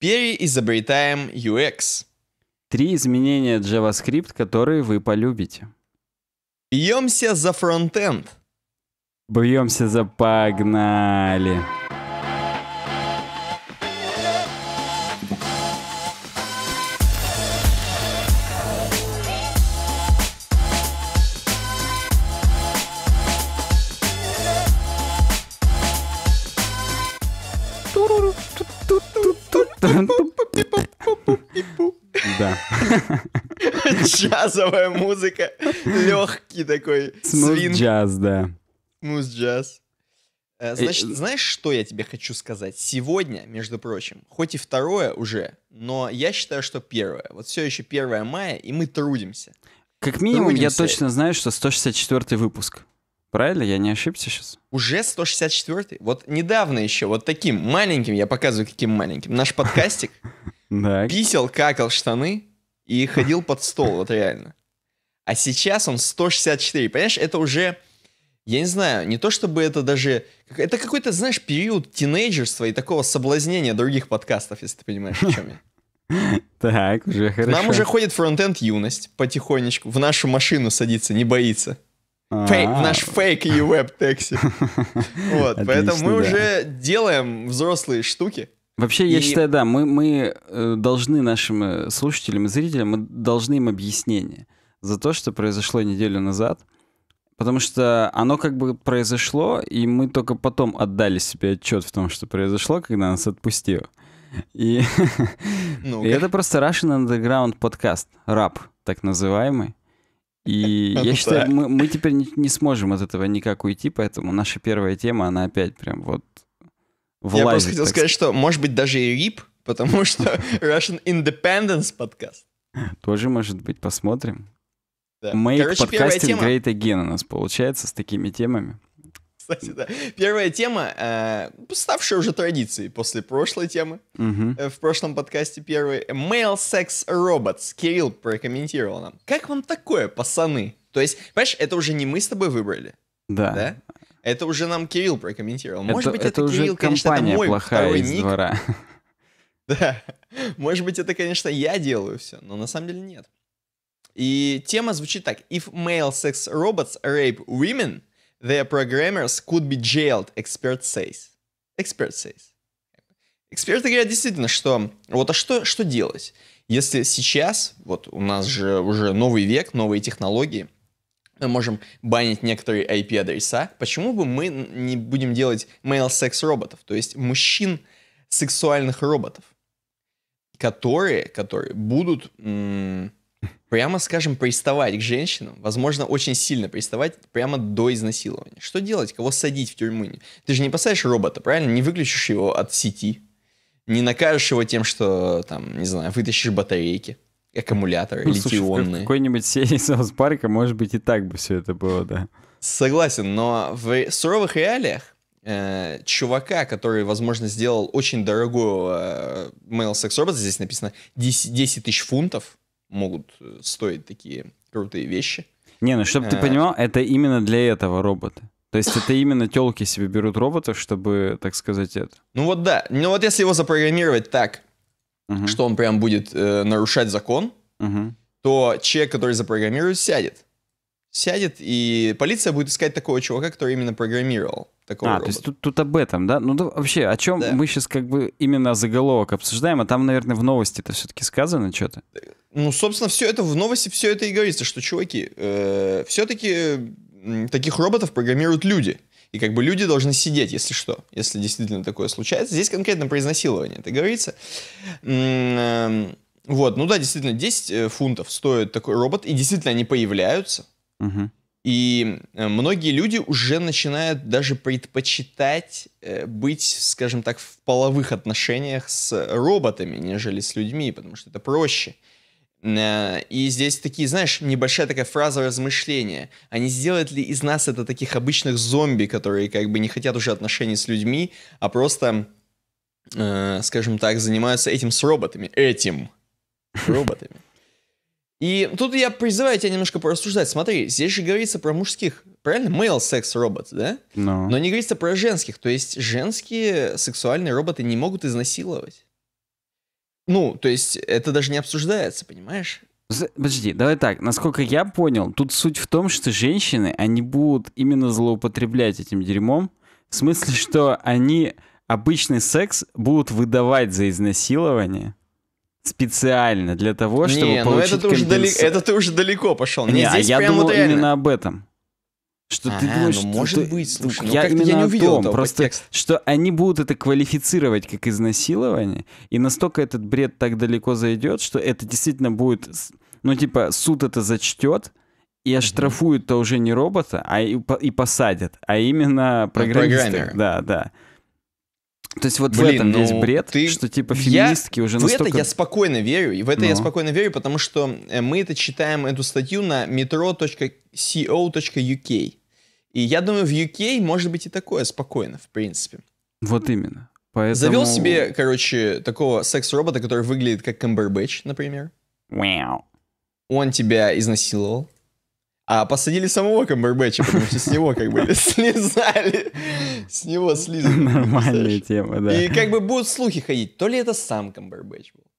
Переизобретаем UX. Три изменения JavaScript, которые вы полюбите. Бьемся за фронтенд. Бьемся за погнали. Погнали. джазовая музыка, легкий такой свин. джаз, да. Муз джаз. Э, э, значит, э, знаешь, что я тебе хочу сказать? Сегодня, между прочим, хоть и второе уже, но я считаю, что первое. Вот все еще 1 мая, и мы трудимся. Как минимум, трудимся. я точно знаю, что 164 выпуск. Правильно? Я не ошибся сейчас? Уже 164 Вот недавно еще, вот таким маленьким, я показываю, каким маленьким, наш подкастик писел, какал штаны, и ходил под стол, вот реально. А сейчас он 164, понимаешь, это уже, я не знаю, не то чтобы это даже, это какой-то, знаешь, период тинейджерства и такого соблазнения других подкастов, если ты понимаешь, о чем я. Так, уже хорошо. К нам уже ходит фронтенд юность потихонечку. В нашу машину садится, не боится. Фейк, наш фейк и веб такси. Вот, поэтому мы уже делаем взрослые штуки. Вообще, и... я считаю, да, мы, мы э, должны нашим э, слушателям и зрителям, мы должны им объяснение за то, что произошло неделю назад. Потому что оно как бы произошло, и мы только потом отдали себе отчет в том, что произошло, когда нас отпустил. И, и это просто Russian Underground подкаст, рап так называемый. И я считаю, мы, мы теперь не, не сможем от этого никак уйти, поэтому наша первая тема, она опять прям вот влазить. Я просто хотел сказать, что, может быть, даже и рип, потому что Russian Independence подкаст. Тоже, может быть, посмотрим. Да. Make подкастинг Great Again у нас получается с такими темами. Кстати, да. Первая тема, э, ставшая уже традицией после прошлой темы, угу. э, в прошлом подкасте первый, Male Sex Robots, Кирилл прокомментировал нам. Как вам такое, пацаны? То есть, понимаешь, это уже не мы с тобой выбрали. Да. да? Это уже нам Кирилл прокомментировал. Может это, быть, это, это Кирилл, уже конечно, это мой плохая из ник. двора. Да. Может быть, это, конечно, я делаю все, но на самом деле нет. И тема звучит так. If male sex robots rape women, their programmers could be jailed, expert says. Expert says. Эксперты говорят действительно, что вот а что, что делать? Если сейчас, вот у нас же уже новый век, новые технологии – мы можем банить некоторые IP-адреса, почему бы мы не будем делать male-sex-роботов, то есть мужчин сексуальных роботов, которые, которые будут, м- прямо скажем, приставать к женщинам, возможно, очень сильно приставать прямо до изнасилования. Что делать? Кого садить в тюрьму? Ты же не посадишь робота, правильно? Не выключишь его от сети, не накажешь его тем, что, там, не знаю, вытащишь батарейки аккумуляторы ну, литионные. В какой-нибудь серии Саус Парка, может быть, и так бы все это было, да. Согласен, но в суровых реалиях э, чувака, который, возможно, сделал очень дорогую э, Mail Sex Robot, здесь написано 10, 10 тысяч фунтов могут э, стоить такие крутые вещи. Не, ну чтобы э, ты понимал, это именно для этого робота. То есть это именно телки себе берут роботов, чтобы, так сказать, это. Ну вот да. Ну вот если его запрограммировать так, uh-huh. что он прям будет э, нарушать закон, uh-huh. то человек, который запрограммирует, сядет. Сядет, и полиция будет искать такого чувака, который именно программировал. Такого а, робота. то есть тут, тут об этом, да? Ну да, вообще, о чем да. мы сейчас как бы именно заголовок обсуждаем, а там, наверное, в новости это все-таки сказано что-то? Ну, собственно, все это в новости, все это и говорится, что, чуваки, э, все-таки таких роботов программируют люди. И как бы люди должны сидеть, если что, если действительно такое случается. Здесь конкретно про изнасилование это говорится. Эм, вот, ну да, действительно, 10 э, фунтов стоит такой робот, и действительно они появляются. Угу. И э, многие люди уже начинают даже предпочитать э, быть, скажем так, в половых отношениях с роботами, нежели с людьми, потому что это проще. Э, и здесь такие, знаешь, небольшая такая фраза размышления. А сделают ли из нас это таких обычных зомби, которые как бы не хотят уже отношений с людьми, а просто, э, скажем так, занимаются этим с роботами. Этим. Роботами. И тут я призываю тебя немножко порассуждать. Смотри, здесь же говорится про мужских, правильно? Male sex robots, да? No. Ну. Но не говорится про женских. То есть женские сексуальные роботы не могут изнасиловать. Ну, то есть это даже не обсуждается, понимаешь? Подожди, давай так. Насколько я понял, тут суть в том, что женщины, они будут именно злоупотреблять этим дерьмом. В смысле, что они обычный секс будут выдавать за изнасилование специально для того, чтобы не, ну получить это ты, уже далеко, это ты уже далеко пошел. Не, не а я думал именно об этом. Что а, ты ну думаешь, ну, что может ты... быть, слушай, ну я ну, именно я не увидел о том, просто текст. что они будут это квалифицировать как изнасилование, и настолько этот бред так далеко зайдет, что это действительно будет, ну типа суд это зачтет, и оштрафуют-то уже не робота, а и, и посадят, а именно а программиста. Да, да. То есть вот Блин, в этом ну, весь бред, ты... что типа феминистки я... уже настолько... В это я спокойно верю, и в это ну. я спокойно верю, потому что э, мы это читаем, эту статью на metro.co.uk. И я думаю, в UK может быть и такое спокойно, в принципе. Вот именно. Поэтому... Завел себе, короче, такого секс-робота, который выглядит как Камбербэтч, например. Wow. Он тебя изнасиловал. А посадили самого Камбербэтча, потому что с него как бы слезали. С него слезали. Нормальная тема, да. И как бы будут слухи ходить, то ли это сам Камбербэтч был,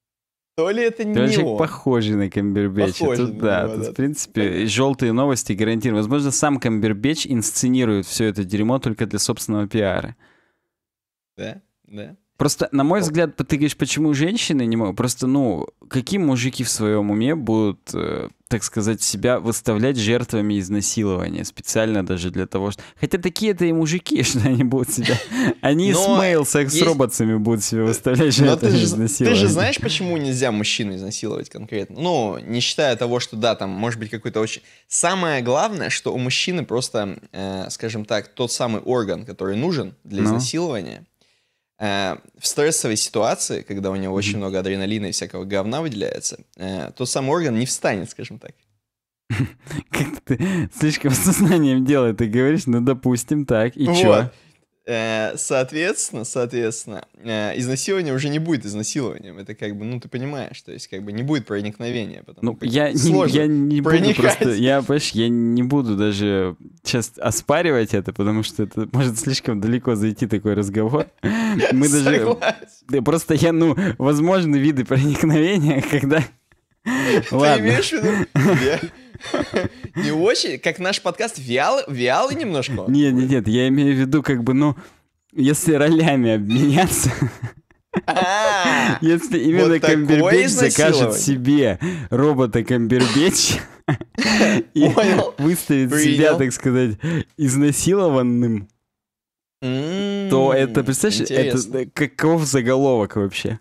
то ли это не Даже он. похожий на Камбербэтч. Похожий тут, на да, него, тут, да. в принципе, желтые новости гарантируют, Возможно, сам Камбербэтч инсценирует все это дерьмо только для собственного пиара. Да, да. Просто, на мой взгляд, ты говоришь, почему женщины не могут? Просто, ну, какие мужики в своем уме будут, э, так сказать, себя выставлять жертвами изнасилования специально даже для того, что... Хотя такие-то и мужики, что они будут себя... Они с мейл секс есть... роботами будут себя выставлять жертвами изнасилования. Ты же знаешь, почему нельзя мужчину изнасиловать конкретно? Ну, не считая того, что, да, там, может быть, какой-то очень... Самое главное, что у мужчины просто, э, скажем так, тот самый орган, который нужен для ну. изнасилования — Э, в стрессовой ситуации, когда у него mm-hmm. очень много адреналина и всякого говна выделяется, э, то сам орган не встанет, скажем так. Как ты слишком сознанием дела ты говоришь, ну допустим так, и чё? Э, соответственно, соответственно, э, изнасилование уже не будет изнасилованием. Это как бы, ну, ты понимаешь, то есть как бы не будет проникновения. Потому ну, я не, я не проникать. буду просто, я, понимаешь, я не буду даже сейчас оспаривать это, потому что это может слишком далеко зайти такой разговор. Мы даже... просто я, ну, возможны виды проникновения, когда... ладно. Не очень, как наш подкаст, вял, вялый немножко? Нет, нет, нет, я имею в виду, как бы, ну, если ролями обменяться... А. Если именно Камбербэтч закажет себе робота Камбербэтч и выставит себя, так сказать, изнасилованным, то это, представляешь, это каков заголовок вообще?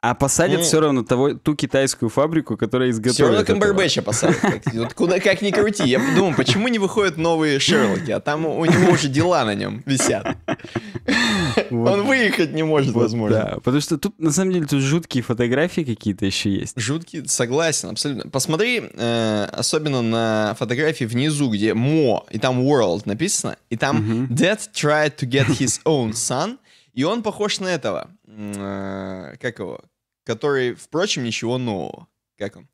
А посадят mm. все равно того, ту китайскую фабрику, которая изготовила. Все равно Камбербэтча посадят. Как, куда как ни крути. Я думаю, почему не выходят новые Шерлоки, а там у него уже дела на нем висят. Вот. Он выехать не может, вот, возможно. Да, потому что тут, на самом деле, тут жуткие фотографии какие-то еще есть. Жуткие, согласен, абсолютно. Посмотри, э, особенно на фотографии внизу, где Мо, и там World написано, и там mm-hmm. Dad tried to get his own son и он похож на этого, э, как его, который, впрочем, ничего нового. Как он?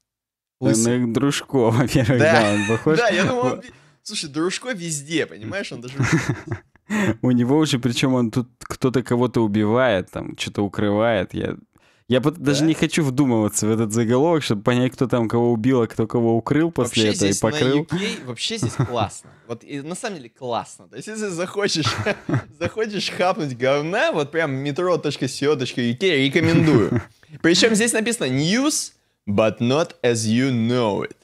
Лысый. На Дружко, во-первых, да. да, он похож. Да, я думал, слушай, Дружко везде, понимаешь, он даже... У него уже, причем он тут кто-то кого-то убивает, там, что-то укрывает, я я да? даже не хочу вдумываться в этот заголовок, чтобы понять, кто там кого убил, а кто кого укрыл после вообще этого и покрыл. На UK, вообще здесь классно. Вот и, на самом деле классно. То есть, если захочешь, захочешь хапнуть говна, вот прям metro.co.uk рекомендую. Причем здесь написано news, but not as you know it.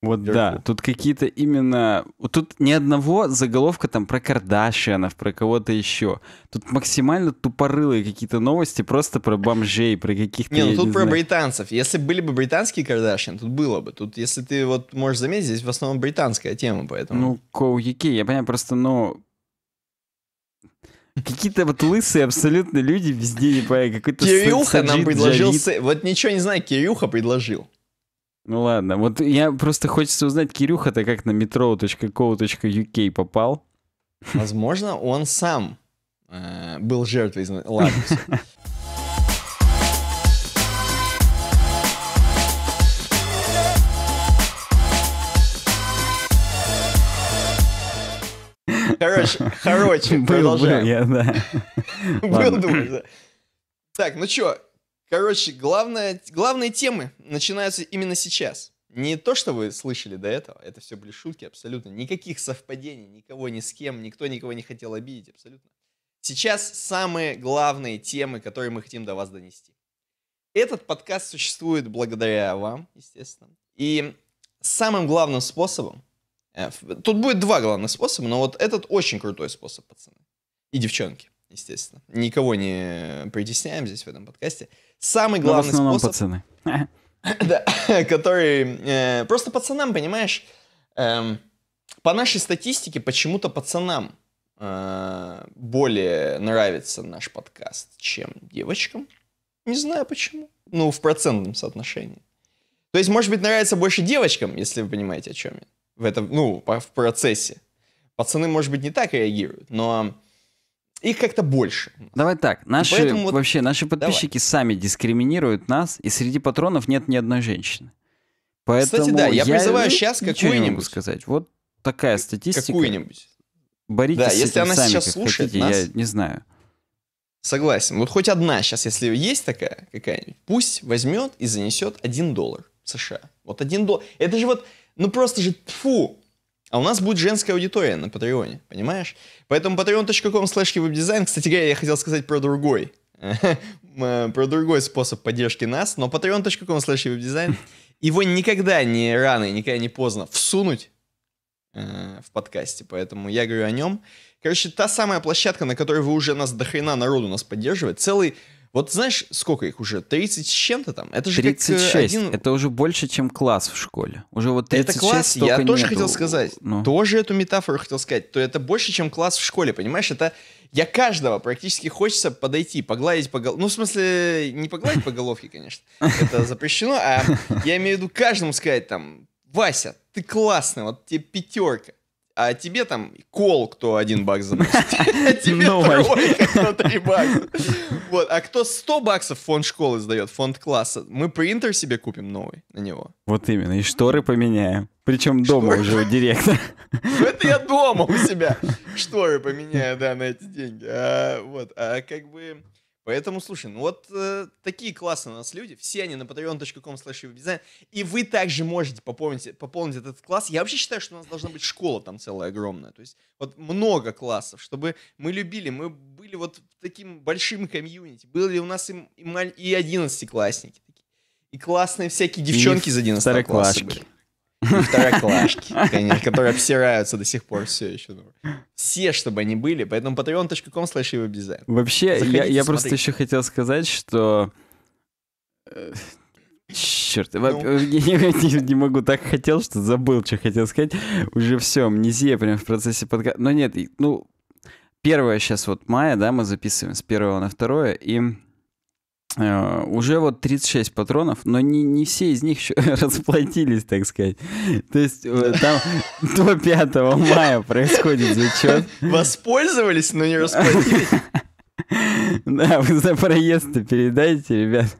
Вот Я да, тут какие-то именно... Тут ни одного заголовка там про Кардашианов, про кого-то еще. Тут максимально тупорылые какие-то новости просто про бомжей, про каких-то... Не, ну тут не про знаю. британцев. Если были бы британские Кардашиан, тут было бы. Тут, если ты вот можешь заметить, здесь в основном британская тема, поэтому... Ну, Коу я понял просто, ну, Какие-то вот лысые абсолютно люди везде, не понимаю, какой-то Кирюха нам предложил... Вот ничего не знаю, Кирюха предложил. Ну ладно, вот я просто хочется узнать, Кирюха, ты как на metro.co.uk попал? Возможно, он сам э, был жертвой Латекса. Короче, короче, продолжаем. Был, я, да. Был, думаю, да. Так, ну чё, Короче, главное, главные темы начинаются именно сейчас. Не то, что вы слышали до этого, это все были шутки абсолютно. Никаких совпадений, никого ни с кем, никто никого не хотел обидеть абсолютно. Сейчас самые главные темы, которые мы хотим до вас донести. Этот подкаст существует благодаря вам, естественно. И самым главным способом, э, тут будет два главных способа, но вот этот очень крутой способ, пацаны. И девчонки, естественно. Никого не притесняем здесь в этом подкасте. Самый главный способ... пацаны. который... Э, просто пацанам, понимаешь, эм, по нашей статистике почему-то пацанам э, более нравится наш подкаст, чем девочкам. Не знаю почему. Ну, в процентном соотношении. То есть, может быть, нравится больше девочкам, если вы понимаете, о чем я. В этом, ну, в процессе. Пацаны, может быть, не так реагируют, но их как-то больше. Давай так, наши вот... вообще наши подписчики Давай. сами дискриминируют нас, и среди патронов нет ни одной женщины. Поэтому Кстати, да, я, я призываю сейчас какую-нибудь. сказать. Вот такая статистика. Какую-нибудь. Боритесь да, с если этим она сами, сейчас как слушает хотите, нас. я не знаю. Согласен. Вот хоть одна сейчас, если есть такая какая-нибудь, пусть возьмет и занесет один доллар США. Вот один доллар. Это же вот, ну просто же, фу, а у нас будет женская аудитория на Патреоне, понимаешь? Поэтому patreon.com slash webdesign. Кстати говоря, я хотел сказать про другой. Э, про другой способ поддержки нас, но patreon.com slash webdesign. Его никогда не рано и никогда не поздно всунуть э, в подкасте, поэтому я говорю о нем. Короче, та самая площадка, на которой вы уже нас дохрена народу нас поддерживает. Целый вот знаешь, сколько их уже? 30 с чем-то там? Это же 36. Как э, один... Это уже больше, чем класс в школе. Уже вот 36 Это класс, я тоже нету. хотел сказать. Ну. Тоже эту метафору хотел сказать. То это больше, чем класс в школе, понимаешь? Это я каждого практически хочется подойти, погладить по головке. Ну, в смысле, не погладить по головке, конечно. Это запрещено. А я имею в виду каждому сказать там, Вася, ты классный, вот тебе пятерка а тебе там кол, кто один бакс заносит, а тебе ну, тройка, кто три бакса. Вот, а кто 100 баксов фонд школы сдает, фонд класса, мы принтер себе купим новый на него. Вот именно, и шторы поменяем. Причем дома уже у директора. Это я дома у себя. Шторы поменяю, да, на эти деньги. А, вот, а как бы... Поэтому, слушай, ну вот э, такие классные у нас люди, все они на patreon.com slash и вы также можете пополнить, пополнить этот класс. Я вообще считаю, что у нас должна быть школа там целая огромная, то есть вот много классов, чтобы мы любили, мы были вот таким большим комьюнити, были у нас и, и, и 11-классники, и классные всякие девчонки и из 11 класса были и второклашки, конечно, которые обсираются до сих пор все еще. Все, чтобы они были, поэтому patreon.com slash дизайн. Вообще, я, я просто еще хотел сказать, что... Э, Черт, ну... Э, я не, могу, так хотел, что забыл, что хотел сказать. Уже все, амнезия прям в процессе подкаста. Но нет, ну, первое сейчас вот мая, да, мы записываем с первого на второе, и уже вот 36 патронов, но не, не все из них еще расплатились, так сказать. То есть э, там до 5 мая происходит зачет. Воспользовались, но не расплатились. Да, вы за проезд-то передайте, ребят.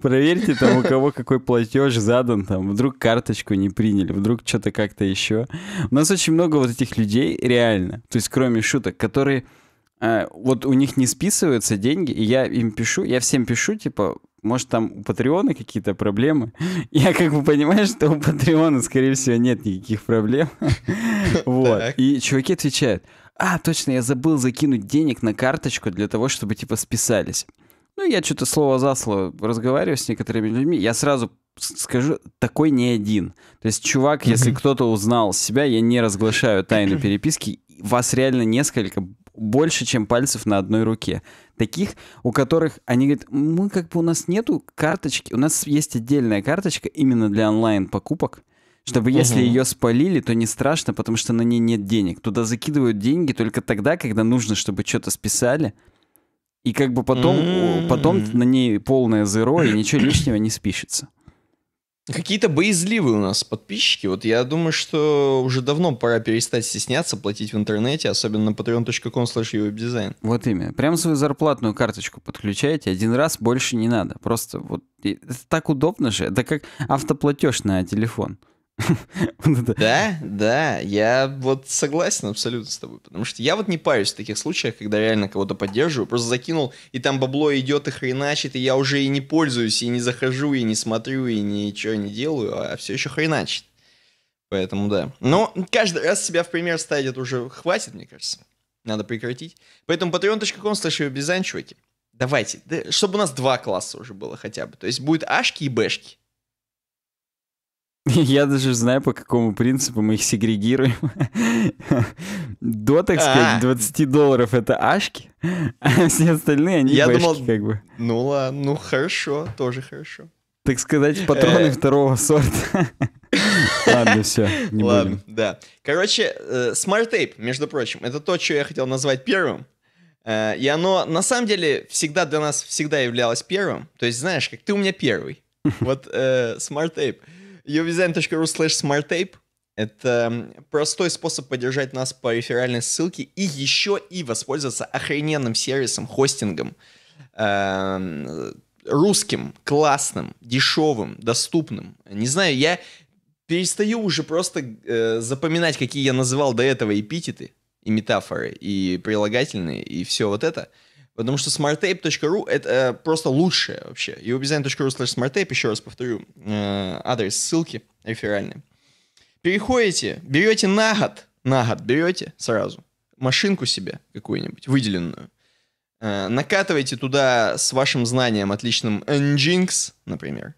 Проверьте там, у кого какой платеж задан, там, вдруг карточку не приняли, вдруг что-то как-то еще. У нас очень много вот этих людей, реально, то есть кроме шуток, которые Э, вот у них не списываются деньги, и я им пишу, я всем пишу, типа, может, там у Патреона какие-то проблемы. Я как бы понимаю, что у Патреона, скорее всего, нет никаких проблем. Вот. И чуваки отвечают, а, точно, я забыл закинуть денег на карточку для того, чтобы, типа, списались. Ну, я что-то слово за слово разговариваю с некоторыми людьми, я сразу скажу, такой не один. То есть, чувак, если кто-то узнал себя, я не разглашаю тайну переписки, вас реально несколько, больше, чем пальцев на одной руке. Таких, у которых они говорят, мы как бы у нас нету карточки, у нас есть отдельная карточка именно для онлайн-покупок, чтобы угу. если ее спалили, то не страшно, потому что на ней нет денег. Туда закидывают деньги только тогда, когда нужно, чтобы что-то списали. И как бы потом, потом на ней полное зеро, и ничего лишнего не спишется. Какие-то боязливые у нас подписчики. Вот я думаю, что уже давно пора перестать стесняться платить в интернете, особенно на patreon.com slash Вот именно. Прям свою зарплатную карточку подключаете. Один раз больше не надо. Просто вот это так удобно же. Это как автоплатеж на телефон. Да, да, я вот согласен абсолютно с тобой, потому что я вот не парюсь в таких случаях, когда реально кого-то поддерживаю, просто закинул, и там бабло идет и хреначит, и я уже и не пользуюсь, и не захожу, и не смотрю, и ничего не делаю, а все еще хреначит. Поэтому да. Но каждый раз себя в пример ставит уже хватит, мне кажется. Надо прекратить. Поэтому patreon.com slash чуваки. Давайте, чтобы у нас два класса уже было хотя бы. То есть будет ашки и бэшки. Я даже знаю, по какому принципу мы их сегрегируем. До, так а. сказать, 20 долларов это ашки, а все остальные они Я как бы. Ну ладно, ну хорошо, тоже хорошо. Так сказать, патроны э. второго сорта. Ладно, все, не Ладно, будем. да. Короче, э, Smart Tape, между прочим, это то, что я хотел назвать первым. Э, и оно, на самом деле, всегда для нас всегда являлось первым. То есть, знаешь, как ты у меня первый. Вот Smart Tape — uvdesign.ru slash smarttape. Это простой способ поддержать нас по реферальной ссылке и еще и воспользоваться охрененным сервисом, хостингом. Эм, русским, классным, дешевым, доступным. Не знаю, я перестаю уже просто э, запоминать, какие я называл до этого эпитеты и метафоры, и прилагательные, и все вот это. Э, Потому что smarttape.ru — это э, просто лучшее вообще. uwebdesign.ru slash smarttape, еще раз повторю, э, адрес ссылки реферальный. Переходите, берете на год, на год берете сразу машинку себе какую-нибудь выделенную, э, накатываете туда с вашим знанием отличным Nginx, например,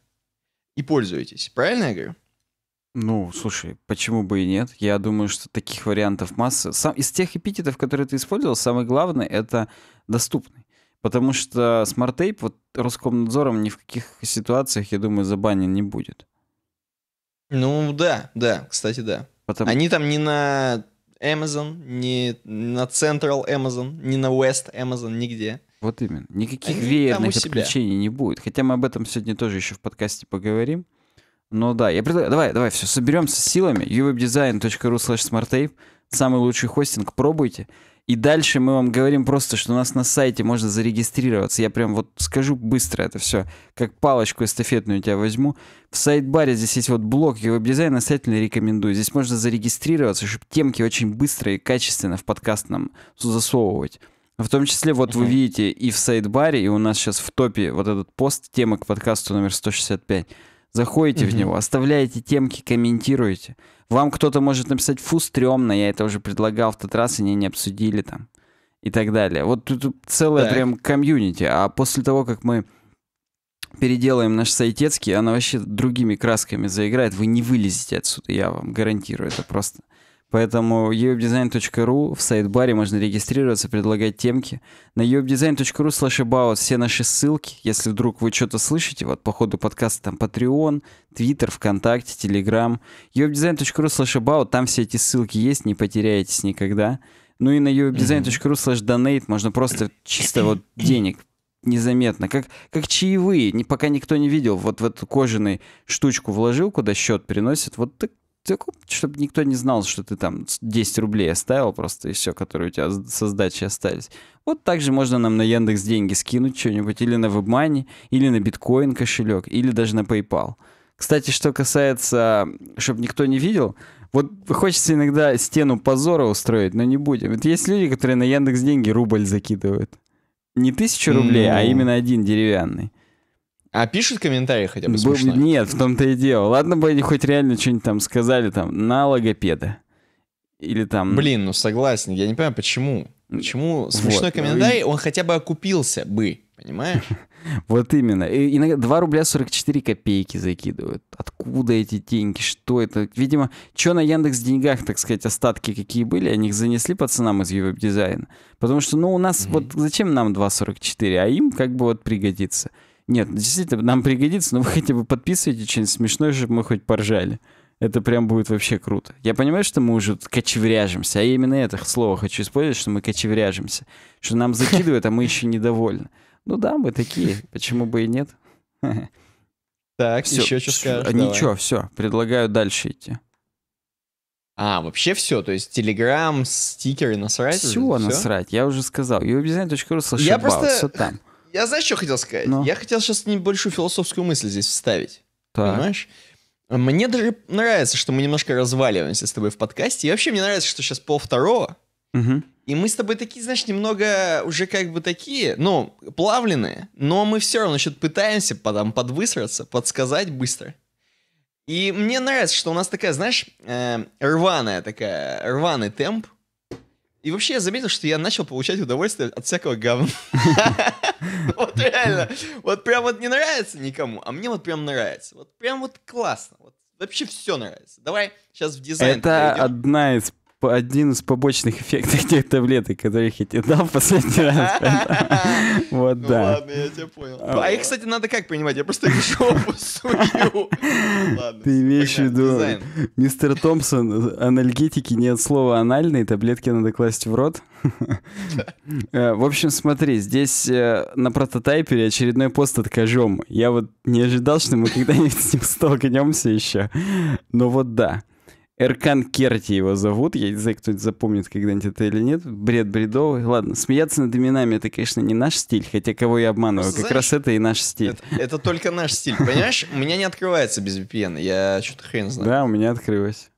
и пользуетесь. Правильно я говорю? Ну, слушай, почему бы и нет? Я думаю, что таких вариантов масса. Сам, из тех эпитетов, которые ты использовал, самый главный — это доступный. Потому что смарт-тейп вот Роскомнадзором ни в каких ситуациях, я думаю, забанен не будет. Ну да, да, кстати, да. Потому... Они там не на Amazon, не на Central Amazon, не на West Amazon, нигде. Вот именно. Никаких Они верных отключений не будет. Хотя мы об этом сегодня тоже еще в подкасте поговорим. Ну да, я предлагаю, давай, давай, все, соберемся с силами. uwebdesign.ru slash smarttape, самый лучший хостинг, пробуйте. И дальше мы вам говорим просто, что у нас на сайте можно зарегистрироваться. Я прям вот скажу быстро это все, как палочку эстафетную тебя возьму. В сайт-баре здесь есть вот блок и веб-дизайн, настоятельно рекомендую. Здесь можно зарегистрироваться, чтобы темки очень быстро и качественно в подкаст нам засовывать. В том числе вот вы видите и в сайт-баре, и у нас сейчас в топе вот этот пост, тема к подкасту номер 165 заходите угу. в него, оставляете темки, комментируете. Вам кто-то может написать, фу, стрёмно, я это уже предлагал в тот раз, и они не обсудили там. И так далее. Вот тут целая так. прям комьюнити. А после того, как мы переделаем наш сайтецкий, она вообще другими красками заиграет, вы не вылезете отсюда, я вам гарантирую, это просто... Поэтому uwebdesign.ru в сайт-баре можно регистрироваться, предлагать темки. На uwebdesign.ru slash about все наши ссылки. Если вдруг вы что-то слышите, вот по ходу подкаста там Patreon, Twitter, ВКонтакте, Telegram. uwebdesign.ru slash about, там все эти ссылки есть, не потеряетесь никогда. Ну и на uwebdesign.ru slash donate можно просто чисто вот денег незаметно, как, как чаевые, пока никто не видел, вот в эту кожаную штучку вложил, куда счет переносит, вот так чтобы никто не знал, что ты там 10 рублей оставил просто, и все, которые у тебя со сдачи остались. Вот также можно нам на Яндекс деньги скинуть что-нибудь, или на WebMoney, или на биткоин кошелек, или даже на PayPal. Кстати, что касается, чтобы никто не видел, вот хочется иногда стену позора устроить, но не будем. Вот есть люди, которые на Яндекс деньги рубль закидывают. Не тысячу рублей, mm. а ну. именно один деревянный. А пишут комментарии хотя бы смешной? Нет, в том-то и дело. Ладно бы они хоть реально что-нибудь там сказали, там, на логопеда. Или там... Блин, ну согласен, я не понимаю, почему. Почему смешной вот. Ну комментарий, он хотя бы окупился бы, понимаешь? Вот именно. И иногда 2 рубля 44 копейки закидывают. Откуда эти деньги? Что это? Видимо, что на Яндекс деньгах, так сказать, остатки какие были, они их занесли пацанам из веб-дизайна. Потому что, ну, у нас, mm-hmm. вот зачем нам 2.44, а им как бы вот пригодится. Нет, действительно, нам пригодится, но вы хотя бы подписывайте что-нибудь смешное, чтобы мы хоть поржали. Это прям будет вообще круто. Я понимаю, что мы уже кочевряжемся, а именно это слово хочу использовать, что мы кочевряжемся. Что нам закидывают, а мы еще недовольны. Ну да, мы такие, почему бы и нет. Так, все, еще что скажешь? А, ничего, давай. все, предлагаю дальше идти. А, вообще все, то есть Telegram, стикеры насрать? Все, уже, насрать, я уже сказал. uobdesign.ru слышал, все там. Я знаешь, что хотел сказать? Ну. Я хотел сейчас небольшую философскую мысль здесь вставить. Так. Понимаешь? Мне даже нравится, что мы немножко разваливаемся с тобой в подкасте. И вообще мне нравится, что сейчас пол второго. Угу. И мы с тобой такие, знаешь, немного уже как бы такие, ну, плавленные, но мы все равно что-то пытаемся потом подвысраться, подсказать быстро. И мне нравится, что у нас такая, знаешь, э, рваная такая, рваный темп. И вообще я заметил, что я начал получать удовольствие от всякого говна. Вот реально. Вот прям вот не нравится никому, а мне вот прям нравится. Вот прям вот классно. Вот вообще все нравится. Давай сейчас в дизайн. Это одна из один из побочных эффектов тех таблеток, которых я тебе дал в последний раз. Вот, ну да. Ладно, я тебя понял. А, а их, кстати, надо как понимать? Я просто их жопу сую. Ты имеешь в виду, мистер Томпсон, анальгетики не от слова анальные, таблетки надо класть в рот. Э, в общем, смотри, здесь э, на прототайпере очередной пост от Кожом. Я вот не ожидал, что мы когда-нибудь с ним столкнемся еще. Но вот да. Эркан Керти его зовут. Я не знаю, кто-нибудь запомнит когда-нибудь это или нет. Бред бредовый. Ладно, смеяться над именами это, конечно, не наш стиль, хотя кого я обманываю. Ну, знаешь, как раз это и наш стиль. Это, это только наш стиль. Понимаешь, у меня не открывается без VPN. Я что-то хрен знаю. Да, у меня открылось.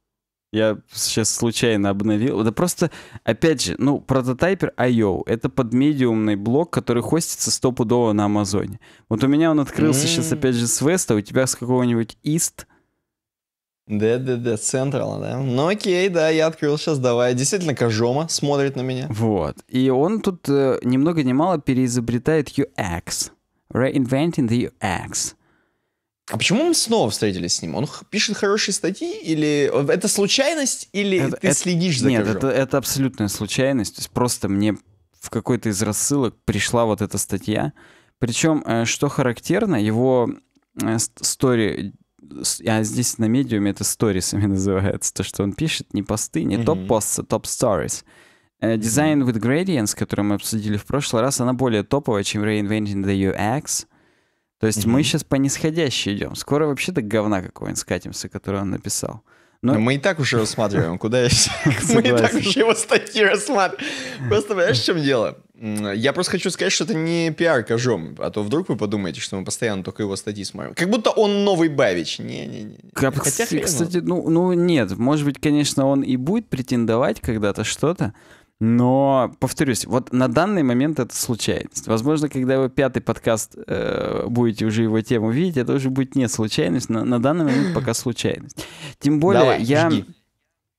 Я сейчас случайно обновил. Да просто, опять же, ну, прототайпер IO. Это подмедиумный блок, который хостится стопудово на Амазоне. Вот у меня он открылся сейчас, опять же, с Веста, у тебя с какого-нибудь Ист ДДД Централ, да? Ну окей, да, я открыл сейчас, давай. Действительно, Кожома смотрит на меня. Вот. И он тут э, ни много ни мало переизобретает UX. Reinventing the UX. А почему мы снова встретились с ним? Он пишет хорошие статьи или э, это случайность или это, ты это, следишь за Нет, это, это абсолютная случайность. То есть просто мне в какой-то из рассылок пришла вот эта статья. Причем, э, что характерно, его э, story а здесь на медиуме это сторисами называется, то, что он пишет, не посты, не mm-hmm. топ посты, а топ-сторис. Дизайн э, with Gradients, который мы обсудили в прошлый раз, она более топовая, чем Reinventing the UX. То есть mm-hmm. мы сейчас по нисходящей идем. Скоро вообще до говна какого-нибудь скатимся, который он написал. Но... мы и так уже рассматриваем, куда я... Мы и так уже его статьи рассматриваем. Просто понимаешь, в чем дело? Я просто хочу сказать, что это не пиар кожом, а то вдруг вы подумаете, что мы постоянно только его статьи смотрим. Как будто он новый Бавич. Не-не-не. Хотя, кстати, ну, ну нет, может быть, конечно, он и будет претендовать когда-то что-то, но, повторюсь, вот на данный момент это случайность. Возможно, когда вы пятый подкаст э, будете уже его тему видеть, это уже будет не случайность, но на данный момент пока случайность. Тем более, Давай, я жги.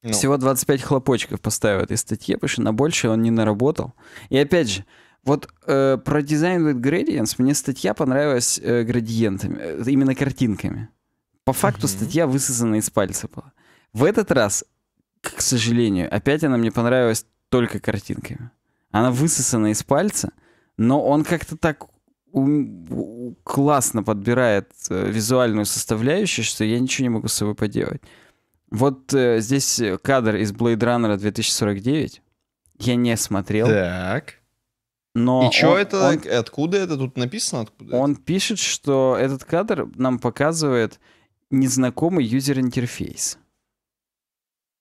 всего 25 хлопочков поставил этой статье, потому что на больше он не наработал. И опять же, вот э, про дизайн with gradients мне статья понравилась э, градиентами, э, именно картинками. По факту mm-hmm. статья высосана из пальца была. В этот раз, к сожалению, опять она мне понравилась только картинками. Она высосана из пальца, но он как-то так классно подбирает э, визуальную составляющую, что я ничего не могу с собой поделать. Вот э, здесь кадр из Blade Runner 2049. Я не смотрел. Так. Но и что это? Он, откуда это тут написано? Откуда он это? пишет, что этот кадр нам показывает незнакомый юзер-интерфейс.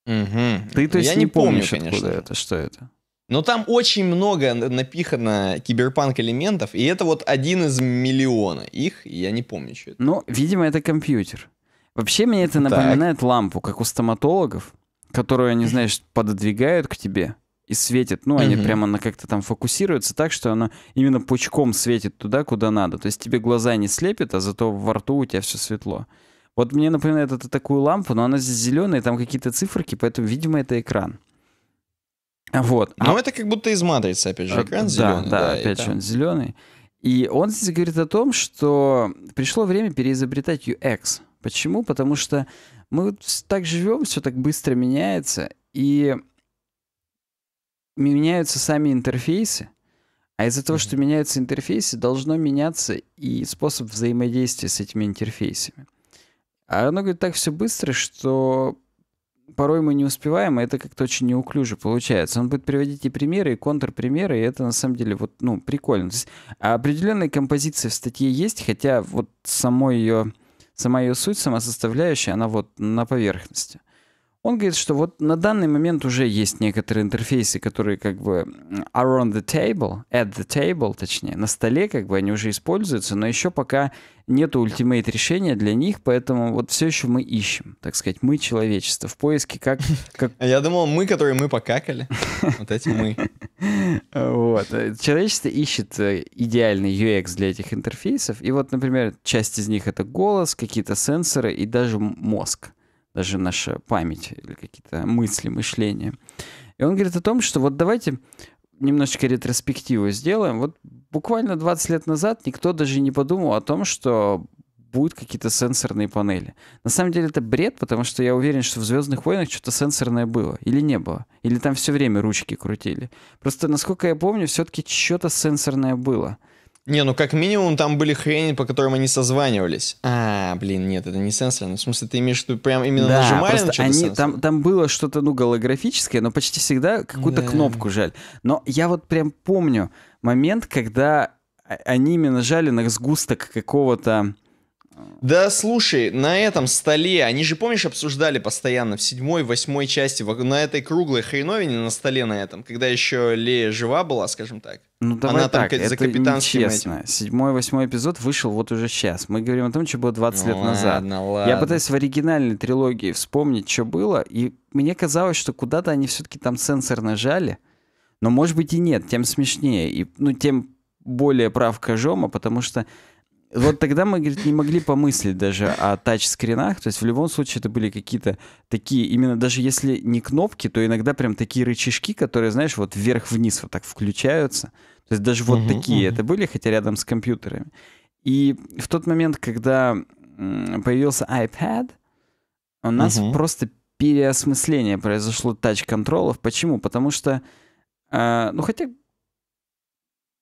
Угу. Ты, то ну, есть, Я не, не помню, помнишь, конечно. это, что это? Но ну, там очень много напихано киберпанк элементов, и это вот один из миллиона их, я не помню, что это. Ну, видимо, это компьютер. Вообще мне это напоминает так. лампу, как у стоматологов, которую они, знаешь, пододвигают к тебе и светит. Ну, они угу. прямо на как-то там фокусируются так, что она именно пучком светит туда, куда надо. То есть тебе глаза не слепит, а зато во рту у тебя все светло. Вот мне напоминает это такую лампу, но она здесь зеленая, там какие-то циферки, поэтому, видимо, это экран. Вот. А но а... это как будто из матрицы, опять же, э, экран а, зеленый. Да, да, опять же, там... он зеленый. И он здесь говорит о том, что пришло время переизобретать UX. Почему? Потому что мы вот так живем, все так быстро меняется, и меняются сами интерфейсы. А из-за того, что меняются интерфейсы, должно меняться и способ взаимодействия с этими интерфейсами. А оно, говорит, так все быстро, что порой мы не успеваем, и а это как-то очень неуклюже получается. Он будет приводить и примеры, и контрпримеры, и это на самом деле вот, ну, прикольно. То есть, а определенные композиции в статье есть, хотя вот само ее, сама ее суть, сама составляющая, она вот на поверхности. Он говорит, что вот на данный момент уже есть некоторые интерфейсы, которые как бы are on the table, at the table, точнее, на столе как бы они уже используются, но еще пока нет ультимейт решения для них, поэтому вот все еще мы ищем, так сказать, мы человечество в поиске как... как... Я думал, мы, которые мы покакали, вот эти мы. Вот. Человечество ищет э, идеальный UX для этих интерфейсов, и вот, например, часть из них это голос, какие-то сенсоры и даже мозг даже наша память или какие-то мысли, мышления. И он говорит о том, что вот давайте немножечко ретроспективу сделаем. Вот буквально 20 лет назад никто даже не подумал о том, что будут какие-то сенсорные панели. На самом деле это бред, потому что я уверен, что в Звездных войнах что-то сенсорное было. Или не было. Или там все время ручки крутили. Просто, насколько я помню, все-таки что-то сенсорное было. Не, ну как минимум там были хрени, по которым они созванивались. А, блин, нет, это не сенсорно. В смысле, ты имеешь в виду прям именно да, нажимали на что-то они, сенсорное? там, там было что-то, ну, голографическое, но почти всегда какую-то да. кнопку жаль. Но я вот прям помню момент, когда а, они именно жали на сгусток какого-то... Э, да слушай, на этом столе, они же, помнишь, обсуждали постоянно в седьмой, восьмой части, на этой круглой хреновине на столе на этом, когда еще Лея жива была, скажем так. Ну, давай Она так, там это за капитанским нечестно. Седьмой, восьмой эпизод вышел вот уже сейчас. Мы говорим о том, что было 20 ну, лет назад. Ладно, ладно. Я пытаюсь в оригинальной трилогии вспомнить, что было, и мне казалось, что куда-то они все-таки там сенсор нажали, но, может быть, и нет, тем смешнее, и, ну, тем более прав Кожома, потому что вот тогда мы, говорит, не могли помыслить даже о тачскринах. То есть в любом случае это были какие-то такие, именно даже если не кнопки, то иногда прям такие рычажки, которые, знаешь, вот вверх-вниз вот так включаются. То есть даже вот uh такие uh это были, хотя рядом с компьютерами. И в тот момент, когда появился iPad, у нас uh просто переосмысление произошло тач-контролов. Почему? Потому что, э, ну хотя,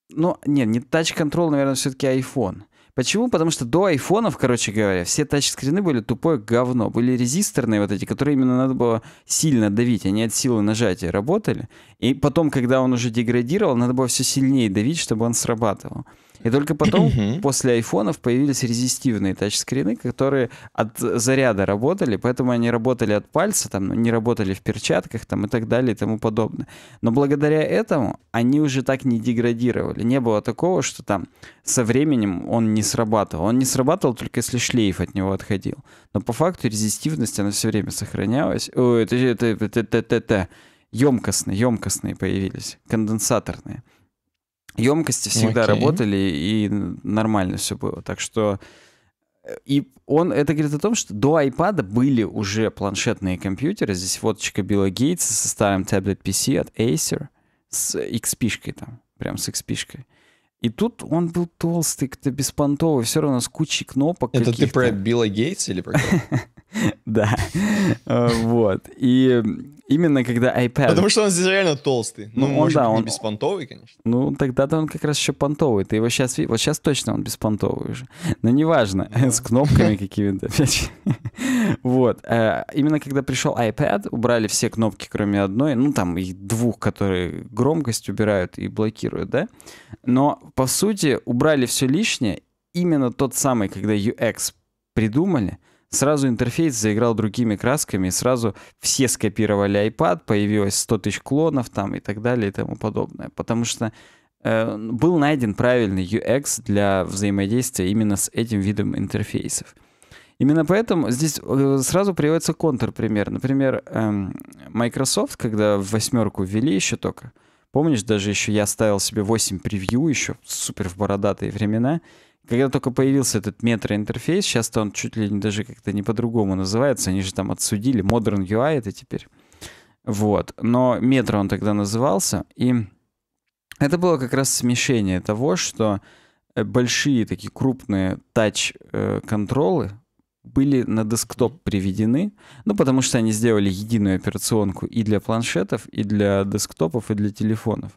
ну нет, не тач-контрол, наверное, все-таки iPhone. Почему? Потому что до айфонов, короче говоря, все тачскрины были тупое говно. Были резисторные вот эти, которые именно надо было сильно давить, они от силы нажатия работали. И потом, когда он уже деградировал, надо было все сильнее давить, чтобы он срабатывал. И только потом, после айфонов, появились резистивные тачскрины, которые от заряда работали, поэтому они работали от пальца, там, не работали в перчатках там, и так далее и тому подобное. Но благодаря этому они уже так не деградировали. Не было такого, что там со временем он не срабатывал. Он не срабатывал только если шлейф от него отходил. Но по факту резистивность, она все время сохранялась. Ой, это, это, это, это, это, емкостные, емкостные появились, конденсаторные емкости всегда Окей. работали, и нормально все было. Так что... Э, и он это говорит о том, что до iPad были уже планшетные компьютеры. Здесь фоточка Билла Гейтса со старым таблет PC от Acer с XP-шкой там, прям с XP-шкой. И тут он был толстый, как-то беспонтовый, все равно с кучей кнопок. Это ты про Билла Гейтса или про кого? Да. Э, вот. И именно когда iPad... Потому что он здесь реально толстый. Ну, ну, ну может, да, он... не беспонтовый, конечно. Ну, тогда-то он как раз еще понтовый. Ты его сейчас... Вот сейчас точно он беспонтовый уже. Но неважно, с кнопками какими-то. Вот. Э, именно когда пришел iPad, убрали все кнопки, кроме одной. Ну, там и двух, которые громкость убирают и блокируют, да? Но, по сути, убрали все лишнее. Именно тот самый, когда UX придумали — Сразу интерфейс заиграл другими красками, сразу все скопировали iPad, появилось 100 тысяч клонов там и так далее и тому подобное. Потому что э, был найден правильный UX для взаимодействия именно с этим видом интерфейсов. Именно поэтому здесь э, сразу появляется контрпример. Например, эм, Microsoft, когда в восьмерку ввели еще только, помнишь, даже еще я ставил себе 8 превью еще, супер в бородатые времена, когда только появился этот метроинтерфейс, сейчас-то он чуть ли не даже как-то не по-другому называется, они же там отсудили, Modern UI это теперь. Вот, но метро он тогда назывался, и это было как раз смешение того, что э, большие такие крупные тач-контролы э, были на десктоп приведены, ну, потому что они сделали единую операционку и для планшетов, и для десктопов, и для телефонов.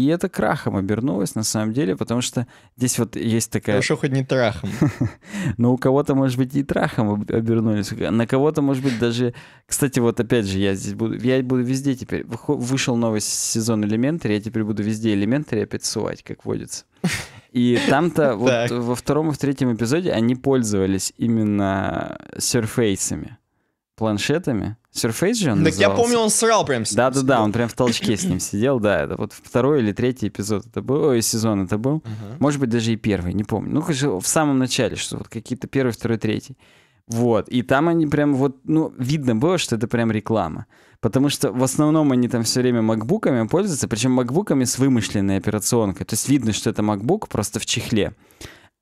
И это крахом обернулось на самом деле, потому что здесь вот есть такая... Хорошо, хоть не трахом. Но у кого-то, может быть, и трахом обернулись. На кого-то, может быть, даже... Кстати, вот опять же, я здесь буду... Я буду везде теперь... Вышел новый сезон Elementary, я теперь буду везде Elementary опять сувать, как водится. И там-то вот во втором и в третьем эпизоде они пользовались именно серфейсами планшетами. Surface же он Так назывался? я помню, он срал прям с Да-да-да, он прям в толчке с ним сидел, да. Это вот второй или третий эпизод это был, ой, сезон это был. Uh-huh. Может быть, даже и первый, не помню. Ну, конечно, в самом начале, что вот какие-то первый, второй, третий. Вот, и там они прям вот, ну, видно было, что это прям реклама. Потому что в основном они там все время макбуками пользуются, причем макбуками с вымышленной операционкой. То есть видно, что это макбук просто в чехле.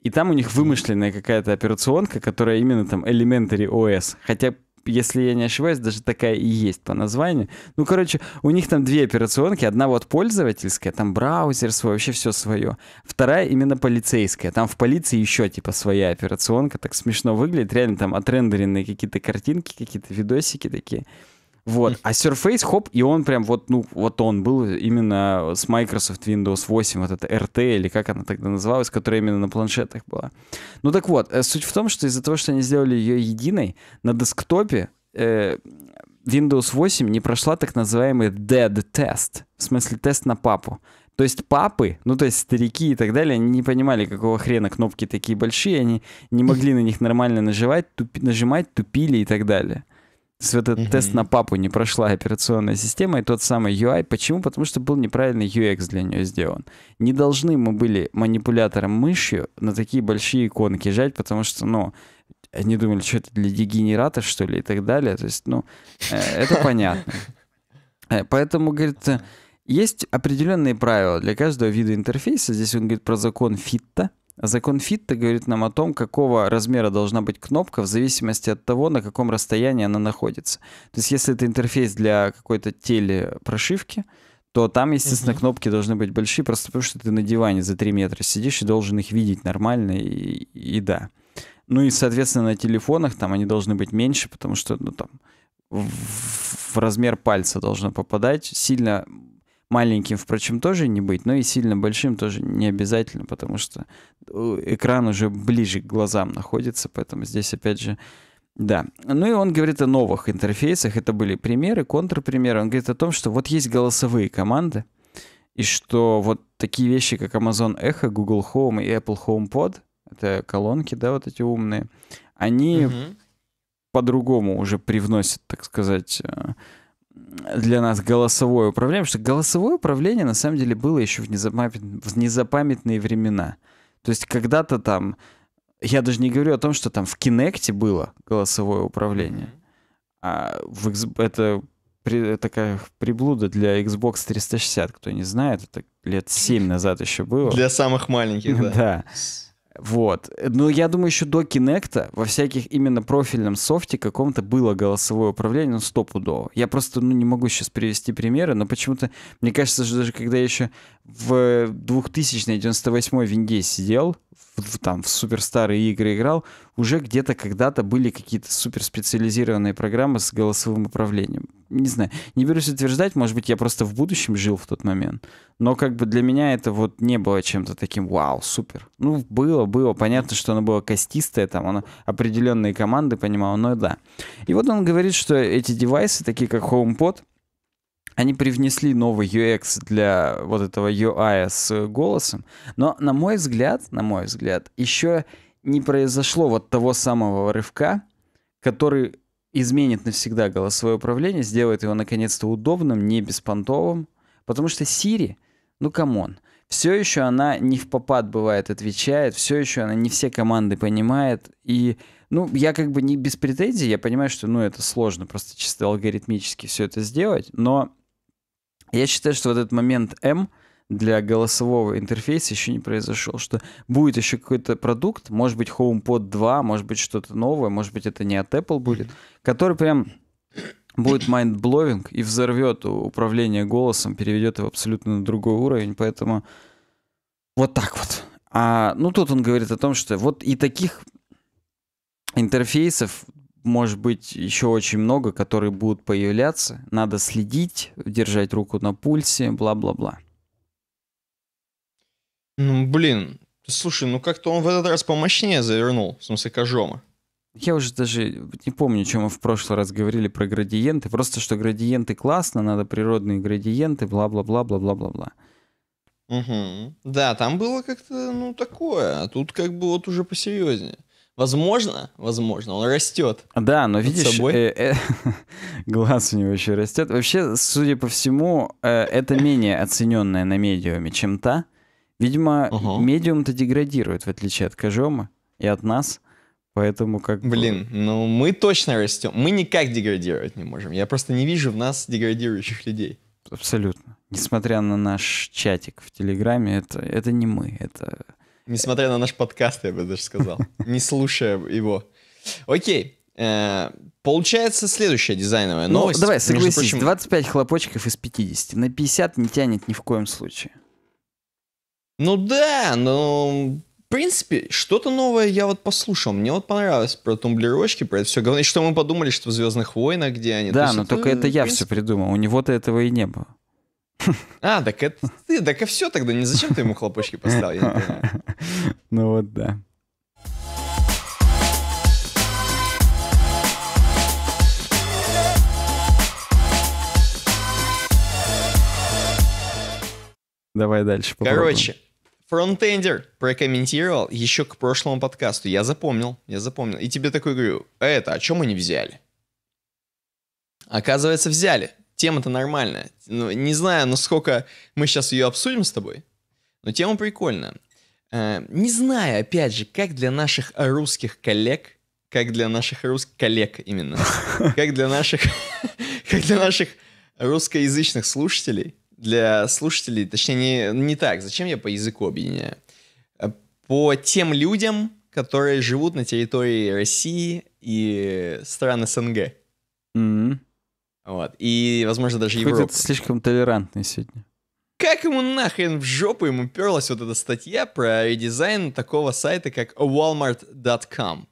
И там у них вымышленная какая-то операционка, которая именно там Elementary OS. Хотя если я не ошибаюсь, даже такая и есть по названию. Ну, короче, у них там две операционки. Одна вот пользовательская, там браузер свой, вообще все свое. Вторая именно полицейская. Там в полиции еще типа своя операционка. Так смешно выглядит. Реально там отрендеренные какие-то картинки, какие-то видосики такие. Вот. А Surface, хоп, и он прям вот, ну, вот он был именно с Microsoft Windows 8, вот это RT, или как она тогда называлась, которая именно на планшетах была. Ну так вот, э, суть в том, что из-за того, что они сделали ее единой, на десктопе э, Windows 8 не прошла так называемый dead тест, в смысле тест на папу. То есть папы, ну то есть старики и так далее, они не понимали, какого хрена кнопки такие большие, они не могли на них нормально нажимать, тупи, нажимать тупили и так далее есть этот mm-hmm. тест на папу не прошла операционная система и тот самый UI. Почему? Потому что был неправильный UX для нее сделан. Не должны мы были манипулятором мышью на такие большие иконки жать, потому что, ну, они думали, что это для дегенератов что ли, и так далее. То есть, ну, э, это понятно. Э, поэтому, говорит, э, есть определенные правила для каждого вида интерфейса. Здесь он говорит про закон Фитта. Закон Фитта говорит нам о том, какого размера должна быть кнопка в зависимости от того, на каком расстоянии она находится. То есть, если это интерфейс для какой-то телепрошивки, то там, естественно, угу. кнопки должны быть большие, просто потому что ты на диване за 3 метра сидишь и должен их видеть нормально, и, и да. Ну и, соответственно, на телефонах там они должны быть меньше, потому что, ну, там, в размер пальца должно попадать. Сильно маленьким, впрочем, тоже не быть, но и сильно большим тоже не обязательно, потому что э, экран уже ближе к глазам находится, поэтому здесь, опять же, да. Ну и он говорит о новых интерфейсах, это были примеры, контрпримеры, он говорит о том, что вот есть голосовые команды, и что вот такие вещи, как Amazon Echo, Google Home и Apple HomePod, это колонки, да, вот эти умные, они угу. по-другому уже привносят, так сказать, э, для нас голосовое управление, потому что голосовое управление на самом деле было еще в, незапамят... в незапамятные времена. То есть когда-то там, я даже не говорю о том, что там в Кинекте было голосовое управление, а в это при... такая приблуда для Xbox 360, кто не знает, это лет 7 назад еще было. Для самых маленьких, да. Да. Вот. Но ну, я думаю, еще до Кинекта во всяких именно профильном софте каком-то было голосовое управление, ну, стопудово. Я просто ну, не могу сейчас привести примеры, но почему-то, мне кажется, что даже когда я еще в 2000-98 винде сидел, в, там в суперстарые игры играл, уже где-то когда-то были какие-то суперспециализированные программы с голосовым управлением. Не знаю, не берусь утверждать, может быть, я просто в будущем жил в тот момент. Но как бы для меня это вот не было чем-то таким «Вау, супер». Ну, было, было. Понятно, что оно было костистое, там, оно определенные команды понимало, но да. И вот он говорит, что эти девайсы, такие как HomePod, они привнесли новый UX для вот этого UI с голосом, но на мой взгляд, на мой взгляд, еще не произошло вот того самого рывка, который изменит навсегда голосовое управление, сделает его наконец-то удобным, не беспонтовым, потому что Siri, ну камон, все еще она не в попад бывает отвечает, все еще она не все команды понимает, и ну, я как бы не без претензий, я понимаю, что, ну, это сложно просто чисто алгоритмически все это сделать, но я считаю, что вот этот момент М для голосового интерфейса еще не произошел, что будет еще какой-то продукт, может быть HomePod 2, может быть что-то новое, может быть это не от Apple будет, который прям будет mind-blowing и взорвет управление голосом, переведет его абсолютно на другой уровень, поэтому вот так вот. А, ну, тут он говорит о том, что вот и таких интерфейсов может быть, еще очень много, которые будут появляться. Надо следить, держать руку на пульсе, бла-бла-бла. Ну, блин, слушай, ну как-то он в этот раз помощнее завернул, в смысле, Кожома. Я уже даже не помню, чем мы в прошлый раз говорили про градиенты. Просто, что градиенты классно, надо природные градиенты, бла-бла-бла-бла-бла-бла-бла. Угу. Да, там было как-то, ну, такое. А тут как бы вот уже посерьезнее. Возможно, возможно, он растет. Да, но видишь, собой. Э, э, глаз у него еще растет. Вообще, судя по всему, э, это менее оцененное на медиуме, чем та. Видимо, угу. медиум-то деградирует, в отличие от Кожома и от нас. Поэтому как Блин, ну мы точно растем. Мы никак деградировать не можем. Я просто не вижу в нас деградирующих людей. Абсолютно. Несмотря на наш чатик в Телеграме, это, это не мы. Это Несмотря на наш подкаст, я бы даже сказал. Не слушая его. Окей. Э, получается следующая дизайновая ну, новость. давай, согласись, прочим... 25 хлопочков из 50. На 50 не тянет ни в коем случае. Ну да, но ну, в принципе, что-то новое я вот послушал. Мне вот понравилось про тумблерочки, про это все. Главное, что мы подумали, что в «Звездных войнах», где они... Да, То но это, только это я принципе... все придумал. У него-то этого и не было. А, так это ты, так и все тогда. Не зачем ты ему хлопочки поставил, я не Ну вот да. Давай дальше. Попробуем. Короче, фронтендер прокомментировал еще к прошлому подкасту. Я запомнил, я запомнил. И тебе такой говорю, «А это, о а чем мы не взяли? Оказывается, взяли тема-то нормальная. Ну, не знаю, насколько ну, мы сейчас ее обсудим с тобой, но тема прикольная. Э, не знаю, опять же, как для наших русских коллег, как для наших русских коллег именно, как для наших, как для наших русскоязычных слушателей, для слушателей, точнее, не, не так, зачем я по языку объединяю? Э, по тем людям, которые живут на территории России и стран СНГ. Mm-hmm. Вот. И, возможно, даже Европа. Будет слишком толерантный сегодня. Как ему нахрен в жопу ему перлась вот эта статья про редизайн такого сайта, как walmart.com?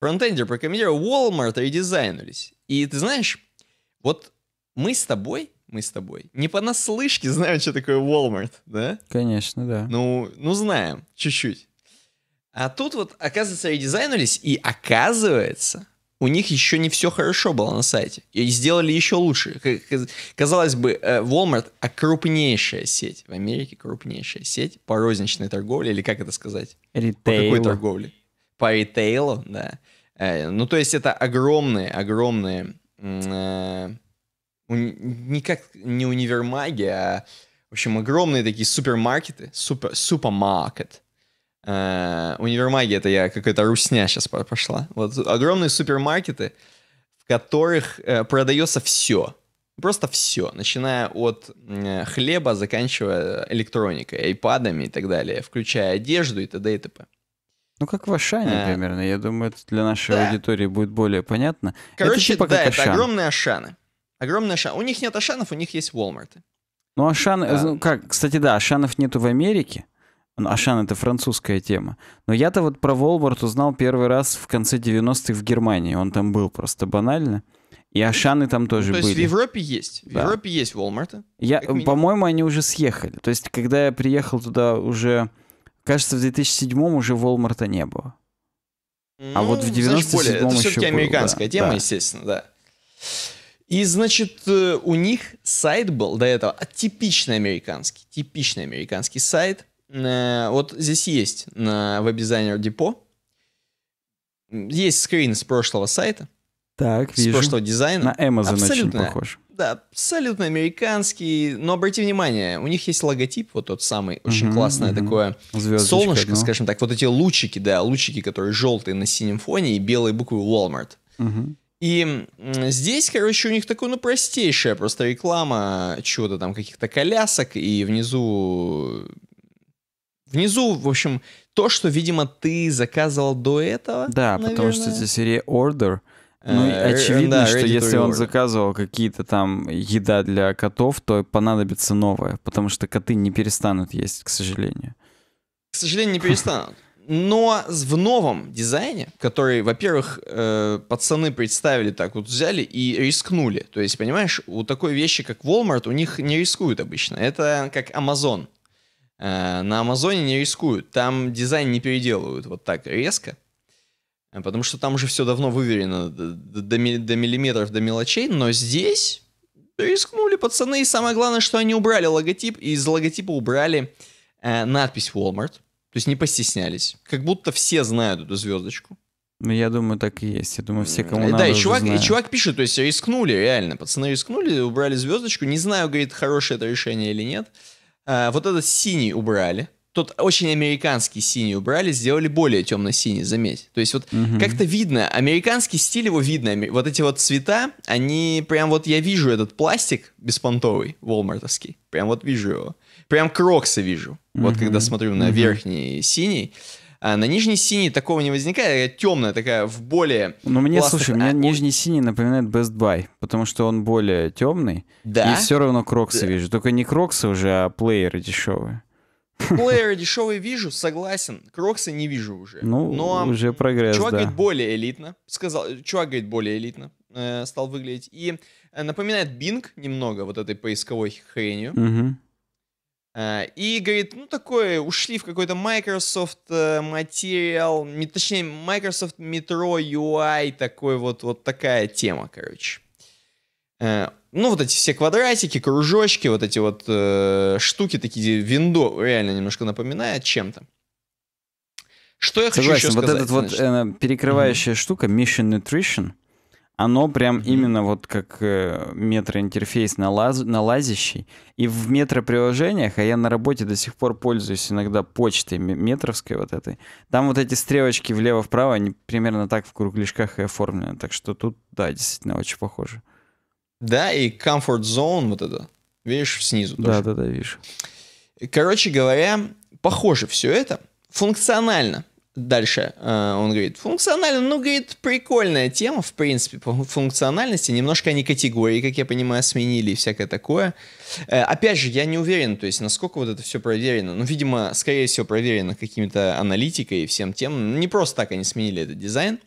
Фронтендер прокомментировал, Walmart редизайнулись. И ты знаешь, вот мы с тобой, мы с тобой, не понаслышке знаем, что такое Walmart, да? Конечно, да. Ну, ну знаем, чуть-чуть. А тут вот, оказывается, редизайнулись, и оказывается, у них еще не все хорошо было на сайте. И сделали еще лучше. Казалось бы, э, Walmart а крупнейшая сеть в Америке, крупнейшая сеть по розничной торговле, или как это сказать? Ритейлу. По какой торговле? По ритейлу, да. Э, ну, то есть это огромные, огромные... Э, никак не универмаги, а, в общем, огромные такие супермаркеты, супер, супермаркет, Э, универмаги, это я какая-то русня сейчас пошла. Вот огромные супермаркеты, в которых э, продается все. Просто все, начиная от хлеба, заканчивая электроникой, айпадами и так далее, включая одежду и т.д. и т.п. Ну, как в Ашане а, примерно. Я думаю, это для нашей да. аудитории будет более понятно. Короче, это типа да, это огромные Ашаны. Огромные Ашаны. У них нет Ашанов, у них есть Walmart. Ну, Ашан... Да. Ну, как? Кстати, да, Ашанов нету в Америке. Ашан — это французская тема. Но я-то вот про Волвард узнал первый раз в конце 90-х в Германии. Он там был просто банально. И Ашаны там ну, тоже ну, то были. То есть в Европе есть. В да. Европе есть Walmart. Я, по-моему, они уже съехали. То есть, когда я приехал туда уже... Кажется, в 2007 уже Волмарта не было. Ну, а вот в 97 ну, более, Это все-таки американская да, тема, да. естественно, да. И, значит, э, у них сайт был до этого типичный американский. Типичный американский сайт — Э, вот здесь есть на веб-дизайнер депо. Есть скрин с прошлого сайта. Так, вижу. С прошлого дизайна. На Amazon абсолютно, очень похож. Да, абсолютно американский. Но обрати внимание, у них есть логотип, вот тот самый, очень uh-huh, классное uh-huh. такое Звездочка, солнышко, но... Ну. скажем так. Вот эти лучики, да, лучики, которые желтые на синем фоне и белые буквы Walmart. Uh-huh. И здесь, короче, у них такая, ну, простейшая просто реклама чего-то там, каких-то колясок, и внизу Внизу, в общем, то, что, видимо, ты заказывал до этого. Да, наверное. потому что это серия Order. Ну, uh, очевидно, да, что если он заказывал какие-то там еда для котов, то понадобится новая, потому что коты не перестанут есть, к сожалению. К сожалению, не перестанут. Но в новом дизайне, который, во-первых, э, пацаны представили так, вот взяли и рискнули. То есть, понимаешь, у такой вещи, как Walmart, у них не рискуют обычно. Это как Amazon. Э, на Амазоне не рискуют, там дизайн не переделывают вот так резко, э, потому что там уже все давно выверено до, до, до миллиметров, до мелочей, но здесь рискнули пацаны, и самое главное, что они убрали логотип, и из логотипа убрали э, надпись Walmart, то есть не постеснялись, как будто все знают эту звездочку. Ну, я думаю, так и есть. Я думаю, все, кому да, надо, Да, и чувак, и чувак пишет, то есть рискнули, реально. Пацаны рискнули, убрали звездочку. Не знаю, говорит, хорошее это решение или нет. Э, вот этот синий убрали. Тот очень американский синий убрали, сделали более темно-синий, заметь. То есть вот угу. как-то видно, американский стиль его видно. Вот эти вот цвета, они прям вот, я вижу этот пластик беспонтовый, волмартовский, прям вот вижу его. Прям кроксы вижу, угу. вот когда смотрю на угу. верхний синий. А на нижней синей такого не возникает, а темная такая в более. Ну мне, пластик... слушай, а, меня он... нижний синий напоминает Best Buy, потому что он более темный. Да. И все равно кроксы да. вижу, только не кроксы уже, а плееры дешевые. Плееры дешевые вижу, согласен. Кроксы не вижу уже. Ну, Но уже прогресс, Чувак да. говорит более элитно. Сказал, чувак говорит более элитно э, стал выглядеть. И э, напоминает Bing немного вот этой поисковой хренью. Угу. Э, и, говорит, ну такое, ушли в какой-то Microsoft Material, э, точнее, Microsoft Metro UI, такой вот, вот такая тема, короче. Э, ну, вот эти все квадратики, кружочки, вот эти вот э, штуки, такие виндо реально немножко напоминает чем-то. Что я Согласен, хочу еще вот сказать? Вот эта вот э, перекрывающая mm-hmm. штука Mission Nutrition — оно прям mm-hmm. именно вот как э, метроинтерфейс налаз, налазящий. И в метроприложениях, а я на работе до сих пор пользуюсь иногда почтой метровской вот этой, там вот эти стрелочки влево-вправо, они примерно так в кругляшках и оформлены. Так что тут, да, действительно очень похоже. Да, и comfort zone вот это, видишь, снизу тоже. Да-да-да, вижу. Короче говоря, похоже все это функционально Дальше э, он говорит, функционально, ну, говорит, прикольная тема, в принципе, по функциональности. Немножко они категории, как я понимаю, сменили и всякое такое. Э, опять же, я не уверен, то есть, насколько вот это все проверено. Ну, видимо, скорее всего, проверено какими-то аналитикой и всем тем. Не просто так они сменили этот дизайн.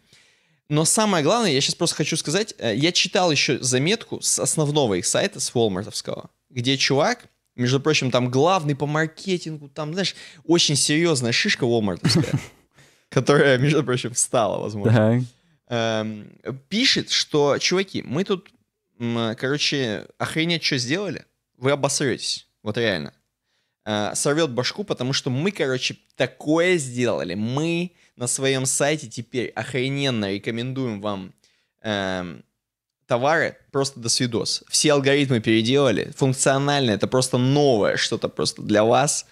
Но самое главное, я сейчас просто хочу сказать, э, я читал еще заметку с основного их сайта, с Walmartовского, где чувак, между прочим, там главный по маркетингу, там, знаешь, очень серьезная шишка Walmartовская которая, между прочим, встала, возможно, так. Эм, пишет, что, чуваки, мы тут, короче, охренеть что сделали, вы обосретесь, вот реально. Э, Сорвет башку, потому что мы, короче, такое сделали. Мы на своем сайте теперь охрененно рекомендуем вам эм, товары просто до свидос. Все алгоритмы переделали, функционально, это просто новое что-то просто для вас.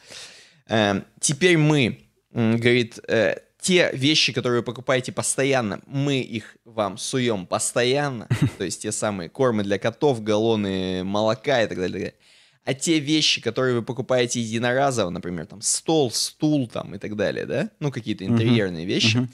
Эм, теперь мы, говорит, э, те вещи, которые вы покупаете постоянно, мы их вам суем постоянно, то есть те самые кормы для котов, галлоны молока и так далее. А те вещи, которые вы покупаете единоразово, например, там стол, стул там и так далее, да, ну какие-то интерьерные вещи, uh-huh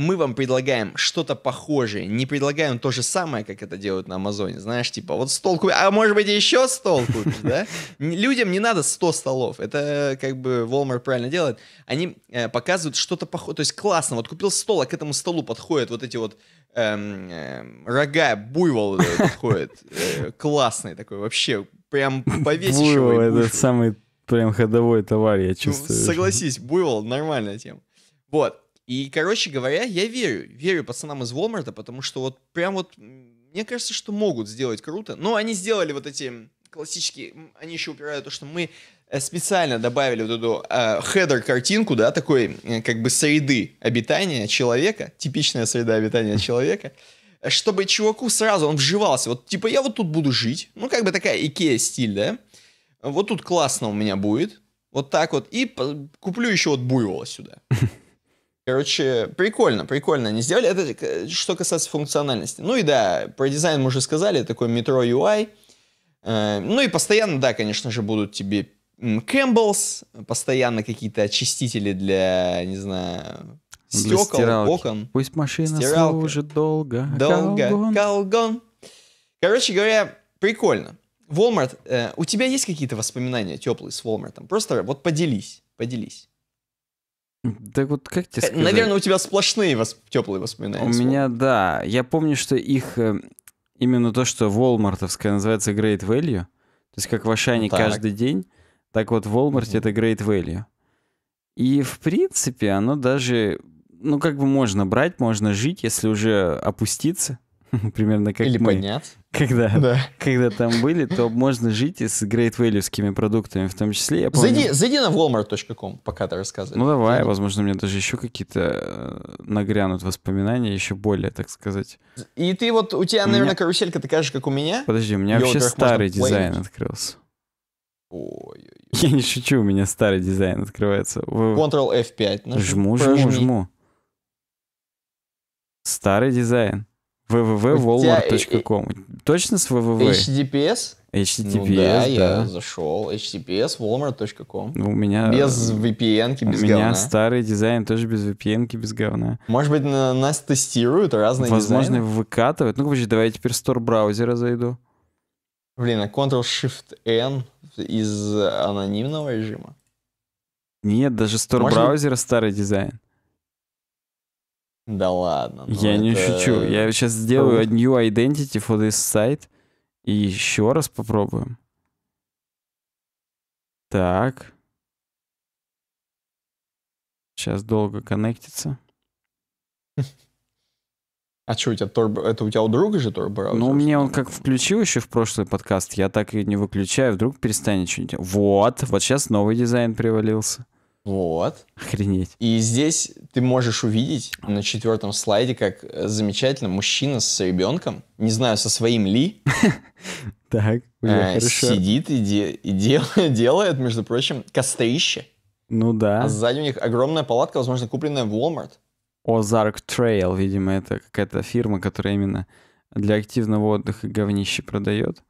мы вам предлагаем что-то похожее, не предлагаем то же самое, как это делают на Амазоне, знаешь, типа вот стол купи, а может быть еще стол купи, да? Людям не надо 100 столов, это э, как бы Walmart правильно делает, они э, показывают что-то похожее, то есть классно, вот купил стол, а к этому столу подходят вот эти вот эм, эм, рога, буйвол э, подходит, э, классный такой, вообще прям повесивший. Буйвол, это самый прям ходовой товар, я ну, чувствую. Ну, согласись, буйвол, нормальная тема. Вот, и, короче говоря, я верю, верю пацанам из Walmartа, потому что вот прям вот, мне кажется, что могут сделать круто. Но они сделали вот эти классические, они еще упирают то, что мы э, специально добавили вот эту э, хедер-картинку, да, такой э, как бы среды обитания человека, типичная среда обитания человека, э, чтобы чуваку сразу он вживался. Вот типа я вот тут буду жить, ну как бы такая Икея стиль, да. Вот тут классно у меня будет, вот так вот, и куплю еще вот буйвола сюда. Короче, прикольно, прикольно они сделали. Это э, что касается функциональности. Ну и да, про дизайн мы уже сказали, такой метро UI. Э, ну и постоянно, да, конечно же, будут тебе Кэмпбеллс, постоянно какие-то очистители для, не знаю, стекол, стиралки. окон. Пусть машина стиралка. служит долго. Долго. Колгон. Короче говоря, прикольно. Walmart, э, у тебя есть какие-то воспоминания теплые с Walmart? Просто вот поделись, поделись. Да вот как тебе сказать? Наверное, у тебя сплошные восп... теплые воспоминания. У меня, да. Я помню, что их... Э, именно то, что волмартовское называется Great Value. То есть как в Ашане ну, каждый день, так вот в Walmart mm это Great Value. И, в принципе, оно даже... Ну, как бы можно брать, можно жить, если уже опуститься. Примерно как Или мы. подняться когда, да. когда там были, то можно жить и с Great Value продуктами в том числе. Я помню... зайди, зайди на walmart.com, пока ты рассказываешь. Ну давай, зайди. возможно, мне даже еще какие-то э, нагрянут воспоминания, еще более, так сказать. И ты вот, у тебя, у наверное, меня... каруселька такая же, как у меня. Подожди, у меня Ее вообще старый дизайн плейнуть. открылся. Ой-ой-ой. Я не шучу, у меня старый дизайн открывается. Вы... Ctrl F5. нажми. Жму, жму, жму. Старый дизайн www.walmart.com. Точно с www? HTTPS? HTTPS, ну, да, да. я зашел. HTTPS, walmart.com. У меня... Без VPN, без говна. У меня говна. старый дизайн тоже без VPN, без говна. Может быть, на, нас тестируют разные Возможно, дизайны? выкатывают. Ну, короче, давай я теперь стор браузера зайду. Блин, а Ctrl-Shift-N из анонимного режима? Нет, даже стор браузера быть... старый дизайн. Да ладно. Ну я это... не шучу. Я сейчас сделаю Правда? new identity for this site. И еще раз попробуем. Так. Сейчас долго коннектится. А что, у тебя торб... это у тебя у друга же торбраузер? Ну, мне он как включил еще в прошлый подкаст, я так и не выключаю, вдруг перестанет что-нибудь. Вот, вот сейчас новый дизайн привалился. Вот. Охренеть. И здесь ты можешь увидеть на четвертом слайде, как э, замечательно мужчина с ребенком, не знаю, со своим ли, так, э, сидит и делает, между прочим, кострище. Ну да. А сзади у них огромная палатка, возможно, купленная в Walmart. Ozark Trail, видимо, это какая-то фирма, которая именно для активного отдыха говнище продает.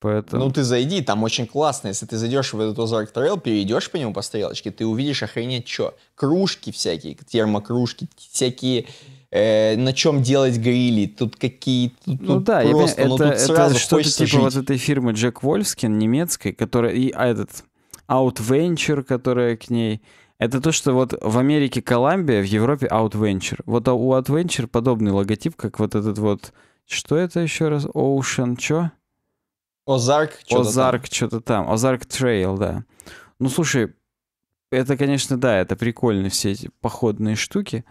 Поэтому... Ну ты зайди, там очень классно. Если ты зайдешь в этот Озарк Трейл, перейдешь по нему по стрелочке, ты увидишь охренеть что. Кружки всякие, термокружки, всякие э, на чем делать грили, тут какие тут, ну, да, просто, я понимаю, ну, это, тут сразу это что-то типа жить. вот этой фирмы Джек Вольфскин, немецкой, которая, и а этот Outventure, которая к ней, это то, что вот в Америке Колумбия, в Европе Outventure. Вот а у Outventure подобный логотип, как вот этот вот, что это еще раз, Ocean, что? Озарк что-то Озарк что-то там. Озарк Трейл, да. Ну, слушай, это, конечно, да, это прикольные все эти походные штуки.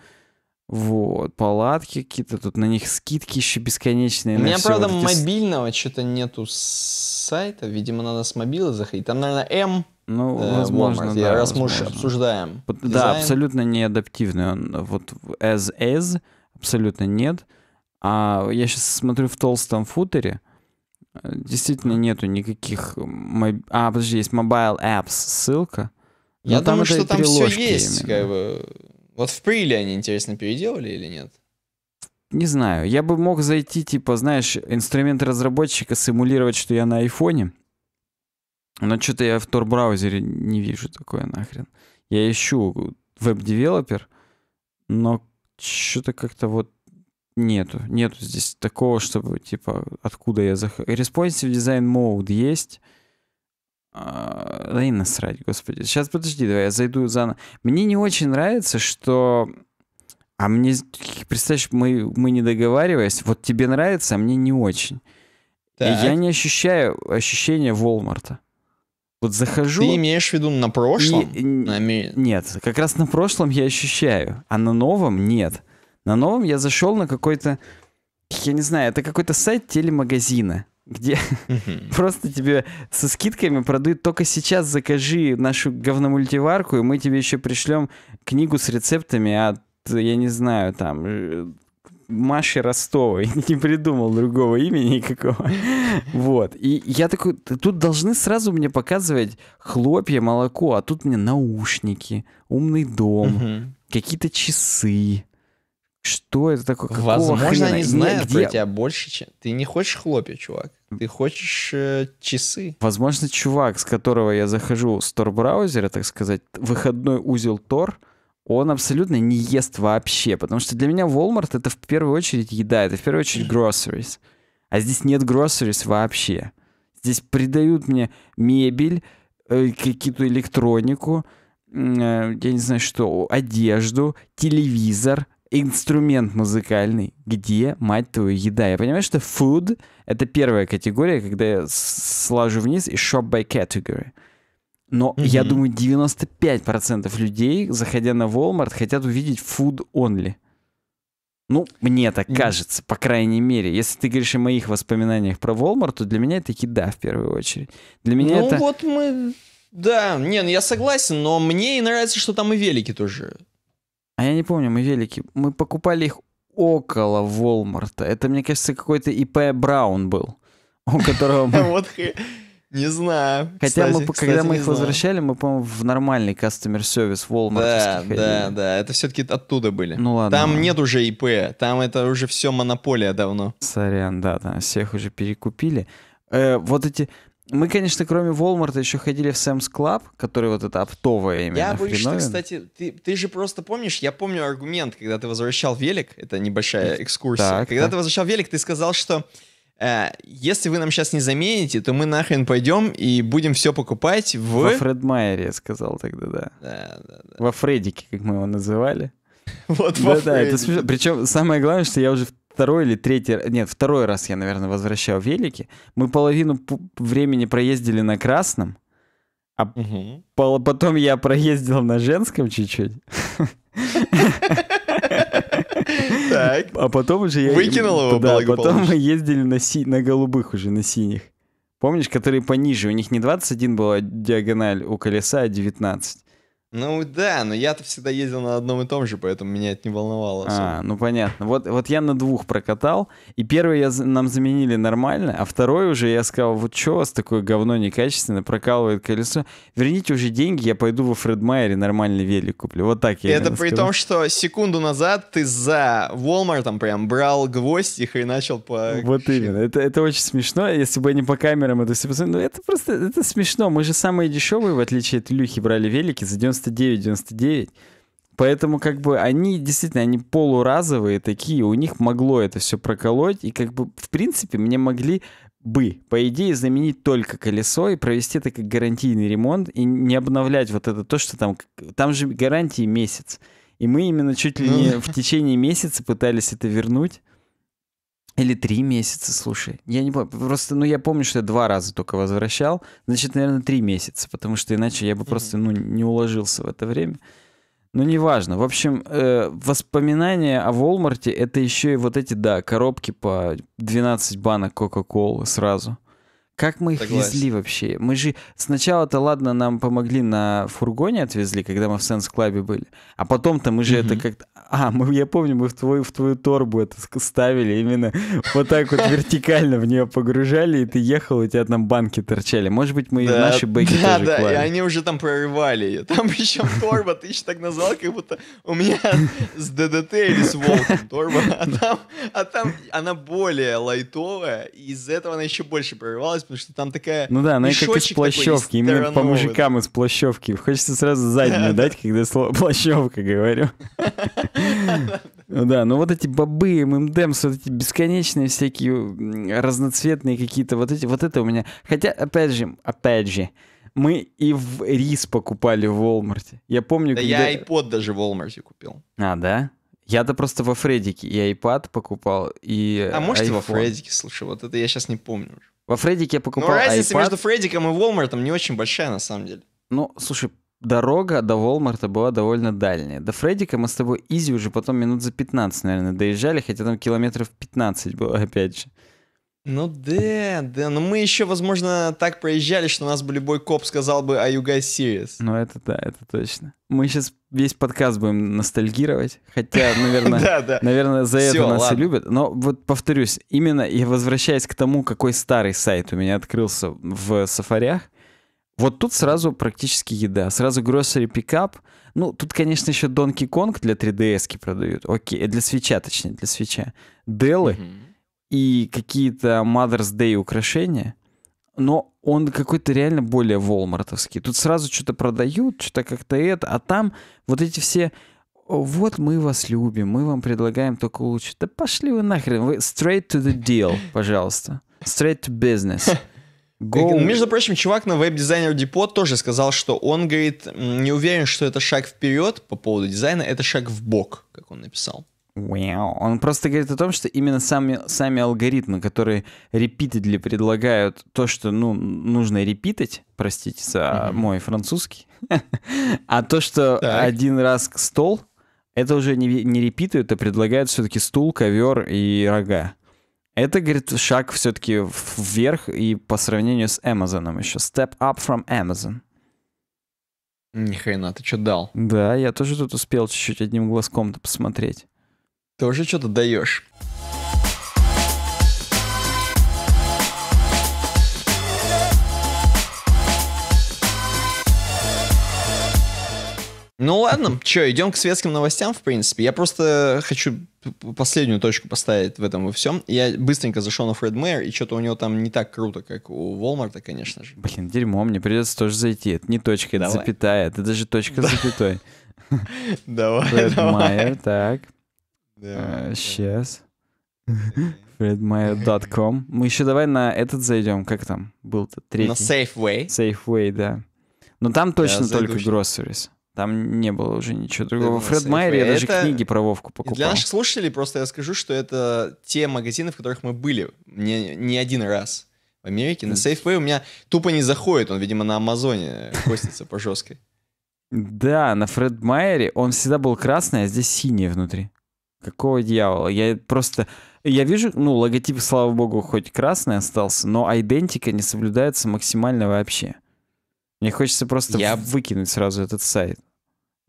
Вот, палатки какие-то, тут на них скидки еще бесконечные. У меня, правда, вот эти... мобильного что-то нету сайта, видимо, надо с мобила заходить. Там, наверное, М ну, э, возможно, Walmart, да, раз возможно. мы обсуждаем. Да, абсолютно не адаптивный он. Вот as is абсолютно нет. А я сейчас смотрю в толстом футере, Действительно нету никаких... Моб... А, подожди, есть mobile apps ссылка. Но Я ну, там думаю, что там все есть, как бы. Вот в Приле они, интересно, переделали или нет? Не знаю. Я бы мог зайти, типа, знаешь, инструмент разработчика симулировать, что я на айфоне. Но что-то я в Tor-браузере не вижу такое нахрен. Я ищу веб-девелопер, но что-то как-то вот Нету, нету здесь такого, чтобы, типа, откуда я захожу. Responsive Design Mode есть. А, да и насрать, господи. Сейчас, подожди, давай я зайду заново. Мне не очень нравится, что... А мне, представляешь, мы, мы не договариваясь, вот тебе нравится, а мне не очень. Так. И я не ощущаю ощущения Волмарта. Вот захожу... Ты имеешь в виду на прошлом? И... Нет, как раз на прошлом я ощущаю, а на новом нет. На новом я зашел на какой-то, я не знаю, это какой-то сайт телемагазина где просто тебе со скидками продают только сейчас закажи нашу говномультиварку, и мы тебе еще пришлем книгу с рецептами от, я не знаю, там, э, Маши Ростовой. Не придумал другого имени никакого. Вот. И я такой, тут должны сразу мне показывать хлопья, молоко, а тут мне наушники, умный дом, какие-то часы. Что это такое? Какого Возможно, хрена? они знают где... про тебя больше, чем... Ты не хочешь хлопья, чувак. Ты хочешь э, часы. Возможно, чувак, с которого я захожу с Tor-браузера, так сказать, выходной узел тор, он абсолютно не ест вообще. Потому что для меня Walmart — это в первую очередь еда, это в первую очередь groceries. А здесь нет groceries вообще. Здесь придают мне мебель, э, какие-то электронику, э, я не знаю что, одежду, телевизор, инструмент музыкальный, где, мать твою, еда. Я понимаю, что food — это первая категория, когда я сложу вниз и shop by category. Но mm-hmm. я думаю, 95% людей, заходя на Walmart, хотят увидеть food only. Ну, мне так кажется, по крайней мере. Если ты говоришь о моих воспоминаниях про Walmart, то для меня это еда в первую очередь. Для меня ну, это... вот мы... Да, не, ну я согласен, но мне и нравится, что там и велики тоже а я не помню, мы велики. Мы покупали их около Волмарта. Это, мне кажется, какой-то ИП Браун был, у которого мы... не знаю. Хотя кстати, мы, кстати, когда мы их знаю. возвращали, мы, по-моему, в нормальный кастомер сервис Walmart. Да, ходили. да, да. Это все-таки оттуда были. Ну ладно. Там ладно. нет уже ИП, там это уже все монополия давно. Сорян, да, да, всех уже перекупили. Э, вот эти мы, конечно, кроме Walmart еще ходили в Sam's Club, который вот это оптовое именно. Я боюсь, кстати, ты, ты же просто помнишь, я помню аргумент, когда ты возвращал велик, это небольшая экскурсия. Так, когда так. ты возвращал велик, ты сказал, что э, если вы нам сейчас не замените, то мы нахрен пойдем и будем все покупать в... Во Фред Майере, я сказал тогда, да. Да, да, да. Во Фредике, как мы его называли. Вот во Фредике. Причем самое главное, что я уже в второй или третий, нет, второй раз я, наверное, возвращал велики. Мы половину времени проездили на красном, а угу. по потом я проездил на женском чуть-чуть. Так. А потом уже я... Выкинул его Да, потом мы ездили на, си... на голубых уже, на синих. Помнишь, которые пониже? У них не 21 была диагональ у колеса, а 19. Ну да, но я-то всегда ездил на одном и том же, поэтому меня это не волновало. А, особо. А, ну понятно. Вот, вот я на двух прокатал, и первый я, нам заменили нормально, а второй уже я сказал, вот что у вас такое говно некачественное, прокалывает колесо, верните уже деньги, я пойду во Фред Фредмайере нормальный велик куплю. Вот так я Это при сказал. том, что секунду назад ты за Walmartом прям брал гвоздь и начал по... Вот именно, это, это очень смешно, если бы не по камерам это все... Ну это просто, это смешно, мы же самые дешевые, в отличие от Люхи, брали велики за 90 99-99. Поэтому как бы они действительно, они полуразовые такие, у них могло это все проколоть, и как бы в принципе мне могли бы, по идее, заменить только колесо и провести это как гарантийный ремонт и не обновлять вот это то, что там, там же гарантии месяц. И мы именно чуть ли ну не в течение месяца пытались это вернуть. Или три месяца, слушай. Я не помню. Просто, ну, я помню, что я два раза только возвращал. Значит, наверное, три месяца, потому что иначе я бы mm-hmm. просто, ну, не уложился в это время. Ну, неважно. В общем, э, воспоминания о Волмарте — это еще и вот эти, да, коробки по 12 банок Кока-Колы сразу. Как мы их Согласен. везли вообще? Мы же сначала-то, ладно, нам помогли на фургоне отвезли, когда мы в Сенс Клабе были. А потом-то мы же угу. это как-то... А, мы, я помню, мы в твою, в твою торбу это ставили именно вот так вот вертикально в нее погружали, и ты ехал, и у тебя там банки торчали. Может быть, мы и да, наши бэки да, тоже Да, да, и они уже там прорывали. ее. Там еще торба, ты еще так назвал, как будто у меня с ДДТ или с Волком торба. А там, а там она более лайтовая, и из-за этого она еще больше прорывалась, потому что там такая Ну да, она как из плащевки, именно по мужикам из плащевки. Хочется сразу заднюю дать, когда слово плащевка говорю. Ну да, ну вот эти бобы, ММДМС, эм эм эм, вот эти бесконечные всякие разноцветные какие-то, вот эти, вот это у меня. Хотя, опять же, опять же, мы и в рис покупали в Walmart Я помню, да когда... я iPod даже в Walmart купил. А, да? Я-то просто во Фредике и iPad покупал, и А может, iPhone. во Фредике, слушай, вот это я сейчас не помню уже. Во Фредике я покупал Ну, разница iPad. между Фредиком и Волмартом не очень большая, на самом деле. Ну, слушай, дорога до Волмарта была довольно дальняя. До Фредика мы с тобой изи уже потом минут за 15, наверное, доезжали, хотя там километров 15 было, опять же. Ну да, да, но мы еще, возможно, так проезжали, что у нас бы любой коп сказал бы «Are you guys serious?» Ну это да, это точно. Мы сейчас весь подкаст будем ностальгировать, хотя, наверное, да, да. наверное за Все, это нас ладно. и любят. Но вот повторюсь, именно и возвращаясь к тому, какой старый сайт у меня открылся в сафарях, вот тут сразу практически еда, сразу grocery пикап. Ну, тут, конечно, еще Donkey Kong для 3DS продают. Окей, э, для свеча, точнее, для свеча. Делы. Mm-hmm и какие-то Mother's Day украшения, но он какой-то реально более волмартовский. Тут сразу что-то продают, что-то как-то это, а там вот эти все вот мы вас любим, мы вам предлагаем только лучше. Да пошли вы нахрен, вы straight to the deal, пожалуйста. Straight to business. Go. Между прочим, чувак на веб-дизайнер Депо тоже сказал, что он, говорит, не уверен, что это шаг вперед по поводу дизайна, это шаг в бок, как он написал. Он просто говорит о том, что именно сами, сами алгоритмы, которые репитедли предлагают то, что ну, нужно репитать, простите за mm-hmm. мой французский, а то, что так. один раз стол, это уже не, не репитают, а предлагают все-таки стул, ковер и рога. Это, говорит, шаг все-таки вверх и по сравнению с Amazon еще. Step up from Amazon. Ни хрена, ты что дал? Да, я тоже тут успел чуть-чуть одним глазком-то посмотреть. Ты уже что-то даешь. Ну ладно, что, идем к светским новостям, в принципе. Я просто хочу последнюю точку поставить в этом во всем. Я быстренько зашел на Фред Мэйр, и что-то у него там не так круто, как у Волмарта, конечно же. Блин, дерьмо, мне придется тоже зайти. Это не точка, это Давай. запятая, это даже точка да. запятой. Давай, Фред давай. так. Э, Сейчас. Fredmaya.com. Мы еще давай на этот зайдем. Как там был-то? Третий. На Safeway. Safeway, да. Но там точно только зайду. groceries. Там не было уже ничего другого. Да, Фред Майер, я даже это... книги про Вовку покупал. Для наших слушателей просто я скажу, что это те магазины, в которых мы были не, не один раз в Америке. На Safeway у меня тупо не заходит. Он, видимо, на Амазоне хостится по жесткой. Да, на Фред Майере он всегда был красный, а здесь синий внутри. Какого дьявола? Я просто... Я вижу, ну, логотип, слава богу, хоть красный остался, но идентика не соблюдается максимально вообще. Мне хочется просто я... выкинуть сразу этот сайт.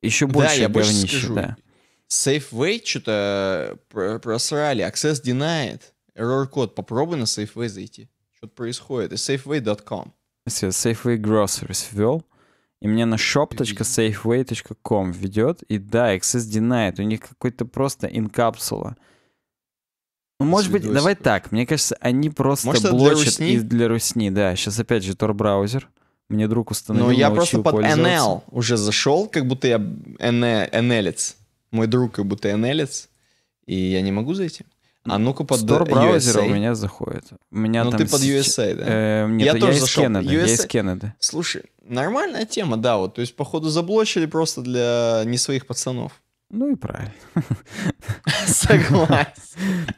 Еще больше да, я больше скажу. Да. Safeway что-то э, просрали. Access denied. Error code. Попробуй на Safeway зайти. Что-то происходит. И safeway.com. Safeway Groceries ввел. И меня на shop.safeway.com ведет. И да, access denied. У них какой-то просто инкапсула. Ну, может быть, давай так. Мне кажется, они просто Может, это для блочат русни? и для русни. Да, сейчас опять же Tor-браузер. Мне друг установил, Ну, я просто под NL уже зашел, как будто я NL, NL-ец. Мой друг как будто NL-ец. И я не могу зайти. А ну-ка под Store браузера у меня заходит. У меня ну там ты под USA, да? Э, нет, я, я тоже я зашел. Из Кеннеда, USA... Я из Кеннеда. Слушай, нормальная тема, да, вот. То есть, походу, заблочили просто для не своих пацанов. Ну и правильно. Согласен.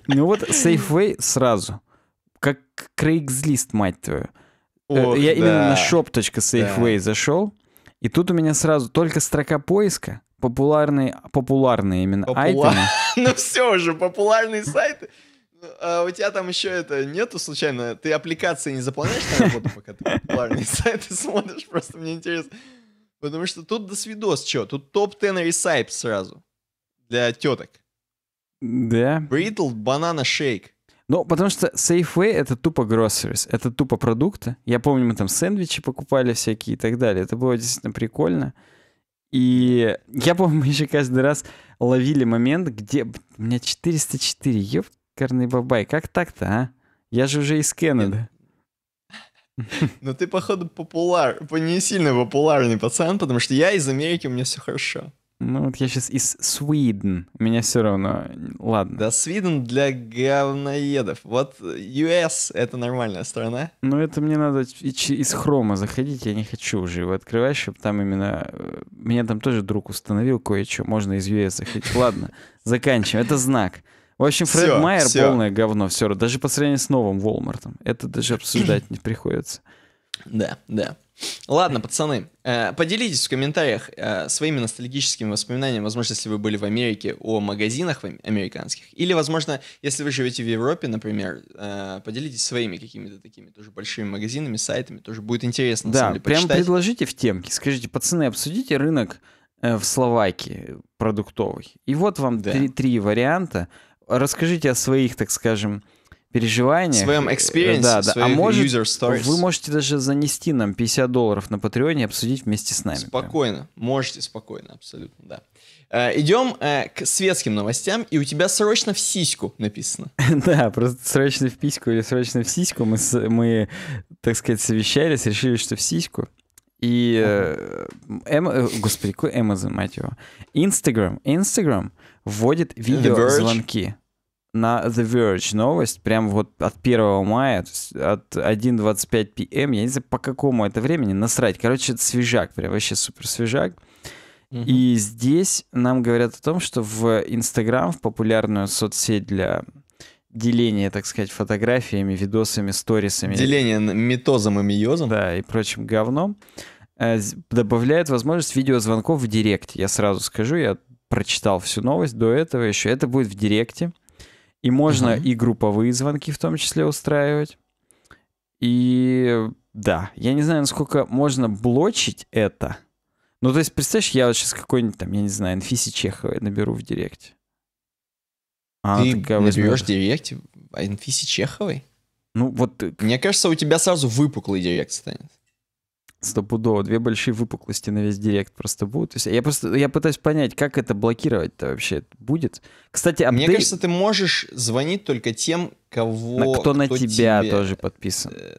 Ну вот Safeway сразу. Как Craigslist, мать твою. Э, я именно на shop.safeway да. зашел, и тут у меня сразу только строка поиска, популярные, популярные именно Попула... айтемы. Ну все уже, популярные сайты. А у тебя там еще это нету случайно? Ты аппликации не заполняешь на работу, пока ты популярные сайты смотришь? Просто мне интересно. Потому что тут до свидос, что? Тут топ-10 ресайп сразу. Для теток. Да. Бритл банана шейк. Ну, потому что Safeway — это тупо groceries, это тупо продукты. Я помню, мы там сэндвичи покупали всякие и так далее. Это было действительно прикольно. Uh, и я помню, мы еще каждый раз ловили момент, где... У меня 404, ёбкарный бабай, как так-то, а? Я же уже из Кеннеда. Ну ты, походу, популярный, не сильно популярный пацан, потому что я из Америки, у меня все хорошо. Ну вот я сейчас из Sweden. Меня все равно... Ладно. Да, Sweden для говноедов. Вот US — это нормальная страна. Ну это мне надо из хрома заходить. Я не хочу уже его открывать, чтобы там именно... Э, меня там тоже друг установил кое-что. Можно из US заходить. Ладно, заканчиваем. Это знак. В общем, Фред все, Майер все. полное говно. Все, даже по сравнению с новым Волмартом. Это даже обсуждать не приходится. Да, да. Ладно, пацаны, э, поделитесь в комментариях э, своими ностальгическими воспоминаниями, возможно, если вы были в Америке, о магазинах американских, или, возможно, если вы живете в Европе, например, э, поделитесь своими какими-то такими тоже большими магазинами, сайтами, тоже будет интересно, да, деле, прям предложите в темке, скажите, пацаны, обсудите рынок в Словакии продуктовый, и вот вам да. три, три варианта, расскажите о своих, так скажем, переживаниях. В своем э, experience, да, да. А может, user stories. вы можете даже занести нам 50 долларов на Патреоне и обсудить вместе с нами. Спокойно, прям. можете спокойно, абсолютно, да. Э, идем э, к светским новостям, и у тебя срочно в сиську написано. да, просто срочно в письку или срочно в сиську. Мы, мы так сказать, совещались, решили, что в сиську. И, э, эм, э, господи, какой Amazon, мать его. Instagram, Instagram вводит видеозвонки на The Verge новость, прям вот от 1 мая, от 1.25 PM эм, я не знаю, по какому это времени, насрать. Короче, это свежак, прям вообще супер свежак. И здесь нам говорят о том, что в Инстаграм, в популярную соцсеть для деления, так сказать, фотографиями, видосами, сторисами. Деление метозом и миозом. Да, и прочим говном. Э, добавляет возможность видеозвонков в Директе. Я сразу скажу, я прочитал всю новость до этого еще. Это будет в Директе. И можно угу. и групповые звонки в том числе устраивать. И да, я не знаю, насколько можно блочить это. Ну, то есть, представляешь, я вот сейчас какой-нибудь там, я не знаю, Анфисе Чеховой наберу в директе. А Ты наберешь директ Анфисе Чеховой? Ну, вот... Э, Мне кажется, у тебя сразу выпуклый директ станет. Стопудово. Две большие выпуклости на весь директ просто будут. То есть я просто я пытаюсь понять, как это блокировать-то вообще будет. Кстати, апдейт... Мне кажется, ты можешь звонить только тем, кого... На кто, кто на тебя тебе... Э, тоже подписан. Э,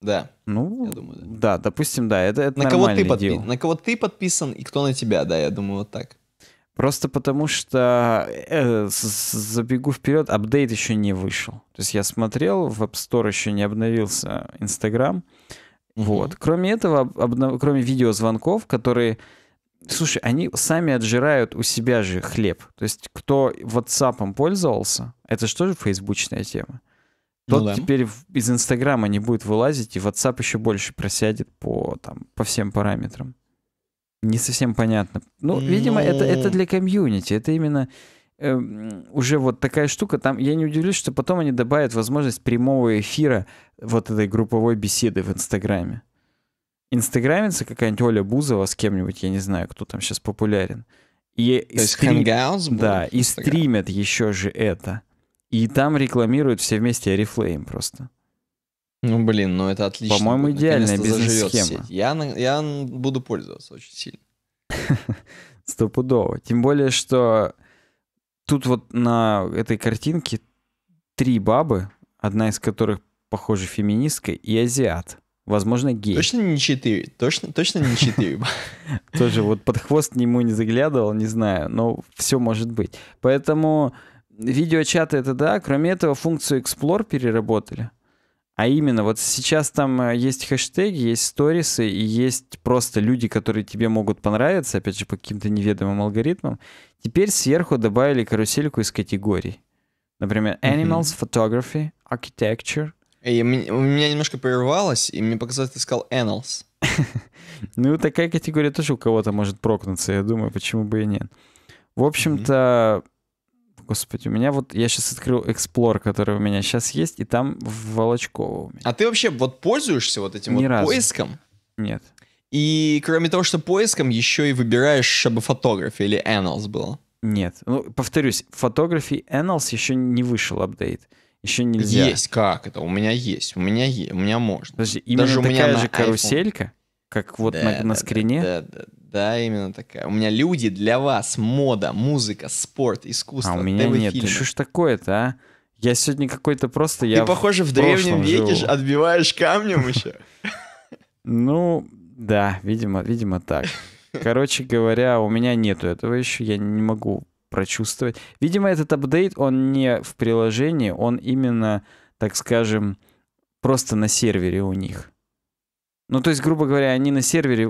да. Ну, я думаю, да. да, допустим, да, это, это на кого ты подпи... На кого ты подписан и кто на тебя, да, я думаю, вот так. Просто потому что э, забегу вперед, апдейт еще не вышел. То есть я смотрел, в App Store еще не обновился Instagram. Вот. Кроме этого, обнов... кроме видеозвонков, которые Слушай, они сами отжирают у себя же хлеб. То есть, кто WhatsApp пользовался, это же тоже фейсбучная тема. Ну Тот ну, да. теперь из Инстаграма не будет вылазить, и WhatsApp еще больше просядет по, там, по всем параметрам. Не совсем понятно. Ну, Но... видимо, это, это ну. для комьюнити. Это именно Эм, уже вот такая штука, там я не удивлюсь, что потом они добавят возможность прямого эфира вот этой групповой беседы в Инстаграме. Инстаграмится какая-нибудь Оля Бузова с кем-нибудь, я не знаю, кто там сейчас популярен. И То стрим... есть Да, и стримят еще же это. И там рекламируют все вместе Арифлейм просто. Ну, блин, ну это отлично. По-моему, идеальная бизнес-схема. Я, я буду пользоваться очень сильно. Стопудово. Тем более, что тут вот на этой картинке три бабы, одна из которых, похоже, феминистка и азиат. Возможно, гей. Точно не четыре? Точно, точно не четыре? Тоже вот под хвост нему не заглядывал, не знаю, но все может быть. Поэтому видеочаты это да, кроме этого функцию Explore переработали. А именно, вот сейчас там э, есть хэштеги, есть сторисы, и есть просто люди, которые тебе могут понравиться, опять же, по каким-то неведомым алгоритмам. Теперь сверху добавили карусельку из категорий. Например, Animals, mm-hmm. Photography, Architecture. Эй, у меня немножко прервалось, и мне показалось, ты сказал animals. ну, такая категория тоже у кого-то может прокнуться, я думаю, почему бы и нет. В общем-то, mm-hmm Господи, у меня вот... Я сейчас открыл Explore, который у меня сейчас есть, и там Волочкова у меня. А ты вообще вот пользуешься вот этим Ни вот разу. поиском? Нет. И кроме того, что поиском, еще и выбираешь, чтобы фотографии или Annals было? Нет. Ну, повторюсь, фотографии Annals еще не вышел апдейт. Еще нельзя. Есть, как это? У меня есть, у меня есть, у меня можно. Подожди, именно Даже у меня такая же на каруселька, как вот да, на, да, скрине? Да, да, да. Да, именно такая. У меня люди для вас, мода, музыка, спорт, искусство. А у меня нет. Фильмы. Да что ж такое-то, а? Я сегодня какой-то просто... Ты, я похоже, в, в древнем веке живу. отбиваешь камнем еще. Ну, да, видимо, видимо так. Короче говоря, у меня нету этого еще, я не могу прочувствовать. Видимо, этот апдейт, он не в приложении, он именно, так скажем, просто на сервере у них. Ну, то есть, грубо говоря, они на сервере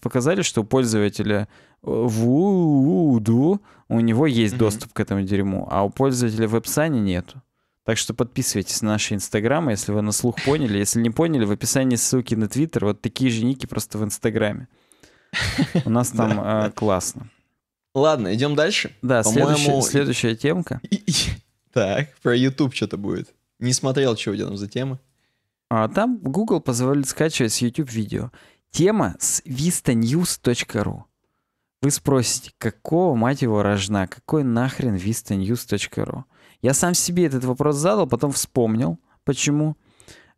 показали, что у пользователя э, в Вуду у него есть mm-hmm. доступ к этому дерьму, а у пользователя в описании нету. Так что подписывайтесь на наши инстаграмы, если вы на слух поняли. Если не поняли, в описании ссылки на твиттер. Вот такие же ники просто в инстаграме. У нас там э, классно. Ладно, идем дальше. Да, следующая темка. Так, про YouTube что-то будет. Не смотрел, что у тебя там за темы. А там Google позволит скачивать с YouTube видео. Тема с vistanews.ru. Вы спросите, какого, мать его, рожна, какой нахрен vistanews.ru? Я сам себе этот вопрос задал, потом вспомнил, почему.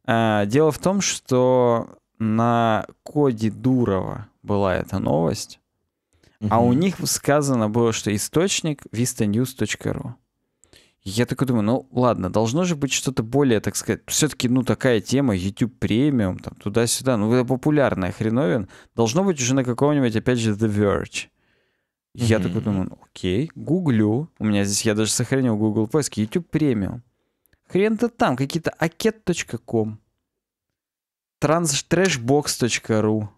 А, дело в том, что на коде Дурова была эта новость, угу. а у них сказано было, что источник vistanews.ru. Я такой думаю, ну ладно, должно же быть что-то более, так сказать, все-таки, ну такая тема, YouTube премиум, там туда-сюда, ну это популярная хреновин, должно быть уже на каком-нибудь, опять же, The Verge. Я mm-hmm. такой думаю, ну, окей, гуглю, у меня здесь, я даже сохранил Google поиск YouTube премиум. Хрен-то там, какие-то aket.com, transtrashbox.ru.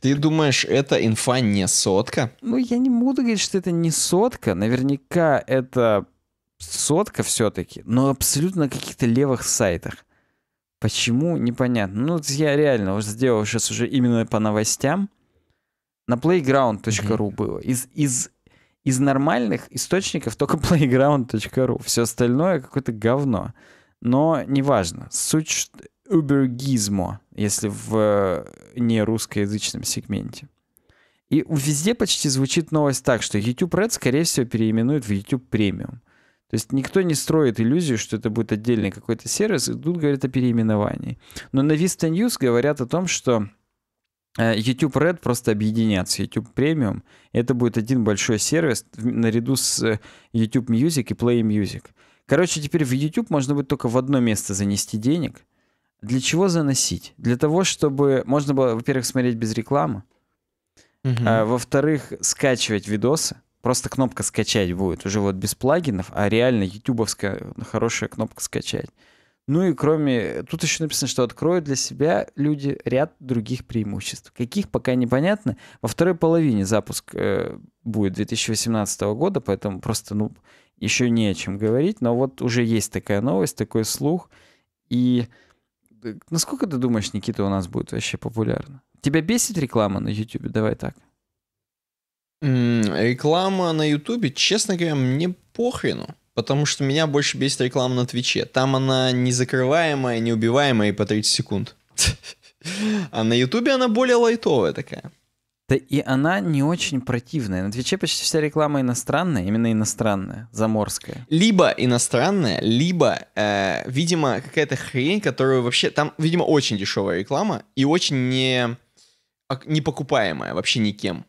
Ты думаешь, это инфа не сотка? Ну, я не буду говорить, что это не сотка. Наверняка это сотка все-таки, но абсолютно на каких-то левых сайтах. Почему, непонятно. Ну, я реально уже сделал сейчас уже именно по новостям. На playground.ru было. Из, из, из нормальных источников только playground.ru. Все остальное какое-то говно. Но неважно. Суть убергизмо, если в э, не русскоязычном сегменте. И везде почти звучит новость так, что YouTube Red, скорее всего, переименуют в YouTube Premium. То есть никто не строит иллюзию, что это будет отдельный какой-то сервис, и тут говорят о переименовании. Но на Vista News говорят о том, что э, YouTube Red просто объединят с YouTube Premium. Это будет один большой сервис наряду с э, YouTube Music и Play Music. Короче, теперь в YouTube можно будет только в одно место занести денег. Для чего заносить? Для того, чтобы можно было, во-первых, смотреть без рекламы, угу. а, во-вторых, скачивать видосы, Просто кнопка «Скачать» будет уже вот без плагинов, а реально ютубовская ну, хорошая кнопка «Скачать». Ну и кроме... Тут еще написано, что откроют для себя люди ряд других преимуществ. Каких, пока непонятно. Во второй половине запуск э, будет 2018 года, поэтому просто, ну, еще не о чем говорить. Но вот уже есть такая новость, такой слух. И э, насколько ты думаешь, Никита, у нас будет вообще популярно? Тебя бесит реклама на YouTube? Давай так. Реклама на Ютубе, честно говоря, мне похрену. Потому что меня больше бесит реклама на Твиче. Там она незакрываемая, неубиваемая и по 30 секунд. А на Ютубе она более лайтовая такая. Да и она не очень противная. На Твиче почти вся реклама иностранная, именно иностранная, заморская. Либо иностранная, либо, э, видимо, какая-то хрень, которую вообще... Там, видимо, очень дешевая реклама и очень не, а, не покупаемая вообще никем.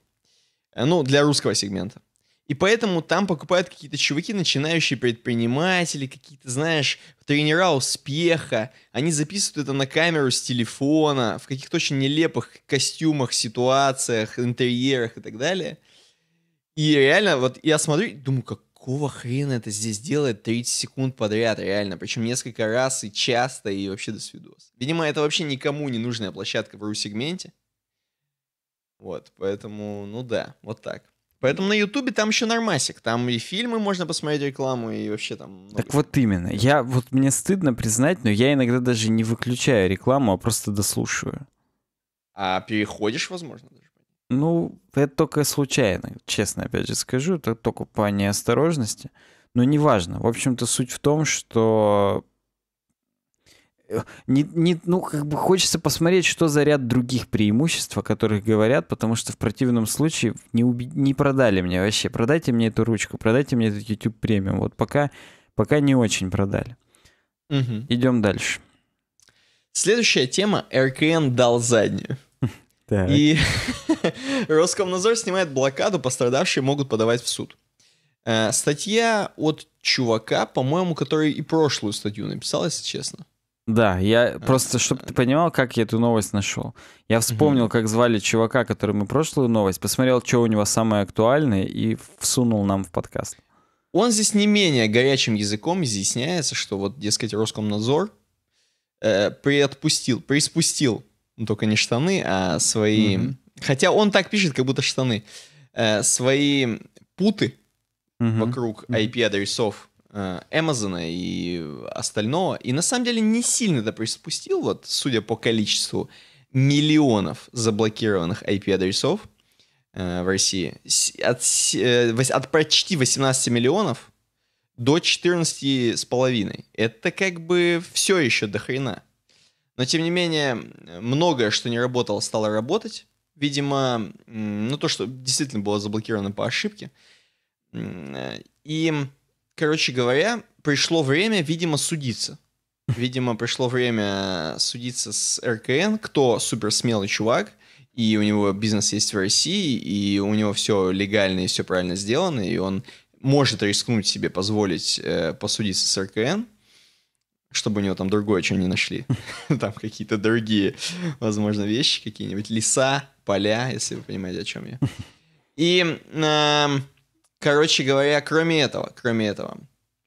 Э, ну, для русского сегмента. И поэтому там покупают какие-то чуваки, начинающие предприниматели, какие-то, знаешь, тренера успеха. Они записывают это на камеру с телефона, в каких-то очень нелепых костюмах, ситуациях, интерьерах и так далее. И реально, вот я смотрю, думаю, какого хрена это здесь делает 30 секунд подряд, реально. Причем несколько раз и часто, и вообще до свидос. Видимо, это вообще никому не нужная площадка в ру-сегменте. Вот, поэтому, ну да, вот так. Поэтому на Ютубе там еще нормасик. Там и фильмы можно посмотреть, рекламу, и вообще там... Так вот именно. Я, вот мне стыдно признать, но я иногда даже не выключаю рекламу, а просто дослушиваю. А переходишь, возможно, даже? Ну, это только случайно, честно, опять же скажу. Это только по неосторожности. Но неважно. В общем-то, суть в том, что не, не, ну, как бы хочется посмотреть, что за ряд других преимуществ, о которых говорят, потому что в противном случае не, уби... не продали мне вообще. Продайте мне эту ручку, продайте мне этот YouTube премиум. Вот пока, пока не очень продали. Угу. Идем дальше. Следующая тема. РКН дал заднюю. И Роскомнадзор снимает блокаду, пострадавшие могут подавать в суд. Э, статья от чувака, по-моему, который и прошлую статью написал, если честно. Да, я э, просто, э, чтобы ты понимал, как я эту новость нашел. Я вспомнил, как звали чувака, который мы прошлую новость, посмотрел, что у него самое актуальное, и всунул нам в подкаст. Он здесь не менее горячим языком изъясняется, что вот, дескать, Роскомнадзор э, приотпустил, приспустил, ну, только не штаны, а свои... Угу. Хотя он так пишет, как будто штаны. Э, свои путы угу. вокруг IP-адресов Эмазона и остального. И на самом деле не сильно это приспустил, вот судя по количеству миллионов заблокированных IP-адресов э, в России. От, э, от почти 18 миллионов до 14 с половиной. Это как бы все еще до хрена. Но тем не менее, многое, что не работало, стало работать. Видимо, ну то, что действительно было заблокировано по ошибке. Э, и короче говоря, пришло время, видимо, судиться. Видимо, пришло время судиться с РКН, кто супер смелый чувак, и у него бизнес есть в России, и у него все легально и все правильно сделано, и он может рискнуть себе позволить э, посудиться с РКН, чтобы у него там другое что не нашли. Там какие-то другие, возможно, вещи, какие-нибудь леса, поля, если вы понимаете, о чем я. И эм, Короче говоря, кроме этого, кроме этого,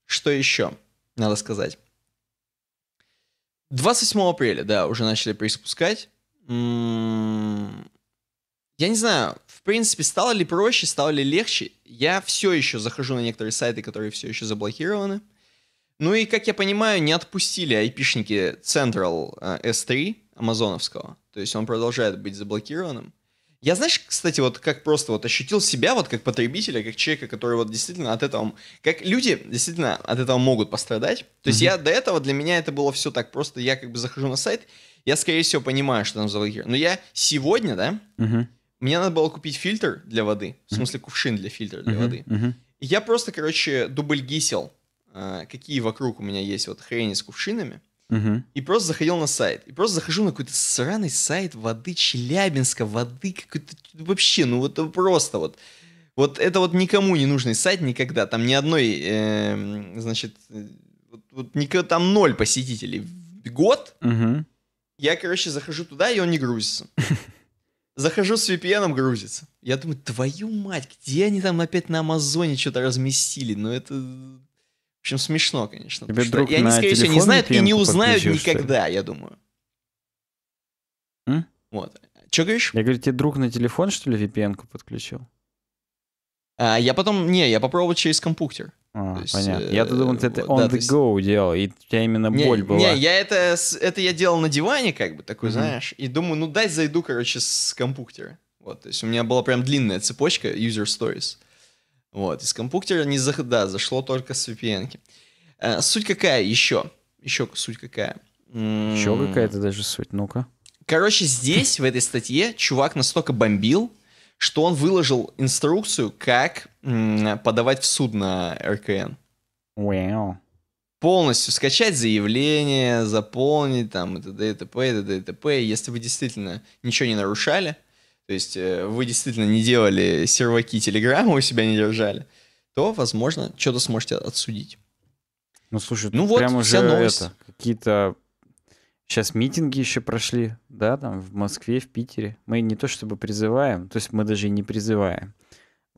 что еще надо сказать? 28 апреля, да, уже начали приспускать. М-м-м. Я не знаю, в принципе, стало ли проще, стало ли легче. Я все еще захожу на некоторые сайты, которые все еще заблокированы. Ну и, как я понимаю, не отпустили айпишники Central S3 э, амазоновского. То есть он продолжает быть заблокированным. Я, знаешь, кстати, вот как просто вот ощутил себя вот как потребителя, как человека, который вот действительно от этого... Как люди действительно от этого могут пострадать. То есть mm-hmm. я до этого, для меня это было все так просто. Я как бы захожу на сайт, я, скорее всего, понимаю, что там за заблокировано. Но я сегодня, да, mm-hmm. мне надо было купить фильтр для воды. В смысле, кувшин для фильтра для mm-hmm. воды. Mm-hmm. я просто, короче, дубльгисел, а, какие вокруг у меня есть вот хрени с кувшинами. Угу. И просто заходил на сайт. И просто захожу на какой-то сраный сайт воды Челябинска, воды какой-то... Вообще, ну вот просто вот... Вот это вот никому не нужный сайт никогда. Там ни одной, эм, э, значит, вот, вот никогда, там ноль посетителей в год. Угу. Я, короче, захожу туда, и он не грузится. Захожу с VPN, грузится. Я думаю, твою мать, где они там опять на Амазоне что-то разместили? Ну это в общем, смешно, конечно. Тебе друг что, и они, скорее всего, не знают и не узнают никогда, я думаю. М? Вот. Че говоришь? Я говорю, тебе друг на телефон, что ли, VPN-ку подключил? А, я потом, не, я попробовал через компьютер. А, есть, понятно. Э, Я-то думал, ты это on да, the есть... go делал, и у тебя именно не, боль была. Не, я это, это я делал на диване, как бы, такой, mm-hmm. знаешь, и думаю, ну дай зайду, короче, с компьютера. Вот, то есть у меня была прям длинная цепочка user stories. Вот, из компьютера не за, да, зашло только с VPN. -ки. Э, суть какая еще? Еще суть какая? М м-м. Еще какая-то даже суть, ну-ка. Короче, здесь, в этой статье, чувак настолько бомбил, что он выложил инструкцию, как подавать в суд на РКН. Wow. Полностью скачать заявление, заполнить там и т.д. и т.п. и т.д. и т.п. Если вы действительно ничего не нарушали, то есть э, вы действительно не делали серваки Телеграма, у себя не держали, то, возможно, что-то сможете отсудить. Ну, слушай, ну вот прям уже это, какие-то Сейчас митинги еще прошли, да, там в Москве, в Питере. Мы не то чтобы призываем, то есть мы даже и не призываем.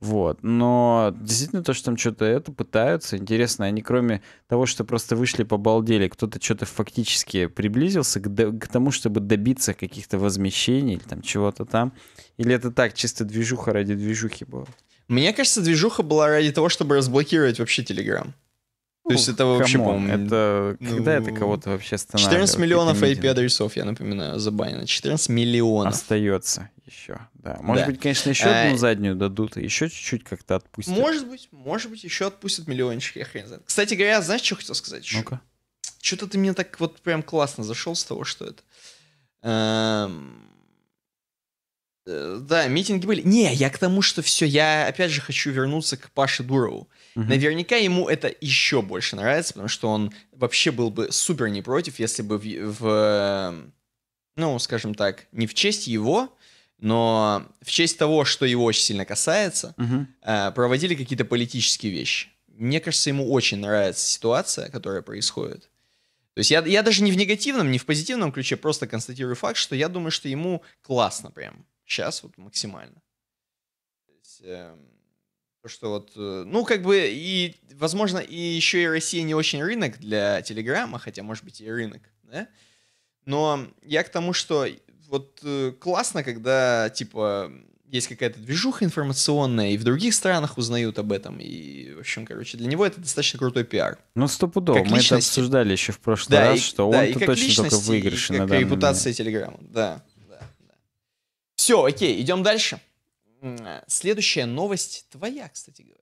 Вот. Но действительно то, что там что-то это пытаются, интересно, они кроме того, что просто вышли побалдели, кто-то что-то фактически приблизился к, до, к тому, чтобы добиться каких-то возмещений или там чего-то там? Или это так, чисто движуха ради движухи была? Мне кажется, движуха была ради того, чтобы разблокировать вообще Телеграм. То есть ну, это вообще, по-моему... Это... Ну, Когда это кого-то вообще становится? 14 миллионов IP-адресов, я напоминаю, забанено. 14 миллионов. Остается еще, да. Может да. быть, конечно, еще а... одну э, заднюю дадут, и еще чуть-чуть как-то отпустят. Может быть, может быть, еще отпустят миллиончик, я хрен знает. Кстати говоря, знаешь, что хотел сказать еще? Ну-ка. Что-то ты мне так вот прям классно зашел с того, что это. Эм... Э, да, митинги были. Не, я к тому, что все, я опять же хочу вернуться к Паше Дурову. Угу. Наверняка ему это еще больше нравится, потому что он вообще был бы супер не против, если бы в, в эм, ну, скажем так, не в честь его, но в честь того, что его очень сильно касается, угу. проводили какие-то политические вещи. Мне кажется, ему очень нравится ситуация, которая происходит. То есть я, я даже не в негативном, не в позитивном ключе, просто констатирую факт, что я думаю, что ему классно прям сейчас вот максимально. То есть, э, что вот, э, ну, как бы, и, возможно, и еще и Россия не очень рынок для Телеграма, хотя, может быть, и рынок, да? Но я к тому, что вот э, классно, когда, типа, есть какая-то движуха информационная, и в других странах узнают об этом. И, в общем, короче, для него это достаточно крутой пиар. Ну, стопудово. Мы личности. это обсуждали еще в прошлый да, раз, и, что да, он-то точно личности, только выигрыш на как репутация Телеграма, да, да, да. Все, окей, идем дальше. Э, следующая новость твоя, кстати говоря.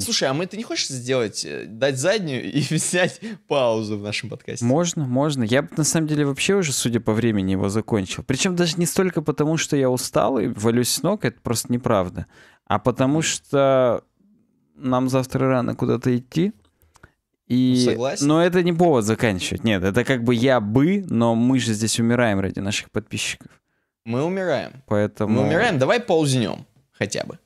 Слушай, а мы ты не хочешь сделать, э, дать заднюю и взять паузу в нашем подкасте? Можно, можно. Я бы на самом деле вообще уже, судя по времени, его закончил. Причем даже не столько потому, что я устал и валюсь с ног, это просто неправда. А потому что нам завтра рано куда-то идти. И... Ну, согласен. Но это не повод заканчивать. Нет, это как бы я бы, но мы же здесь умираем ради наших подписчиков. Мы умираем. Поэтому... Мы умираем, давай паузнем хотя бы.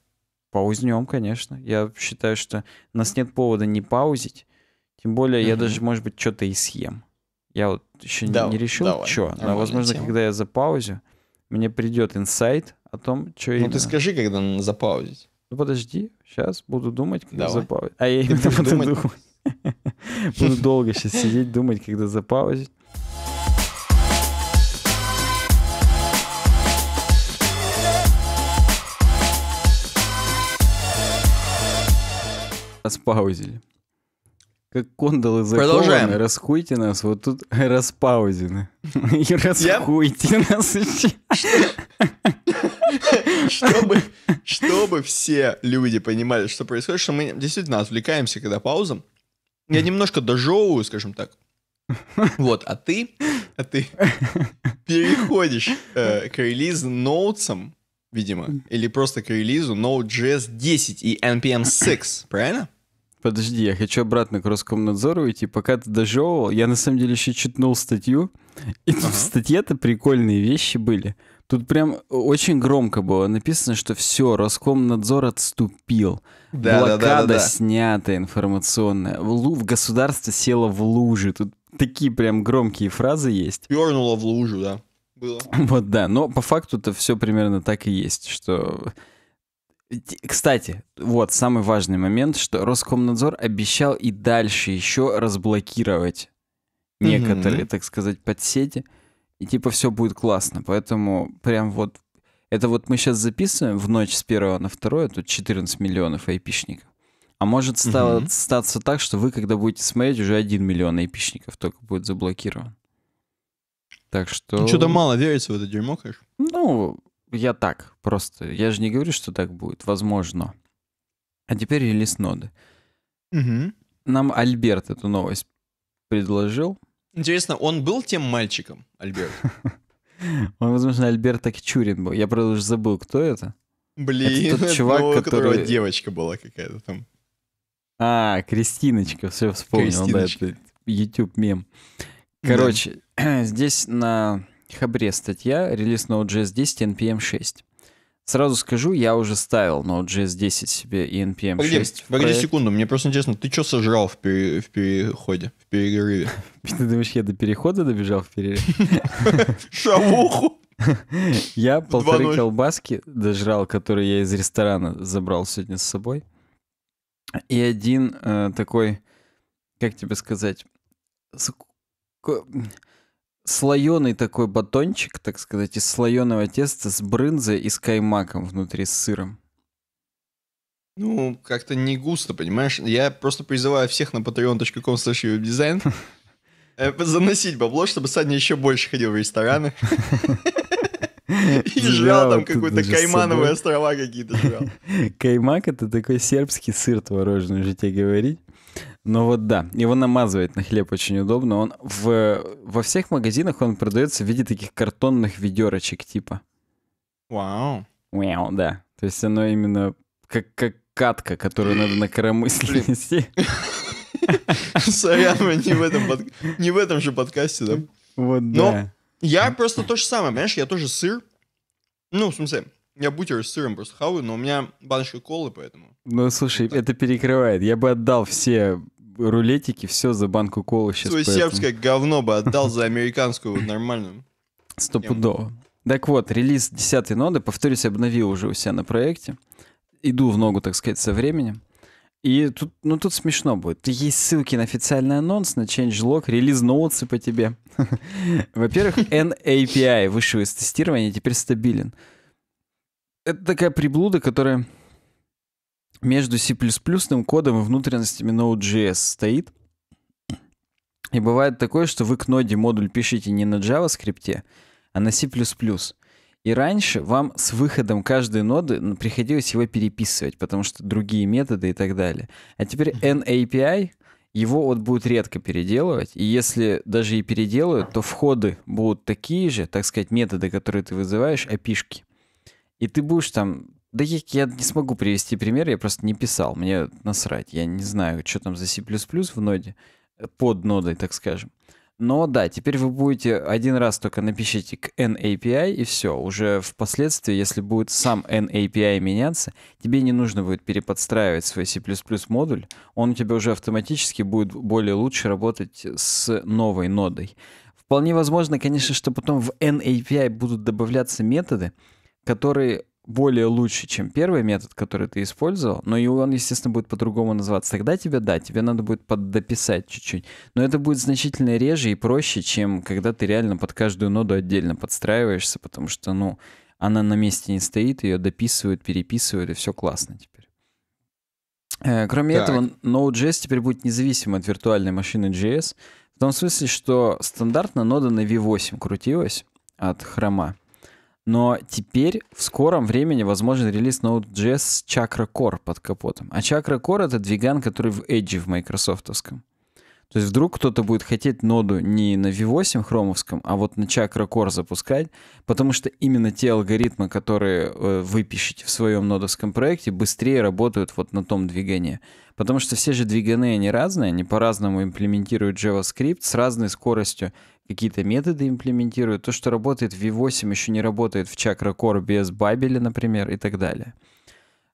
Паузнем, конечно. Я считаю, что у нас нет повода не паузить. Тем более, mm я даже, может быть, что-то и съем. Я вот еще да, не решил, давай, что. Но, возможно, тема. когда я запаузю, мне придет инсайт о том, что Ну, именно. ты скажи, когда запаузить. Ну, подожди, сейчас буду думать, когда давай. запаузить. А я именно буду думать. Буду долго сейчас сидеть, думать, когда запаузить. Распаузили. Как кондолы Продолжаем. Раскуйте нас, вот тут распаузины. И раскуйте нас. Чтобы, чтобы все люди понимали, что происходит, что мы действительно отвлекаемся, когда пауза. Я немножко дожевываю, скажем так. Вот, а ты, а ты переходишь э, к релизу ноутсом, видимо, или просто к релизу Node.js 10 и NPM 6, правильно? Подожди, я хочу обратно к Роскомнадзору идти. Пока ты дожевывал, я на самом деле еще читнул статью, и ага. в статье-то прикольные вещи были. Тут прям очень громко было написано, что все, Роскомнадзор отступил. Да, Блокада да, да, да, да. снята информационная. В, лу... государство село в лужи. Тут такие прям громкие фразы есть. Пернуло в лужу, да. Было. Вот да, но по факту-то все примерно так и есть, что кстати, вот самый важный момент, что Роскомнадзор обещал и дальше еще разблокировать некоторые, mm-hmm. так сказать, подсети, и типа все будет классно. Поэтому прям вот это вот мы сейчас записываем в ночь с первого на второе тут 14 миллионов айпишников. А может стало, mm-hmm. статься так, что вы, когда будете смотреть, уже 1 миллион айпишников только будет заблокирован. Так что... Ну, что-то мало верится в это дерьмо, конечно. Ну, я так просто. Я же не говорю, что так будет. Возможно. А теперь релиз ноды. Угу. Нам Альберт эту новость предложил. Интересно, он был тем мальчиком, Альберт? Он, возможно, Альберт так Акчурин был. Я, правда, уже забыл, кто это. Блин, это тот ну, чувак, ну, который... которого девочка была какая-то там. А, Кристиночка, все вспомнил, да, это YouTube мем. Короче, да. здесь на Хабре статья «Релиз Node.js 10 NPM 6». Сразу скажу, я уже ставил Node.js 10 себе и NPM 6. Погоди проект. секунду, мне просто интересно, ты что сожрал в, пере, в переходе, в перерыве? Ты думаешь, я до перехода добежал в перерыве? Шавуху! Я полторы колбаски дожрал, которые я из ресторана забрал сегодня с собой. И один э, такой, как тебе сказать, слоеный такой батончик, так сказать, из слоеного теста с брынзой и с каймаком внутри с сыром. Ну, как-то не густо, понимаешь? Я просто призываю всех на patreon.com slash дизайн э, заносить бабло, чтобы Саня еще больше ходил в рестораны. И жрал там какой-то каймановые острова какие-то жрал. Каймак — это такой сербский сыр творожный, уже тебе говорить. Ну вот да, его намазывать на хлеб очень удобно. Он в, во всех магазинах он продается в виде таких картонных ведерочек типа. Вау. Вау, да. То есть оно именно как, как катка, которую надо на коромысле нести. Сорян, мы не в этом, под... не в этом же подкасте, да? Вот, да. Но я просто то же самое, понимаешь, я тоже сыр. Ну, в смысле, я бутер с сыром просто хаваю, но у меня баночка колы, поэтому... Ну, слушай, это перекрывает. Я бы отдал все рулетики, все за банку колы сейчас. Свое поэтому... сербское говно бы отдал за американскую нормальную. Стопудово. Так вот, релиз 10 ноды, повторюсь, обновил уже у себя на проекте. Иду в ногу, так сказать, со временем. И тут, ну, тут смешно будет. есть ссылки на официальный анонс, на changelog, релиз ноутсы по тебе. Во-первых, NAPI вышел из тестирования, теперь стабилен. Это такая приблуда, которая между C++ кодом и внутренностями Node.js стоит. И бывает такое, что вы к ноде модуль пишете не на JavaScript, а на C++. И раньше вам с выходом каждой ноды приходилось его переписывать, потому что другие методы и так далее. А теперь NAPI, его вот будут редко переделывать, и если даже и переделают, то входы будут такие же, так сказать, методы, которые ты вызываешь, опишки. И ты будешь там да я, я не смогу привести пример, я просто не писал, мне насрать. Я не знаю, что там за C++ в ноде, э, под нодой, так скажем. Но да, теперь вы будете один раз только напишите к NAPI и все. Уже впоследствии, если будет сам NAPI меняться, тебе не нужно будет переподстраивать свой C++ модуль. Он у тебя уже автоматически будет более лучше работать с новой нодой. Вполне возможно, конечно, что потом в NAPI будут добавляться методы, которые более лучше, чем первый метод, который ты использовал, но и он, естественно, будет по-другому называться. Тогда тебе, да, тебе надо будет поддописать чуть-чуть. Но это будет значительно реже и проще, чем когда ты реально под каждую ноду отдельно подстраиваешься, потому что, ну, она на месте не стоит, ее дописывают, переписывают, и все классно теперь. Э, кроме так. этого, Node.js теперь будет независим от виртуальной машины JS, в том смысле, что стандартно нода на V8 крутилась от хрома. Но теперь в скором времени возможен релиз Node.js с Chakra Core под капотом. А Chakra Core — это двиган, который в Edge в майкрософтовском. То есть вдруг кто-то будет хотеть ноду не на V8 хромовском, а вот на Chakra Core запускать, потому что именно те алгоритмы, которые э, вы пишете в своем нодовском проекте, быстрее работают вот на том двигане. Потому что все же двиганы, они разные, они по-разному имплементируют JavaScript с разной скоростью какие-то методы имплементируют. То, что работает в V8, еще не работает в Chakra Core без бабеля, например, и так далее.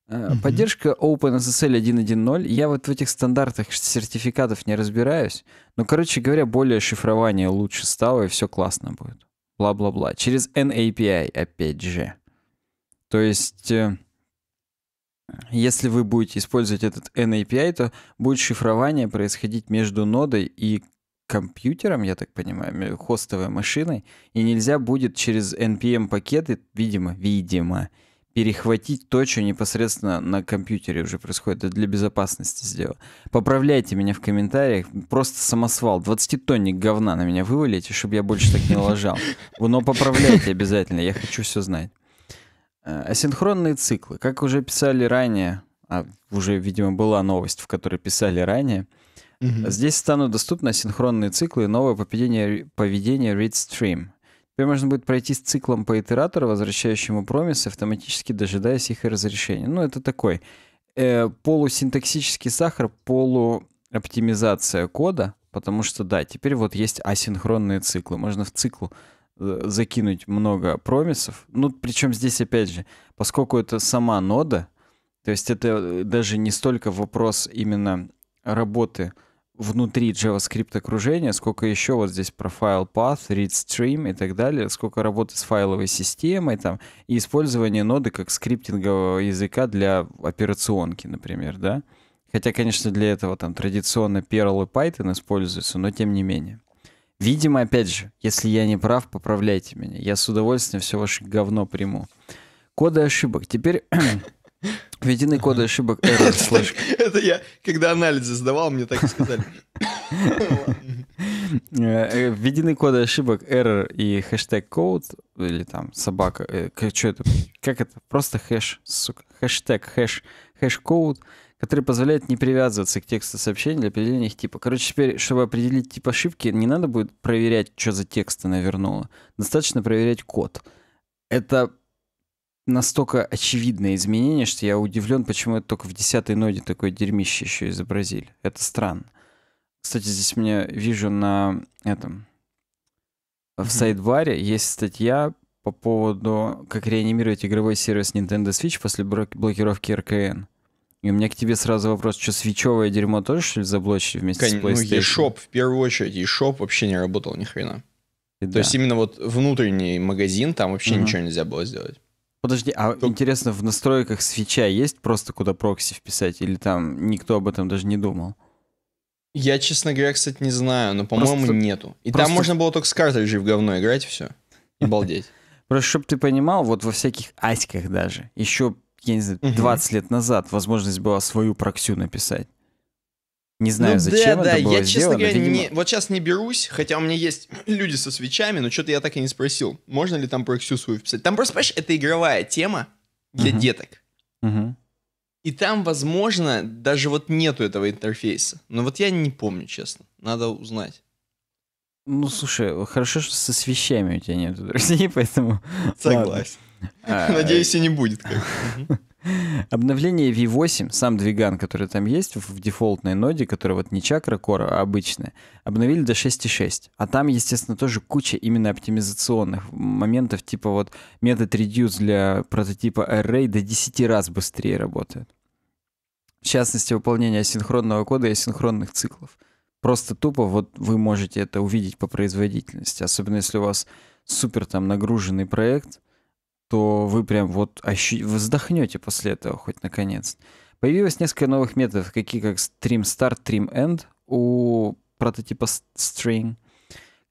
Mm-hmm. Поддержка OpenSSL 1.1.0. Я вот в этих стандартах сертификатов не разбираюсь. Но, короче говоря, более шифрование лучше стало, и все классно будет. Бла-бла-бла. Через NAPI, опять же. То есть, э, если вы будете использовать этот NAPI, то будет шифрование происходить между нодой и компьютером, я так понимаю, хостовой машиной, и нельзя будет через NPM-пакеты, видимо, видимо, перехватить то, что непосредственно на компьютере уже происходит. Это для безопасности сделал. Поправляйте меня в комментариях. Просто самосвал. 20-тонник говна на меня вывалите, чтобы я больше так не ложал. Но поправляйте обязательно. Я хочу все знать. Э, асинхронные циклы. Как уже писали ранее, а уже, видимо, была новость, в которой писали ранее — Здесь станут доступны синхронные циклы и новое поведение, поведение ReadStream. Теперь можно будет пройти с циклом по итератору, возвращающему промис, автоматически дожидаясь их разрешения. Ну, это такой э, полусинтаксический сахар, полуоптимизация кода, потому что, да, теперь вот есть асинхронные циклы. Можно в цикл э, закинуть много промисов. Ну, причем здесь, опять же, поскольку это сама нода, то есть это э, даже не столько вопрос именно работы внутри JavaScript окружения, сколько еще вот здесь про файл path, read stream и так далее, сколько работы с файловой системой там, и использование ноды как скриптингового языка для операционки, например, да? Хотя, конечно, для этого там традиционно Perl и Python используются, но тем не менее. Видимо, опять же, если я не прав, поправляйте меня. Я с удовольствием все ваше говно приму. Коды ошибок. Теперь Введены коды ошибок error slash. Это я, когда анализы сдавал, мне так и сказали. Э, введены коды ошибок error и хэштег code, или там собака, э, что это, как это, просто хэш, сука, хэштег, хэш, хэш-код, который позволяет не привязываться к тексту сообщений для определения их типа. Короче, теперь, чтобы определить тип ошибки, не надо будет проверять, что за текст она вернула. Достаточно проверять код. Это настолько очевидное изменение, что я удивлен, почему это только в десятой ноде такое дерьмище еще изобразили. Это странно. Кстати, здесь меня вижу на этом. В mm есть статья по поводу, как реанимировать игровой сервис Nintendo Switch после блокировки РКН. И у меня к тебе сразу вопрос, что свечевое дерьмо тоже, что ли, заблочили вместе Кон... с ну, PlayStation? Ну, eShop, в первую очередь, eShop вообще не работал ни хрена. И То есть именно вот внутренний магазин, там вообще угу. ничего нельзя было сделать. Подожди, а Только... интересно, в настройках свеча есть просто куда прокси вписать? Или там никто об этом даже не думал? Я, честно говоря, кстати, не знаю, но, по-моему, просто... нету. И просто... там можно было только с картриджей в говно играть, и балдеть. Просто, чтобы ты понимал, вот во всяких аськах даже, еще, я не знаю, 20 лет назад возможность была свою проксю написать. Не знаю, ну, зачем да, это да. было я, сделано. Честно говоря, Видимо... не, вот сейчас не берусь, хотя у меня есть люди со свечами, но что-то я так и не спросил, можно ли там проксю свою вписать. Там просто, понимаешь, это игровая тема для uh-huh. деток. Uh-huh. И там, возможно, даже вот нету этого интерфейса. Но вот я не помню, честно. Надо узнать. Ну, слушай, хорошо, что со свечами у тебя нет друзей, поэтому... Согласен. А, Надеюсь, и не будет. Обновление V8, сам двиган, который там есть в дефолтной ноде, который вот не чакра кора, а обычная, обновили до 6.6. А там, естественно, тоже куча именно оптимизационных моментов, типа вот метод reduce для прототипа array до 10 раз быстрее работает. В частности, выполнение асинхронного кода и асинхронных циклов. Просто тупо вот вы можете это увидеть по производительности, особенно если у вас супер там нагруженный проект — то вы прям вот ощу... вздохнете после этого хоть наконец. Появилось несколько новых методов, какие как Stream Start, Stream End у прототипа String.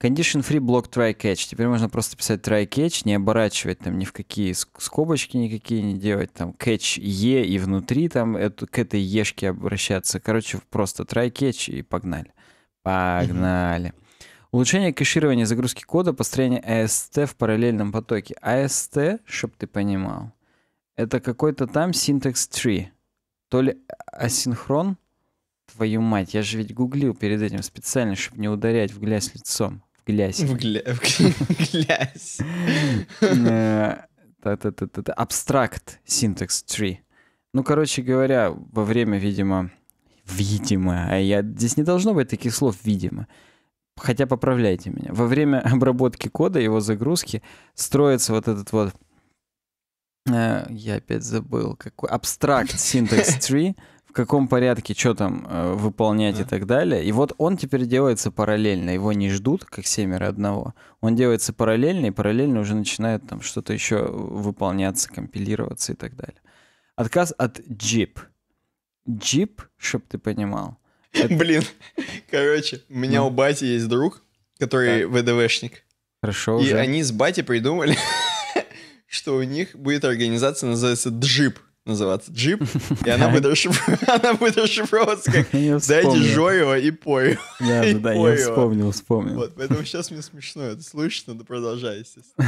Condition Free Block Try Catch. Теперь можно просто писать Try Catch, не оборачивать там ни в какие скобочки никакие не делать, там Catch E и внутри там эту, к этой Ешке обращаться. Короче, просто Try Catch и погнали. Погнали. Mm-hmm. Улучшение кэширования загрузки кода, построение AST в параллельном потоке. AST, чтоб ты понимал, это какой-то там синтекс 3. То ли асинхрон, твою мать, я же ведь гуглил перед этим специально, чтобы не ударять в грязь лицом. В грязь. В грязь. Э, Абстракт синтекс 3. Ну, короче говоря, во время, видимо, видимо, а я здесь не должно быть таких слов, видимо хотя поправляйте меня, во время обработки кода, его загрузки, строится вот этот вот, э, я опять забыл, какой, абстракт синтакс tree, в каком порядке что там э, выполнять и так далее. И вот он теперь делается параллельно, его не ждут, как семеро одного. Он делается параллельно, и параллельно уже начинает там что-то еще выполняться, компилироваться и так далее. Отказ от JIP. JIP, чтобы ты понимал, Блин, короче, у меня ну. у бати есть друг, который ВДВшник. Хорошо И они с бати придумали, что у них будет организация, называется «Джип» называться джип, и она будет, она расшифровываться как «Дайте Жорева и Пою». Да, да, я вспомнил, вспомнил. Вот, поэтому сейчас мне смешно это слышишь, надо продолжай, естественно.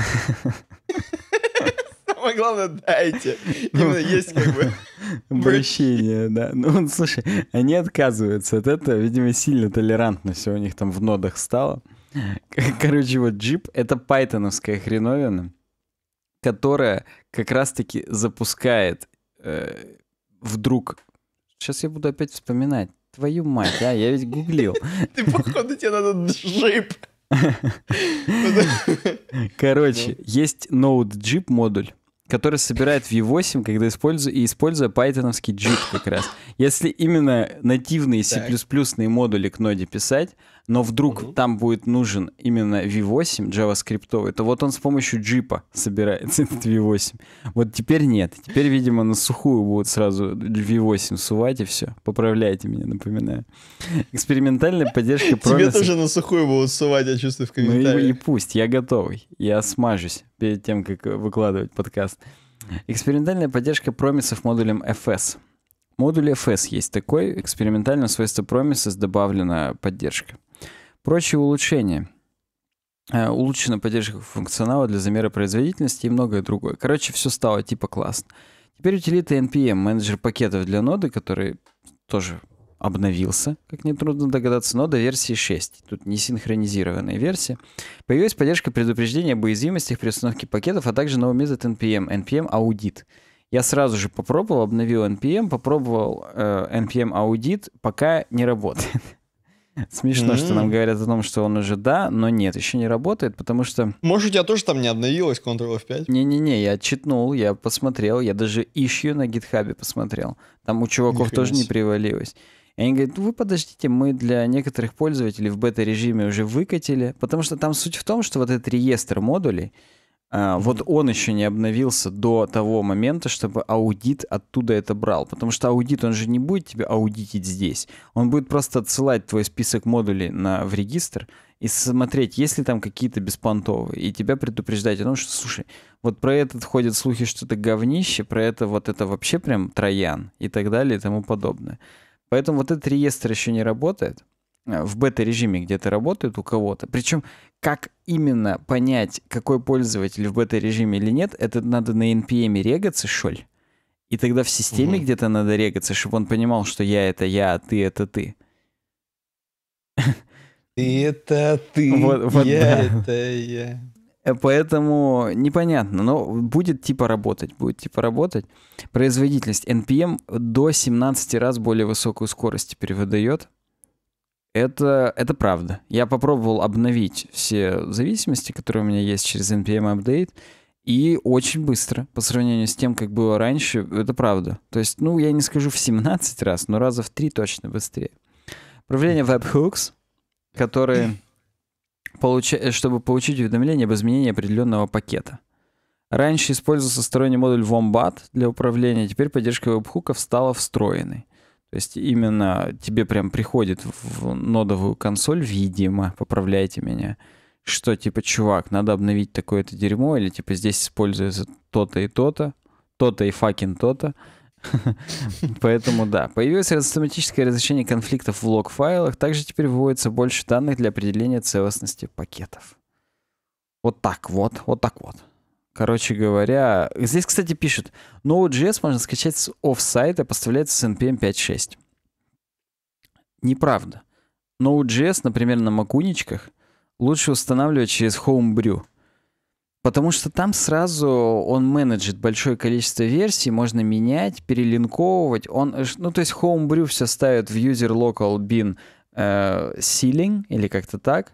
Самое главное, дайте. Именно ну, есть как бы... Обращение, да. Ну, слушай, они отказываются от этого. Видимо, сильно толерантно все у них там в нодах стало. Короче, вот джип — это пайтоновская хреновина, которая как раз-таки запускает э, вдруг... Сейчас я буду опять вспоминать. Твою мать, а, я ведь гуглил. Ты, походу, тебе надо джип. Короче, есть ноут Jeep модуль который собирает в E8, когда использую, и используя пайтоновский джип как раз. Если именно нативные C++ модули к ноде писать, но вдруг угу. там будет нужен именно V8 JavaScript, то вот он с помощью джипа собирается этот V8. Вот теперь нет. Теперь, видимо, на сухую будут сразу V8 сувать и все. Поправляйте меня, напоминаю. Экспериментальная поддержка Promise Тебе тоже на сухую будут сувать, я чувствую в комментариях. Ну и, и пусть, я готовый. Я смажусь перед тем, как э, выкладывать подкаст. Экспериментальная поддержка промисов модулем FS. Модуль FS есть такой, экспериментально в свойство промиса добавлена поддержка. Прочие улучшения. Э, улучшена поддержка функционала для замера производительности и многое другое. Короче, все стало типа классно. Теперь утилита NPM, менеджер пакетов для ноды, который тоже обновился, как нетрудно догадаться, нода версии 6. Тут не синхронизированная версия. Появилась поддержка предупреждения об уязвимостях при установке пакетов, а также новый метод NPM, NPM аудит. Я сразу же попробовал, обновил NPM, попробовал э, NPM аудит, пока не работает. Смешно, что нам говорят о том, что он уже да, но нет, еще не работает, потому что... Может, у тебя тоже там не обновилось Ctrl F5? Не-не-не, я читнул, я посмотрел, я даже ищу на гитхабе посмотрел. Там у чуваков тоже не привалилось. И они говорят, ну вы подождите, мы для некоторых пользователей в бета-режиме уже выкатили, потому что там суть в том, что вот этот реестр модулей, а, вот он еще не обновился до того момента, чтобы аудит оттуда это брал. Потому что аудит, он же не будет тебе аудитить здесь. Он будет просто отсылать твой список модулей на, в регистр и смотреть, есть ли там какие-то беспонтовые, и тебя предупреждать о том, что, слушай, вот про этот ходят слухи, что это говнище, про это вот это вообще прям троян и так далее и тому подобное. Поэтому вот этот реестр еще не работает а, в бета-режиме где-то работает у кого-то. Причем как именно понять, какой пользователь в бета-режиме или нет, это надо на NPM регаться, что ли? И тогда в системе угу. где-то надо регаться, чтобы он понимал, что я это я, а ты это ты. Ты это ты, вот, вот, я да. это я. Э, поэтому непонятно, но будет типа работать, будет типа работать. Производительность NPM до 17 раз более высокую скорость теперь выдает. Это, это правда. Я попробовал обновить все зависимости, которые у меня есть через NPM Update, и очень быстро по сравнению с тем, как было раньше, это правда. То есть, ну, я не скажу в 17 раз, но раза в 3 точно быстрее. Управление webhooks, которые получа... Э, чтобы получить уведомление об изменении определенного пакета. Раньше использовался сторонний модуль Wombat для управления, теперь поддержка вебхуков стала встроенной. То есть именно тебе прям приходит в нодовую консоль, видимо, поправляйте меня, что типа, чувак, надо обновить такое-то дерьмо, или типа здесь используется то-то и то-то, то-то и факин то-то. Поэтому да, появилось автоматическое разрешение конфликтов в лог-файлах. Также теперь выводится больше данных для определения целостности пакетов. Вот так вот, вот так вот. Короче говоря, здесь, кстати, пишут, Node.js можно скачать с офсайта, поставляется с NPM 5.6. Неправда. Node.js, например, на макуничках лучше устанавливать через Homebrew. Потому что там сразу он менеджит большое количество версий, можно менять, перелинковывать. Он, ну, то есть Homebrew все ставит в user local bin э, ceiling или как-то так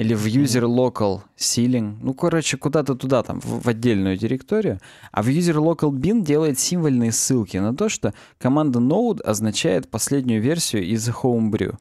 или в user local ceiling, ну, короче, куда-то туда, там, в, в отдельную директорию, а в user local bin делает символьные ссылки на то, что команда node означает последнюю версию из homebrew.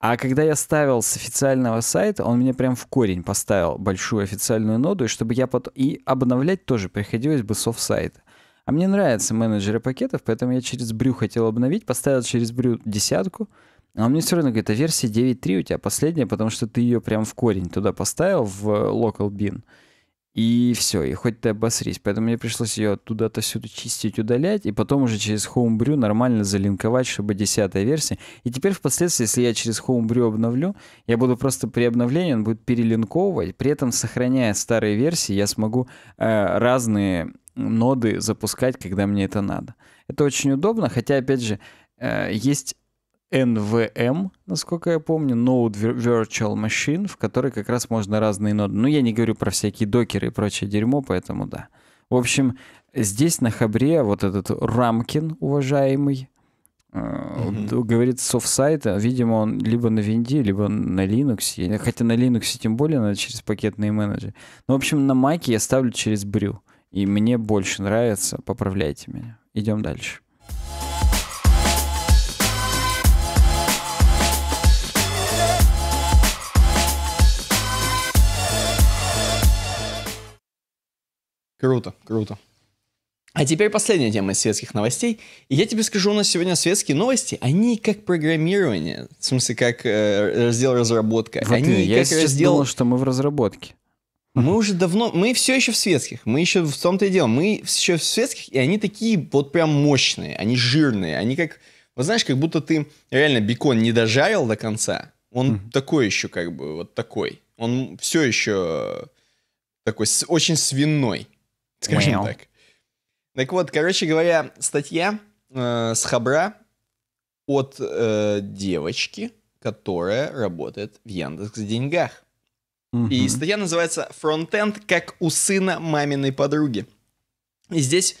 А когда я ставил с официального сайта, он меня прям в корень поставил большую официальную ноду, и чтобы я потом... И обновлять тоже приходилось бы софт-сайта. А мне нравятся менеджеры пакетов, поэтому я через брю хотел обновить, поставил через брю десятку — а мне все равно говорит, а версия 9.3 у тебя последняя, потому что ты ее прям в корень туда поставил, в э, local bin. И все, и хоть ты обосрись. Поэтому мне пришлось ее оттуда-то сюда чистить, удалять, и потом уже через Homebrew нормально залинковать, чтобы 10 версия. И теперь впоследствии, если я через Homebrew обновлю, я буду просто при обновлении, он будет перелинковывать, при этом сохраняя старые версии, я смогу э, разные ноды запускать, когда мне это надо. Это очень удобно, хотя, опять же, э, есть NVM, насколько я помню, Node Virtual Machine, в которой как раз можно разные ноды. Ну, я не говорю про всякие докеры и прочее дерьмо, поэтому да. В общем, здесь на хабре вот этот Рамкин, уважаемый, Mm-hmm. Говорит с офсайта, видимо, он либо на винде, либо на Linux. Хотя на Linux тем более надо через пакетные менеджеры. Ну, в общем, на маке я ставлю через брю. И мне больше нравится, поправляйте меня. Идем дальше. Круто, круто. А теперь последняя тема из светских новостей. И я тебе скажу, у нас сегодня светские новости, они как программирование, в смысле, как э, раздел разработка. Вот они я как сейчас раздел... думал, что мы в разработке. Мы уже давно, мы все еще в светских, мы еще в том-то и дело, мы еще в светских, и они такие вот прям мощные, они жирные, они как, вот знаешь, как будто ты реально бекон не дожарил до конца, он mm-hmm. такой еще как бы, вот такой, он все еще такой очень свиной. Скажем Мяу. так. Так вот, короче говоря, статья э, с Хабра от э, девочки, которая работает в Яндекс Деньгах. Угу. И статья называется «Фронтенд как у сына маминой подруги». И здесь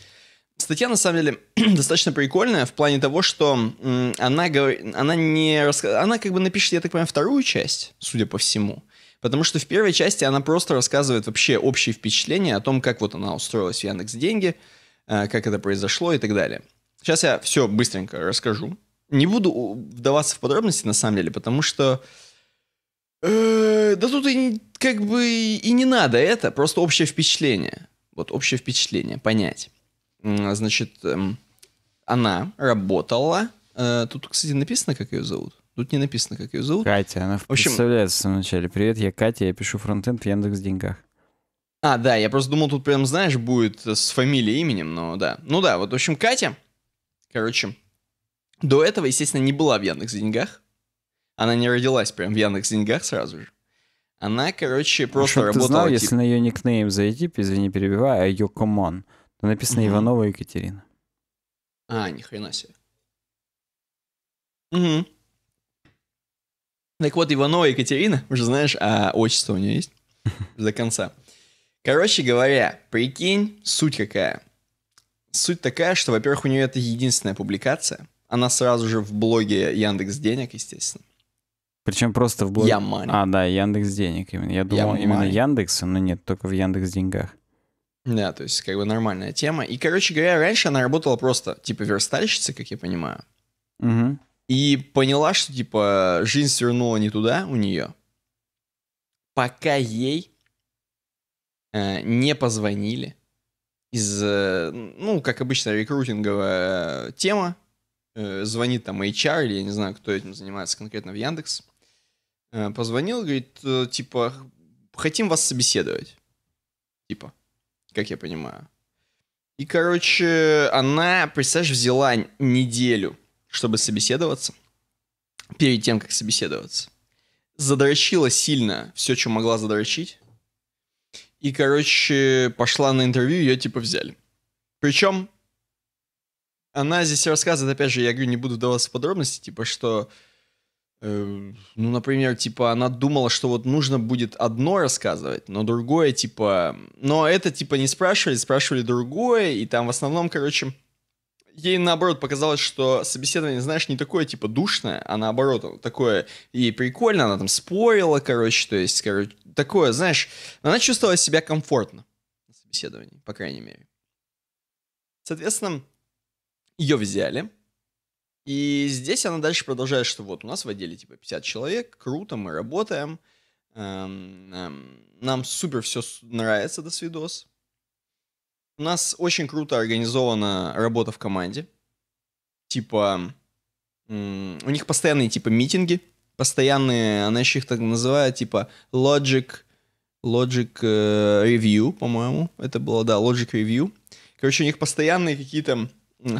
статья, на самом деле, достаточно прикольная в плане того, что она, она не... Она как бы напишет, я так понимаю, вторую часть, судя по всему. Потому что в первой части она просто рассказывает вообще общие впечатления о том, как вот она устроилась в Яндекс Деньги, э, как это произошло и так далее. Сейчас я все быстренько расскажу. Не буду вдаваться в подробности, на самом деле, потому что... Э, да тут и как бы и не надо это, просто общее впечатление. Вот общее впечатление, понять. Значит, эм, она работала. Э, тут, кстати, написано, как ее зовут. Тут не написано, как ее зовут. Катя, она в общем... представляется в самом начале. Привет, я Катя, я пишу фронтенд в Яндекс Деньгах. А, да, я просто думал, тут прям, знаешь, будет с фамилией, именем, но да. Ну да, вот, в общем, Катя, короче, до этого, естественно, не была в Яндекс Деньгах. Она не родилась прям в Яндекс Деньгах сразу же. Она, короче, просто а работала... Ты знал, тип... если на ее никнейм зайти, извини, перебиваю, а ее комон, то написано угу. Иванова Екатерина. А, ни хрена себе. Угу. Так вот, Иванова Екатерина, уже знаешь, а отчество у нее есть до конца. Короче говоря, прикинь, суть какая. Суть такая, что, во-первых, у нее это единственная публикация. Она сразу же в блоге Яндекс Денег, естественно. Причем просто в блоге... Я money. А, да, Яндекс Денег именно. Я думал Я именно Яндекс, но нет, только в Яндекс Деньгах. Да, то есть как бы нормальная тема. И, короче говоря, раньше она работала просто типа верстальщица, как я понимаю. Угу. И поняла, что, типа, жизнь свернула не туда у нее, пока ей э, не позвонили из, э, ну, как обычно, рекрутинговая э, тема, э, звонит там HR или я не знаю, кто этим занимается конкретно в Яндекс, э, позвонил, говорит, э, типа, хотим вас собеседовать, типа, как я понимаю. И, короче, она, представляешь, взяла неделю чтобы собеседоваться, перед тем, как собеседоваться, задрочила сильно все, что могла задрочить. И, короче, пошла на интервью, ее типа взяли. Причем она здесь рассказывает, опять же, я говорю, не буду вдаваться в подробности, типа, что, э, ну, например, типа, она думала, что вот нужно будет одно рассказывать, но другое, типа, но это, типа, не спрашивали, спрашивали другое, и там в основном, короче, ей наоборот показалось, что собеседование, знаешь, не такое типа душное, а наоборот такое и прикольно, она там спорила, короче, то есть, короче, такое, знаешь, она чувствовала себя комфортно на собеседовании, по крайней мере. Соответственно, ее взяли, и здесь она дальше продолжает, что вот у нас в отделе типа 50 человек, круто, мы работаем, эм, эм, нам супер все нравится, до свидос. У нас очень круто организована работа в команде. Типа, у них постоянные, типа, митинги, постоянные, она еще их так называет, типа, Logic, Logic э, Review, по-моему, это было, да, Logic Review. Короче, у них постоянные какие-то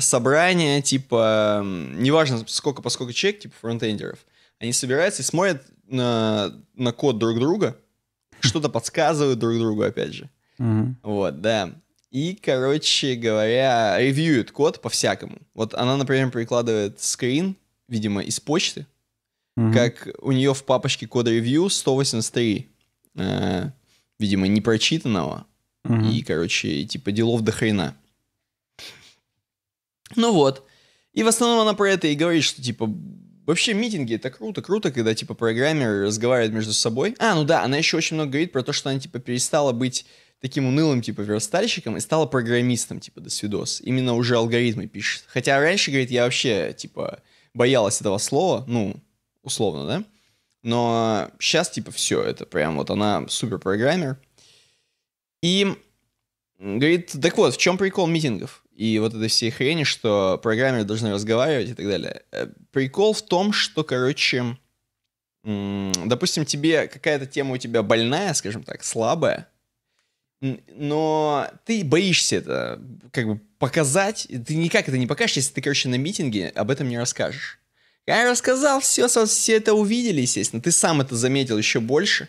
собрания, типа, неважно, сколько, поскольку человек, типа, фронтендеров, они собираются и смотрят на, на код друг друга, что-то подсказывают друг другу, опять же. Mm-hmm. Вот, да и, короче говоря, ревьюет код по-всякому. Вот она, например, прикладывает скрин, видимо, из почты, mm как у нее в папочке кода ревью 183, э, видимо, непрочитанного. mm И, короче, типа делов до хрена. Ну вот. И в основном она про это и говорит, что, типа, вообще митинги это круто, круто, когда типа программеры разговаривают между собой. А, ну да, она еще очень много говорит про то, что она типа перестала быть таким унылым, типа, верстальщиком и стала программистом, типа, до свидос. Именно уже алгоритмы пишет. Хотя раньше, говорит, я вообще, типа, боялась этого слова, ну, условно, да? Но сейчас, типа, все, это прям вот она супер программер. И говорит, так вот, в чем прикол митингов? И вот этой всей хрени, что программеры должны разговаривать и так далее. Э, прикол в том, что, короче, допустим, тебе какая-то тема у тебя больная, скажем так, слабая, но ты боишься это как бы показать, ты никак это не покажешь, если ты, короче, на митинге об этом не расскажешь. Я рассказал, все, все это увидели, естественно, ты сам это заметил еще больше.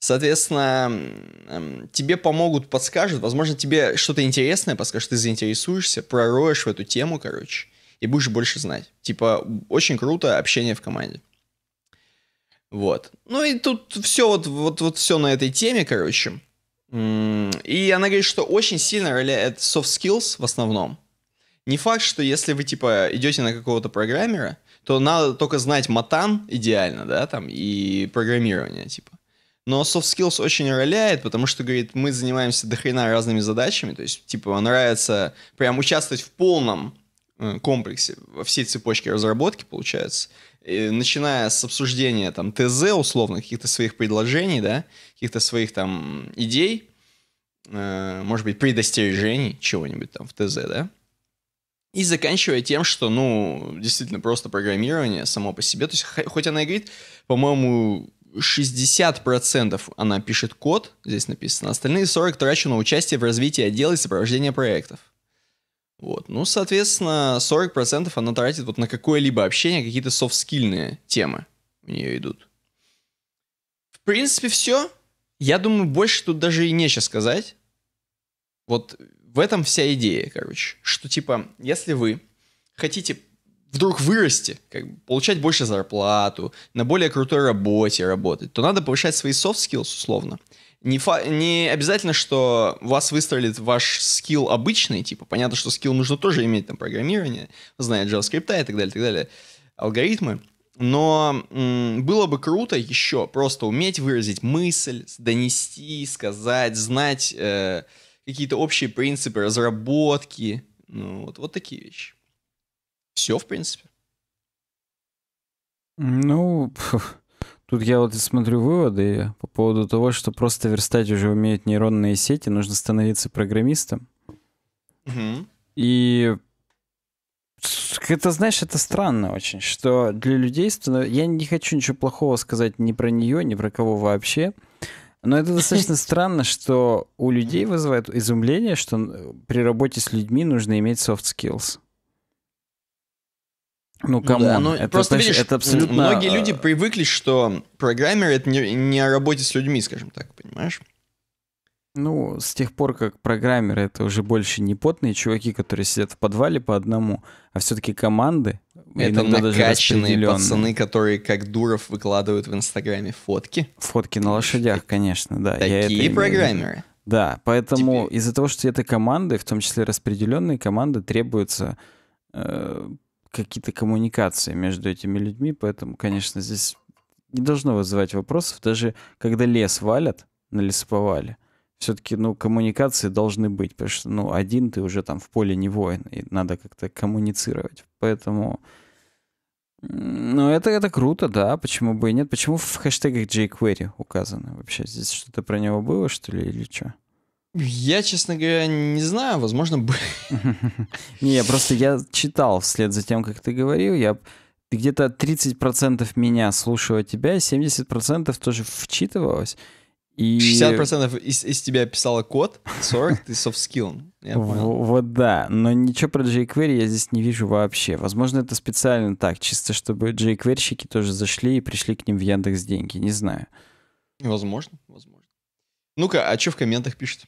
Соответственно, тебе помогут, подскажут, возможно, тебе что-то интересное подскажут, ты заинтересуешься, пророешь в эту тему, короче, и будешь больше знать. Типа, очень круто общение в команде. Вот. Ну и тут все вот, вот, вот все на этой теме, короче. И она говорит, что очень сильно роляет soft skills в основном. Не факт, что если вы, типа, идете на какого-то программера, то надо только знать матан идеально, да, там, и программирование, типа. Но soft skills очень роляет, потому что, говорит, мы занимаемся дохрена разными задачами, то есть, типа, нравится прям участвовать в полном э, комплексе, во всей цепочке разработки, получается. Э, начиная с обсуждения там ТЗ условно, каких-то своих предложений, да, каких-то своих там идей, э, может быть, предостережений чего-нибудь там в ТЗ, да, и заканчивая тем, что, ну, действительно, просто программирование само по себе, то есть хоть она и говорит, по-моему, 60% она пишет код, здесь написано, остальные 40 трачу на участие в развитии отдела и сопровождение проектов. Вот. Ну, соответственно, 40% она тратит вот на какое-либо общение, какие-то софтскильные темы у нее идут. В принципе, все. Я думаю, больше тут даже и нечего сказать. Вот в этом вся идея, короче. Что, типа, если вы хотите вдруг вырасти, как бы, получать больше зарплату, на более крутой работе работать, то надо повышать свои soft skills, условно не, фа- не обязательно, что вас выстрелит ваш скилл обычный, типа, понятно, что скилл нужно тоже иметь, там, программирование, знает JavaScript и так далее, так далее, алгоритмы, но м- было бы круто еще просто уметь выразить мысль, донести, сказать, знать э- какие-то общие принципы разработки, ну, вот, вот такие вещи. Все, в принципе. Ну, пф. Тут я вот смотрю выводы по поводу того, что просто верстать уже умеют нейронные сети, нужно становиться программистом. Угу. И это, знаешь, это странно очень, что для людей... Станов... Я не хочу ничего плохого сказать ни про нее, ни про кого вообще. Но это достаточно странно, что у людей вызывает изумление, что при работе с людьми нужно иметь soft skills. Ну, кому? Ну да, ну, это, просто видишь, это абсолютно... многие люди э, привыкли, что программеры это не, не о работе с людьми, скажем так, понимаешь? Ну, с тех пор, как программеры — это уже больше не потные чуваки, которые сидят в подвале по одному, а все-таки команды... Это накачанные даже пацаны, которые как дуров выкладывают в Инстаграме фотки. Фотки на лошадях, конечно, да. Такие программеры. Да, поэтому Теперь... из-за того, что это команды, в том числе распределенные команды, требуется э, какие-то коммуникации между этими людьми, поэтому, конечно, здесь не должно вызывать вопросов, даже когда лес валят на лесоповале, все-таки, ну, коммуникации должны быть, потому что, ну, один ты уже там в поле не воин, и надо как-то коммуницировать. Поэтому, ну, это, это круто, да, почему бы и нет. Почему в хэштегах jQuery указано вообще? Здесь что-то про него было, что ли, или что? Я, честно говоря, не знаю, возможно, бы. Не, просто я читал вслед за тем, как ты говорил, я где-то 30% меня слушало тебя, 70% тоже вчитывалось. И... 60% из, из тебя писало код, 40% ты soft skill. Вот да, но ничего про jQuery я здесь не вижу вообще. Возможно, это специально так, чисто чтобы jQuery-щики тоже зашли и пришли к ним в Яндекс деньги, не знаю. Возможно, возможно. Ну-ка, а что в комментах пишут?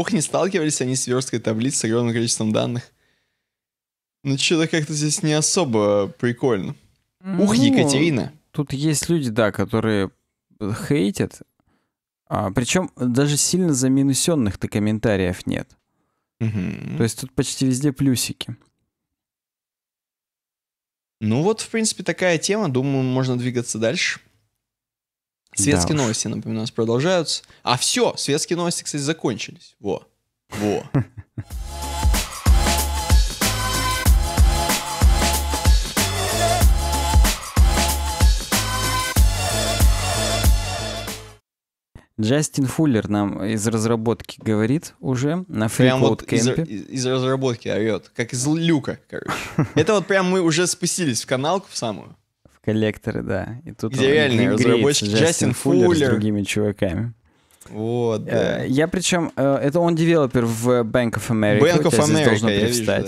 Ох, не сталкивались они с версткой таблиц с огромным количеством данных. Ну, что-то как-то здесь не особо прикольно. Ну, Ух, Екатерина. Тут есть люди, да, которые хейтят. А, причем даже сильно заминусенных-то комментариев нет. Угу. То есть тут почти везде плюсики. Ну вот, в принципе, такая тема. Думаю, можно двигаться дальше. Светские да новости, напоминаю, у нас продолжаются. А все, светские новости, кстати, закончились. Во. Во. Джастин Фуллер нам из разработки говорит уже на Прям вот из, из, из разработки орет, как из люка, короче. Это вот прям мы уже спустились в каналку в самую коллекторы, да. И тут Где реальные разработчики Джастин, Джастин Фуллер, Фуллер с другими чуваками. Вот, э, да. Я причем, э, это он девелопер в Bank of America. Bank of America, я вижу, да.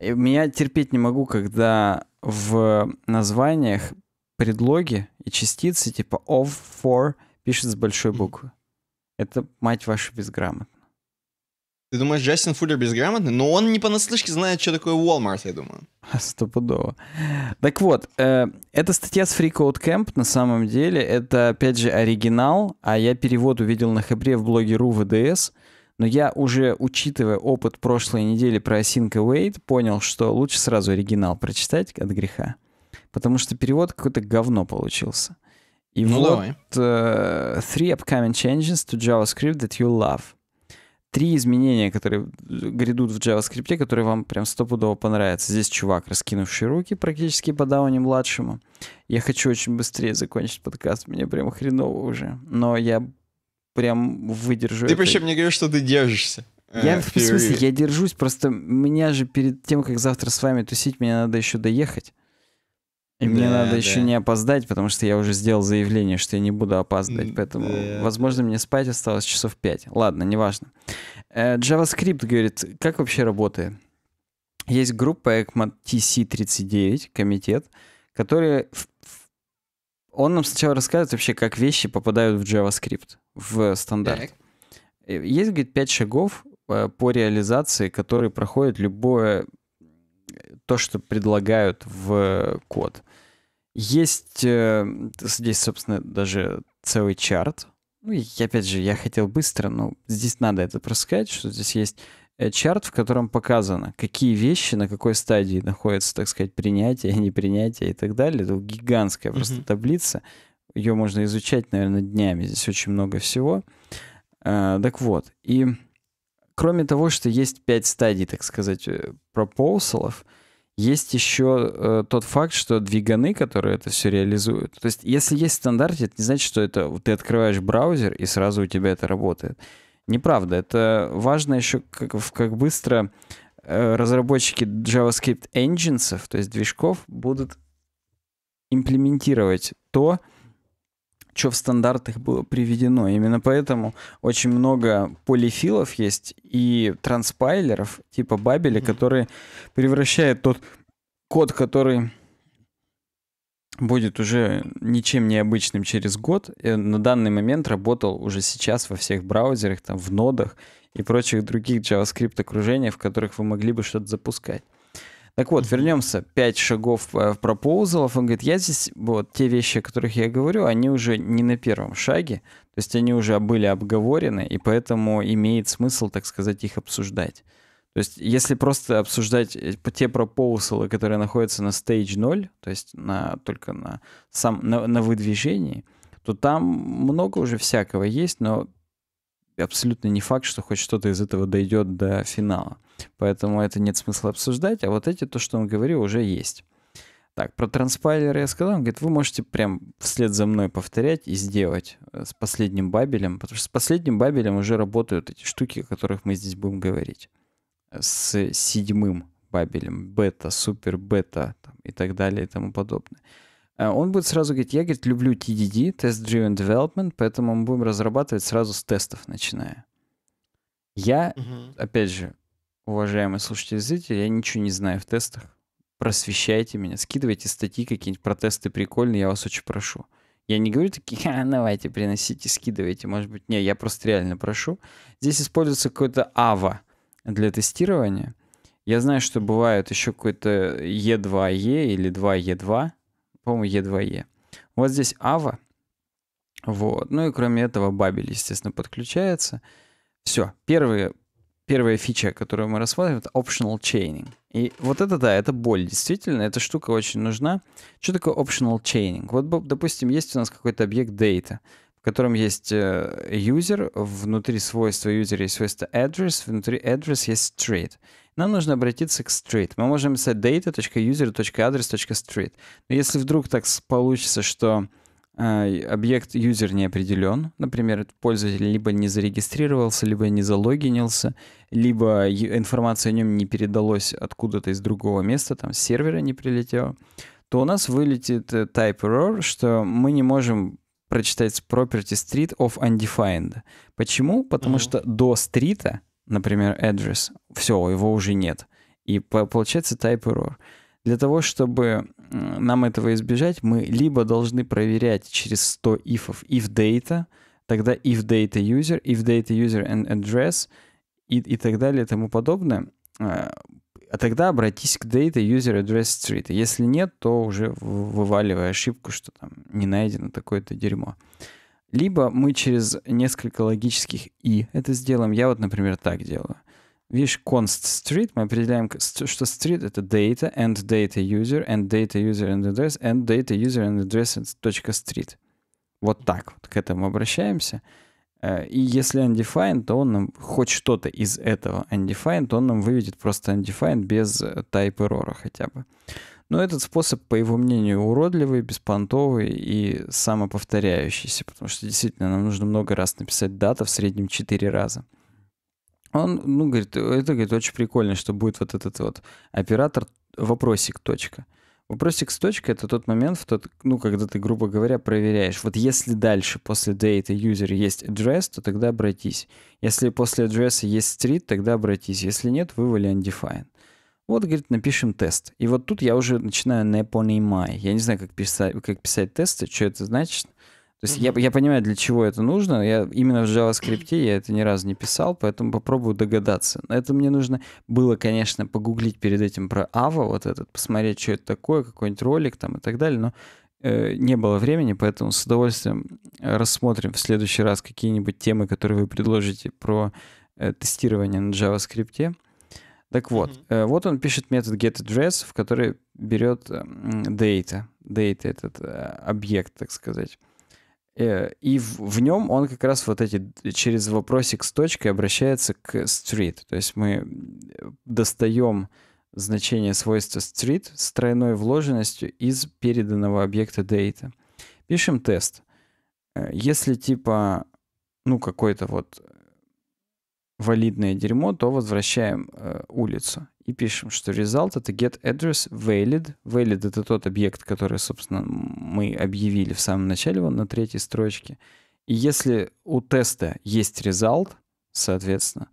И меня терпеть не могу, когда в названиях предлоги и частицы типа of, for пишут с большой буквы. Это, мать вашу, безграмотно. Ты думаешь, Джастин Фуллер безграмотный? Но он не понаслышке знает, что такое Walmart, я думаю. Стопудово. Так вот, э, эта статья с Free Code Camp, на самом деле, это, опять же, оригинал, а я перевод увидел на хабре в блоге РуВДС. но я уже, учитывая опыт прошлой недели про Async Await, понял, что лучше сразу оригинал прочитать от греха, потому что перевод какое-то говно получился. И ну вот давай. Uh, three upcoming changes to JavaScript that you love — три изменения, которые грядут в JavaScript, которые вам прям стопудово понравятся. Здесь чувак, раскинувший руки практически по дауне младшему. Я хочу очень быстрее закончить подкаст, мне прям хреново уже. Но я прям выдержу. Ты это. мне говоришь, что ты держишься. Я, э, в смысле, я держусь, просто меня же перед тем, как завтра с вами тусить, мне надо еще доехать. И да, мне надо да. еще не опоздать, потому что я уже сделал заявление, что я не буду опаздывать. Поэтому, да. возможно, мне спать осталось часов 5. Ладно, неважно. Э, JavaScript говорит, как вообще работает? Есть группа ECMAT TC39, комитет, который... Он нам сначала рассказывает вообще, как вещи попадают в JavaScript, в стандарт. Так. Есть, говорит, пять шагов э, по реализации, которые проходят любое э, то, что предлагают в код. Есть э, здесь, собственно, даже целый чарт. Ну, и, опять же, я хотел быстро, но здесь надо это проскать, что здесь есть э, чарт, в котором показано, какие вещи на какой стадии находятся, так сказать, принятие, непринятие и так далее. Это гигантская просто mm-hmm. таблица. Ее можно изучать, наверное, днями. Здесь очень много всего. А, так вот. И кроме того, что есть пять стадий, так сказать, э, пропоусалов, есть еще э, тот факт, что двиганы, которые это все реализуют. То есть, если есть стандарт, это не значит, что это ты открываешь браузер и сразу у тебя это работает. Неправда. Это важно еще, как, как быстро э, разработчики JavaScript engines, то есть движков, будут имплементировать то, э, что в стандартах было приведено. Именно поэтому очень много полифилов есть и транспайлеров типа бабеля, mm-hmm. которые превращают тот код, который будет уже ничем необычным через год. И на данный момент работал уже сейчас во всех браузерах, там, в нодах и прочих других JavaScript окружениях, в которых вы могли бы что-то запускать. Так вот, вернемся. Пять шагов э, пропоузалов. Он говорит, я здесь, вот, те вещи, о которых я говорю, они уже не на первом шаге. То есть они уже были обговорены, и поэтому имеет смысл, так сказать, их обсуждать. То есть если просто обсуждать э, те пропоузалы, которые находятся на стейдж 0, то есть на, только на, сам, на, на выдвижении, то там много уже всякого есть, но абсолютно не факт, что хоть что-то из этого дойдет до финала. Поэтому это нет смысла обсуждать. А вот эти, то, что он говорил, уже есть. Так, про транспайлеры я сказал. Он говорит, вы можете прям вслед за мной повторять и сделать э, с последним бабелем, потому что с последним бабелем уже работают эти штуки, о которых мы здесь будем говорить. С седьмым бабелем, бета, супер бета там, и так далее и тому подобное. Э, он будет сразу говорить, я, говорит, люблю TDD, Test Driven Development, поэтому мы будем разрабатывать сразу с тестов, начиная. Я, угу. опять же, уважаемые слушатели и зрители, я ничего не знаю в тестах. Просвещайте меня, скидывайте статьи какие-нибудь про тесты прикольные, я вас очень прошу. Я не говорю такие, а, давайте, приносите, скидывайте, может быть, не, я просто реально прошу. Здесь используется какой-то АВА для тестирования. Я знаю, что бывает еще какой-то Е2Е или 2Е2, по-моему, Е2Е. Вот здесь АВА, вот. Ну и кроме этого бабель, естественно, подключается. Все, первые первая фича, которую мы рассматриваем, это optional chaining. И вот это, да, это боль, действительно, эта штука очень нужна. Что такое optional chaining? Вот, допустим, есть у нас какой-то объект data, в котором есть user, э, внутри свойства user есть свойство address, внутри address есть street. Нам нужно обратиться к street. Мы можем писать data.user.address.street. Но если вдруг так получится, что а, объект юзер не определен, например, пользователь либо не зарегистрировался, либо не залогинился, либо информация о нем не передалась откуда-то из другого места, там с сервера не прилетела, то у нас вылетит э, type error, что мы не можем прочитать property street of undefined. Почему? Потому mm-hmm. что до стрита, например, address, все, его уже нет. И получается type error. Для того, чтобы нам этого избежать, мы либо должны проверять через 100 ифов if data, тогда if data user, if data user and address и, и так далее и тому подобное. А, а тогда обратись к data user address street. Если нет, то уже вываливай ошибку, что там не найдено такое-то дерьмо. Либо мы через несколько логических и это сделаем. Я вот, например, так делаю вещь const street, мы определяем, что street — это data, and data user, and data user and address, and data user and address .street. Вот так вот к этому обращаемся. Э, и если undefined, то он нам хоть что-то из этого undefined, то он нам выведет просто undefined без э, type error хотя бы. Но этот способ, по его мнению, уродливый, беспонтовый и самоповторяющийся, потому что действительно нам нужно много раз написать дата в среднем 4 раза. Он, ну, говорит, это, говорит, очень прикольно, что будет вот этот вот оператор вопросик точка. Вопросик с точкой — это тот момент, в тот, ну, когда ты, грубо говоря, проверяешь. Вот если дальше после date user есть address, то тогда обратись. Если после address есть street, тогда обратись. Если нет, вывали undefined. Вот, говорит, напишем тест. И вот тут я уже начинаю не понимать. Я не знаю, как писать, как писать тесты, что это значит. То есть mm-hmm. я, я понимаю, для чего это нужно. Я именно в JavaScript я это ни разу не писал, поэтому попробую догадаться. Но Это мне нужно было, конечно, погуглить перед этим про Ава, вот этот, посмотреть, что это такое, какой-нибудь ролик там и так далее, но э, не было времени, поэтому с удовольствием э, рассмотрим в следующий раз какие-нибудь темы, которые вы предложите про э, тестирование на JavaScript. Так вот, mm-hmm. э, вот он пишет метод getAddress, в который берет э, data. Data — этот э, объект, так сказать. Э, и в, в нем он как раз вот эти через вопросик с точкой обращается к street. То есть мы достаем значение свойства street с тройной вложенностью из переданного объекта data. Пишем тест. Э, если типа, ну, какое то вот э, валидное дерьмо, то возвращаем э, улицу и пишем, что result — это get address valid. Valid — это тот объект, который, собственно, мы объявили в самом начале, вон на третьей строчке. И если у теста есть result, соответственно,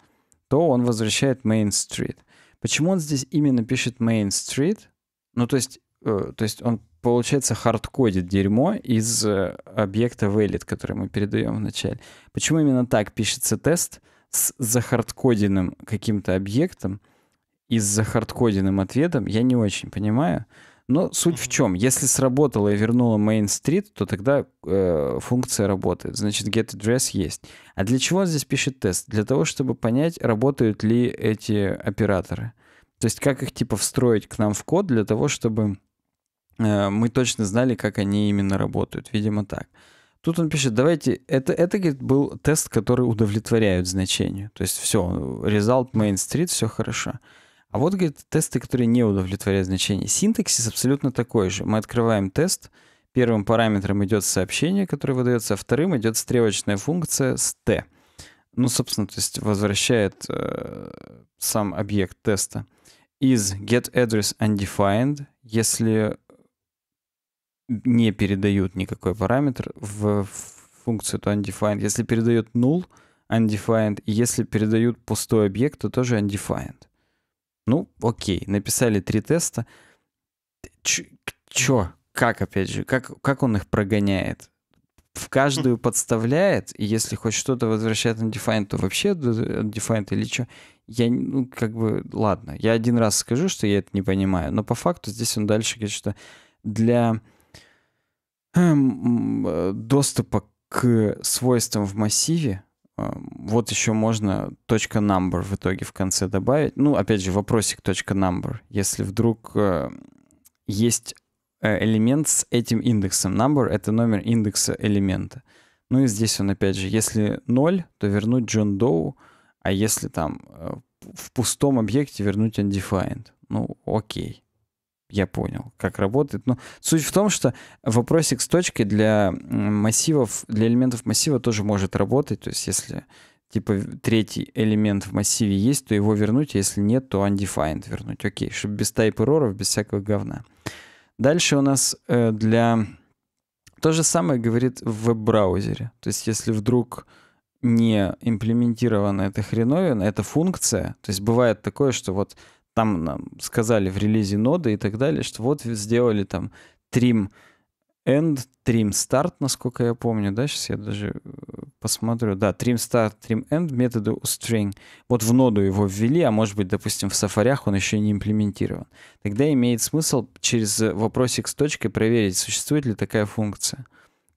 то он возвращает main street. Почему он здесь именно пишет main street? Ну, то есть, э, то есть он, получается, хардкодит дерьмо из э, объекта valid, который мы передаем в начале. Почему именно так пишется тест с захардкоденным каким-то объектом, из за захардкоденным ответом я не очень понимаю. Но суть в чем? Если сработала и вернула Main Street, то тогда э, функция работает. Значит, get address есть. А для чего он здесь пишет тест? Для того, чтобы понять, работают ли эти операторы. То есть как их типа встроить к нам в код для того, чтобы э, мы точно знали, как они именно работают. Видимо, так. Тут он пишет, давайте, это, это говорит, был тест, который удовлетворяет значению. То есть все, result main street, все хорошо. А вот, говорит, тесты, которые не удовлетворяют значение. Синтаксис абсолютно такой же. Мы открываем тест, первым параметром идет сообщение, которое выдается, а вторым идет стрелочная функция с t. Ну, собственно, то есть возвращает э, сам объект теста. из get address undefined, если не передают никакой параметр в функцию, то undefined. Если передают null, undefined. И если передают пустой объект, то тоже undefined. Ну, окей, написали три теста. чё? Как, опять же? Как, как он их прогоняет? В каждую подставляет, и если хоть что-то возвращает undefined, то вообще undefined или что? Я, ну, как бы, ладно. Я один раз скажу, что я это не понимаю, но по факту здесь он дальше говорит, что для эм, э, доступа к свойствам в массиве вот еще можно точка number в итоге в конце добавить. Ну, опять же, вопросик точка number. Если вдруг э, есть э, элемент с этим индексом. Number — это номер индекса элемента. Ну и здесь он, опять же, если 0, то вернуть John Doe, а если там э, в пустом объекте вернуть undefined. Ну, окей я понял, как работает. Но суть в том, что вопросик с точкой для массивов, для элементов массива тоже может работать. То есть если типа третий элемент в массиве есть, то его вернуть, а если нет, то undefined вернуть. Окей, чтобы без type error, без всякого говна. Дальше у нас э, для... То же самое говорит в веб-браузере. То есть если вдруг не имплементирована эта хреновина, эта функция, то есть бывает такое, что вот там нам сказали в релизе ноды и так далее, что вот сделали там trim end, trim start, насколько я помню, да, сейчас я даже э, посмотрю, да, trim start, trim end методы у string. Вот в ноду его ввели, а может быть, допустим, в сафарях он еще не имплементирован. Тогда имеет смысл через э, вопросик с точкой проверить, существует ли такая функция.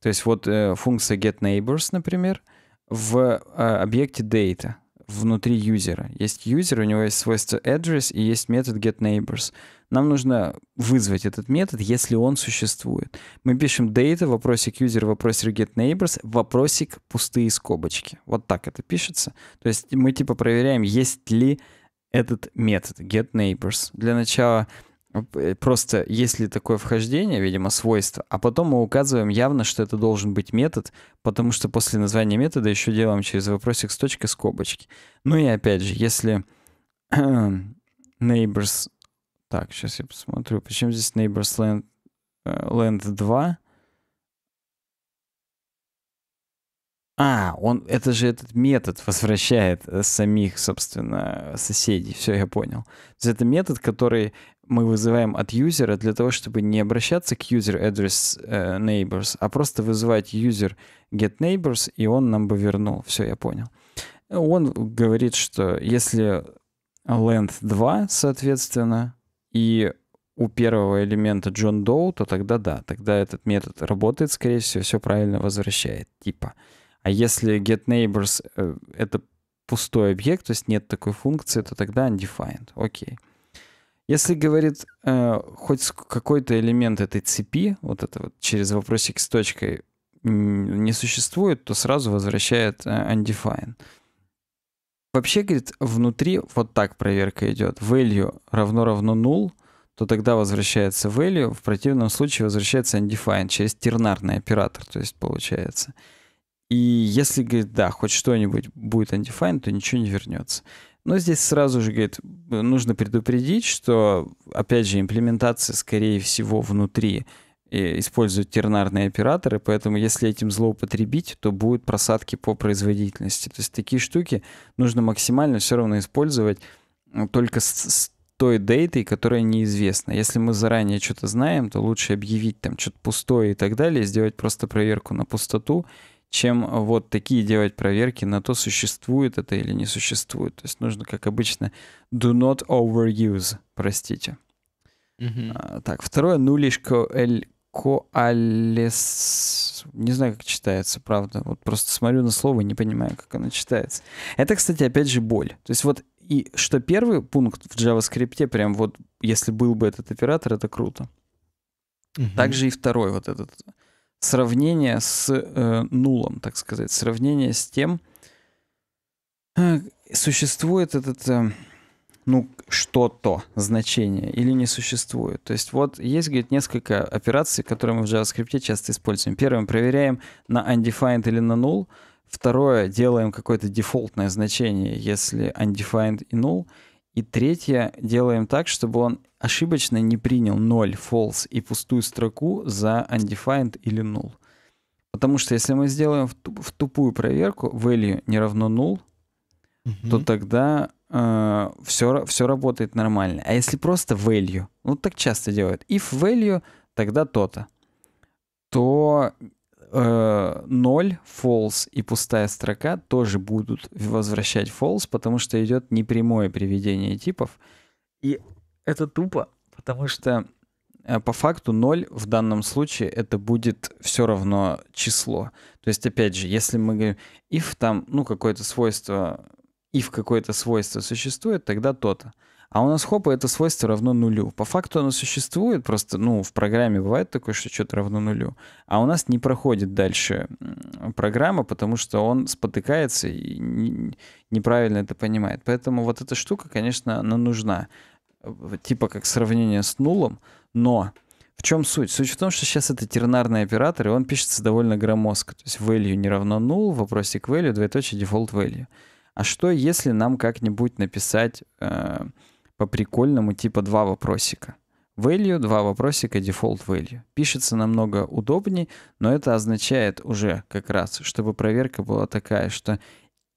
То есть вот э, функция getNeighbors, например, в э, объекте data — внутри юзера. Есть юзер, у него есть свойство address и есть метод getNeighbors. Нам нужно вызвать этот метод, если он существует. Мы пишем data, вопросик user, вопросик getNeighbors, вопросик пустые скобочки. Вот так это пишется. То есть мы типа проверяем, есть ли этот метод getNeighbors. Для начала ну, э, просто если такое вхождение, видимо, свойство, а потом мы указываем явно, что это должен быть метод, потому что после названия метода еще делаем через вопросик с точкой скобочки. Ну и опять же, если neighbors... Так, сейчас я посмотрю, почему здесь neighbors land, э, land 2 А, он, это же этот метод возвращает э, самих, собственно, соседей. Все, я понял. То есть это метод, который мы вызываем от юзера для того, чтобы не обращаться к user address э, neighbors, а просто вызывать user get neighbors, и он нам бы вернул. Все, я понял. Он говорит, что если length 2, соответственно, и у первого элемента John Doe, то тогда да, тогда этот метод работает, скорее всего, все правильно возвращает, типа. А если get neighbors э, — это пустой объект, то есть нет такой функции, то тогда undefined. Окей. Okay. Если говорит э, хоть какой-то элемент этой цепи, вот это вот через вопросик с точкой, не существует, то сразу возвращает э, undefined. Вообще, говорит, внутри вот так проверка идет. Value равно равно null, то тогда возвращается value, в противном случае возвращается undefined через тернарный оператор, то есть получается. И если, говорит, да, хоть что-нибудь будет антифайн, то ничего не вернется. Но здесь сразу же, говорит, нужно предупредить, что, опять же, имплементация, скорее всего, внутри э, используют тернарные операторы, поэтому если этим злоупотребить, то будут просадки по производительности. То есть такие штуки нужно максимально все равно использовать только с, с той дейтой, которая неизвестна. Если мы заранее что-то знаем, то лучше объявить там что-то пустое и так далее, сделать просто проверку на пустоту чем вот такие делать проверки на то, существует это или не существует. То есть нужно, как обычно, do not overuse, простите. Mm-hmm. А, так, второе, нулишко эль коалес... Не знаю, как читается, правда. Вот просто смотрю на слово и не понимаю, как оно читается. Это, кстати, опять же боль. То есть вот и что первый пункт в JavaScript, прям вот если был бы этот оператор, это круто. Угу. Также и второй вот этот сравнение с э, нулом, так сказать, сравнение с тем, э, существует этот, э, ну, что-то значение или не существует. То есть вот есть, говорит, несколько операций, которые мы в JavaScript часто используем. Первое, проверяем на undefined или на null. Второе, делаем какое-то дефолтное значение, если undefined и null — и третье, делаем так, чтобы он ошибочно не принял 0, false и пустую строку за undefined или null. Потому что если мы сделаем в тупую проверку value не равно null, угу. то тогда э, все, все работает нормально. А если просто value, ну так часто делают, if value, тогда то-то, то 0, false и пустая строка тоже будут возвращать false, потому что идет непрямое приведение типов. И это тупо, потому что э, по факту 0 в данном случае это будет все равно число. То есть, опять же, если мы говорим if там, ну, какое-то свойство, if какое-то свойство существует, тогда то-то. -то. А у нас хопа это свойство равно нулю. По факту оно существует, просто ну, в программе бывает такое, что что-то равно нулю. А у нас не проходит дальше программа, потому что он спотыкается и неправильно это понимает. Поэтому вот эта штука, конечно, она нужна. Типа как сравнение с нулом, но в чем суть? Суть в том, что сейчас это тернарный оператор, и он пишется довольно громоздко. То есть value не равно null, вопросик value, двоеточие default value. А что, если нам как-нибудь написать э, по-прикольному типа два вопросика. Value, два вопросика, default value. Пишется намного удобнее но это означает уже как раз, чтобы проверка была такая, что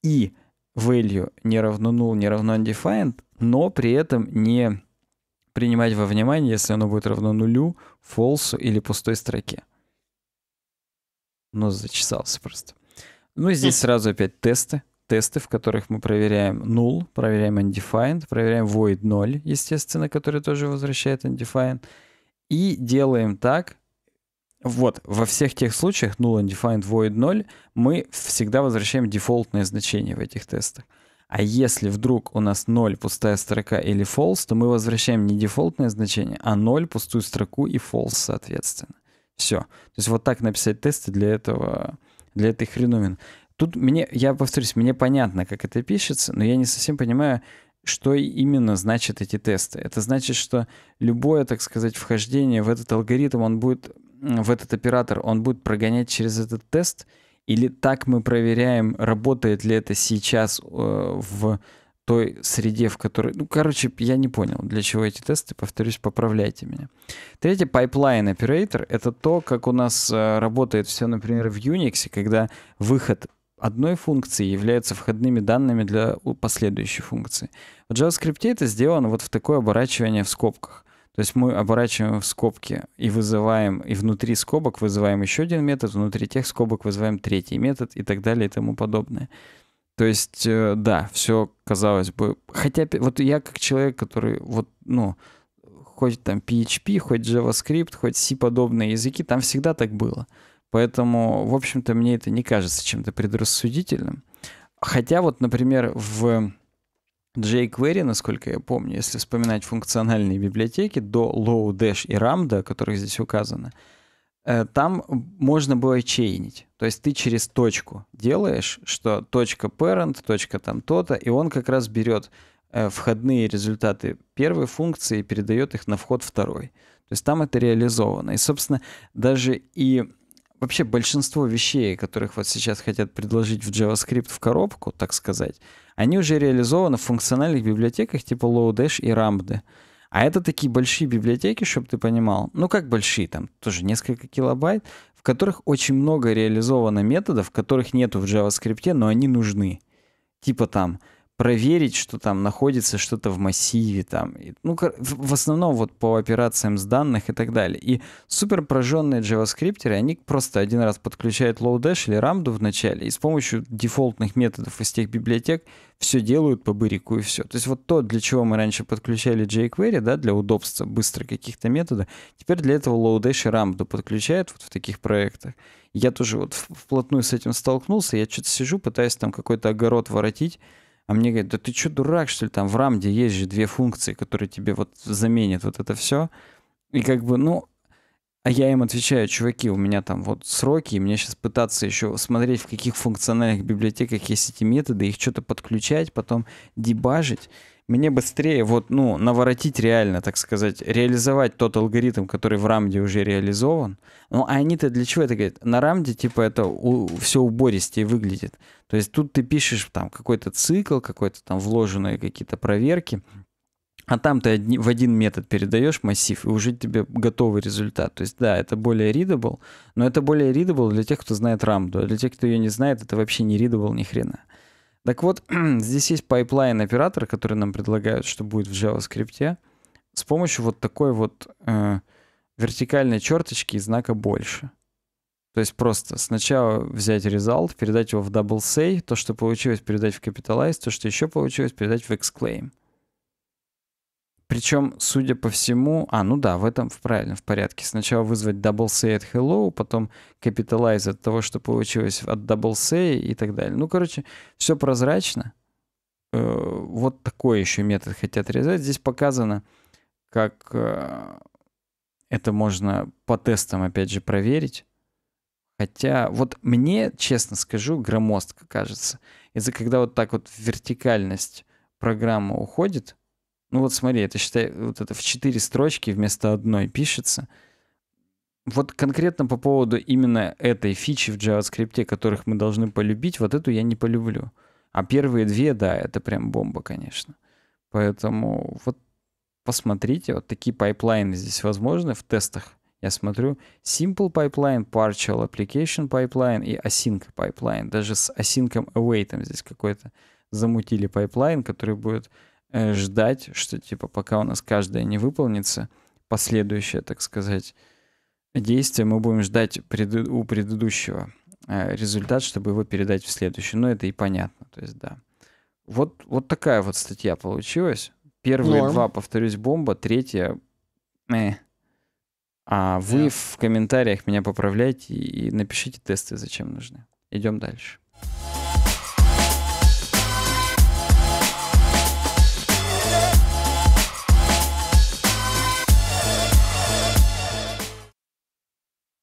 и value не равно null, не равно undefined, но при этом не принимать во внимание, если оно будет равно нулю, false или пустой строке. Ну, зачесался просто. Ну, и здесь сразу опять тесты тесты, в которых мы проверяем null, проверяем undefined, проверяем void 0, естественно, который тоже возвращает undefined. И делаем так, вот, во всех тех случаях null, undefined, void 0 мы всегда возвращаем дефолтное значение в этих тестах. А если вдруг у нас 0, пустая строка или false, то мы возвращаем не дефолтное значение, а 0, пустую строку и false, соответственно. Все. То есть вот так написать тесты для этого, для этой хреновины. Тут мне, я повторюсь, мне понятно, как это пишется, но я не совсем понимаю, что именно значат эти тесты. Это значит, что любое, так сказать, вхождение в этот алгоритм, он будет, в этот оператор, он будет прогонять через этот тест, или так мы проверяем, работает ли это сейчас э, в той среде, в которой... Ну, короче, я не понял, для чего эти тесты, повторюсь, поправляйте меня. Третье, pipeline operator — это то, как у нас э, работает все, например, в Unix, когда выход одной функции являются входными данными для последующей функции. В JavaScript это сделано вот в такое оборачивание в скобках. То есть мы оборачиваем в скобки и вызываем, и внутри скобок вызываем еще один метод, внутри тех скобок вызываем третий метод и так далее и тому подобное. То есть, э, да, все, казалось бы, хотя вот я как человек, который вот, ну, хоть там PHP, хоть JavaScript, хоть C-подобные языки, там всегда так было. Поэтому, в общем-то, мне это не кажется чем-то предрассудительным. Хотя вот, например, в jQuery, насколько я помню, если вспоминать функциональные библиотеки до Lodash и Ramda, которых здесь указано, э, там можно было чейнить. То есть ты через точку делаешь, что точка parent, точка там то-то, и он как раз берет э, входные результаты первой функции и передает их на вход второй. То есть там это реализовано. И, собственно, даже и вообще большинство вещей, которых вот сейчас хотят предложить в JavaScript в коробку, так сказать, они уже реализованы в функциональных библиотеках типа Lodash и Ramda. А это такие большие библиотеки, чтобы ты понимал, ну как большие, там тоже несколько килобайт, в которых очень много реализовано методов, которых нету в JavaScript, но они нужны. Типа там проверить, что там находится что-то в массиве, там, и, ну, в основном вот по операциям с данных и так далее. И супер прожженные джаваскриптеры, они просто один раз подключают Lodash или Ramdu в начале, и с помощью дефолтных методов из тех библиотек все делают по бырику и все. То есть вот то, для чего мы раньше подключали jQuery, да, для удобства быстро каких-то методов, теперь для этого Lodash и Ramdu подключают вот в таких проектах. Я тоже вот вплотную с этим столкнулся, я что-то сижу, пытаюсь там какой-то огород воротить, а мне говорят, да ты что, дурак, что ли, там в рамде есть же две функции, которые тебе вот заменят вот это все. И как бы, ну, а я им отвечаю, чуваки, у меня там вот сроки, и мне сейчас пытаться еще смотреть, в каких функциональных библиотеках есть эти методы, их что-то подключать, потом дебажить мне быстрее вот, ну, наворотить реально, так сказать, реализовать тот алгоритм, который в рамде уже реализован. Ну, а они-то для чего это говорят? На рамде, типа, это у, все убористее выглядит. То есть тут ты пишешь там какой-то цикл, какой-то там вложенные какие-то проверки, а там ты в один метод передаешь массив, и уже тебе готовый результат. То есть, да, это более readable, но это более readable для тех, кто знает рамду. А для тех, кто ее не знает, это вообще не readable ни хрена. Так вот, здесь есть пайплайн оператор, который нам предлагают, что будет в JavaScript, с помощью вот такой вот э, вертикальной черточки и знака «больше». То есть просто сначала взять result, передать его в double say, то, что получилось, передать в capitalize, то, что еще получилось, передать в exclaim. Причем, судя по всему... А, ну да, в этом в правильном в порядке. Сначала вызвать double say от hello, потом capitalize от того, что получилось от double say и так далее. Ну, короче, все прозрачно. Э, вот такой еще метод хотят резать. Здесь показано, как э, это можно по тестам, опять же, проверить. Хотя, вот мне, честно скажу, громоздко кажется. Из-за когда вот так вот вертикальность программы уходит — ну вот смотри, это считай, вот это в четыре строчки вместо одной пишется. Вот конкретно по поводу именно этой фичи в JavaScript, которых мы должны полюбить, вот эту я не полюблю. А первые две, да, это прям бомба, конечно. Поэтому вот посмотрите, вот такие пайплайны здесь возможны в тестах. Я смотрю Simple Pipeline, Partial Application Pipeline и Async Pipeline. Даже с Async Await здесь какой-то замутили пайплайн, который будет Э, ждать, что типа пока у нас каждая не выполнится, последующее, так сказать, действие, мы будем ждать преду- у предыдущего э, результат, чтобы его передать в следующий. Но ну, это и понятно, то есть да. Вот, вот такая вот статья получилась. Первые Норм. два, повторюсь, бомба, третья... Э. А вы yeah. в комментариях меня поправляйте и напишите тесты, зачем нужны. Идем дальше.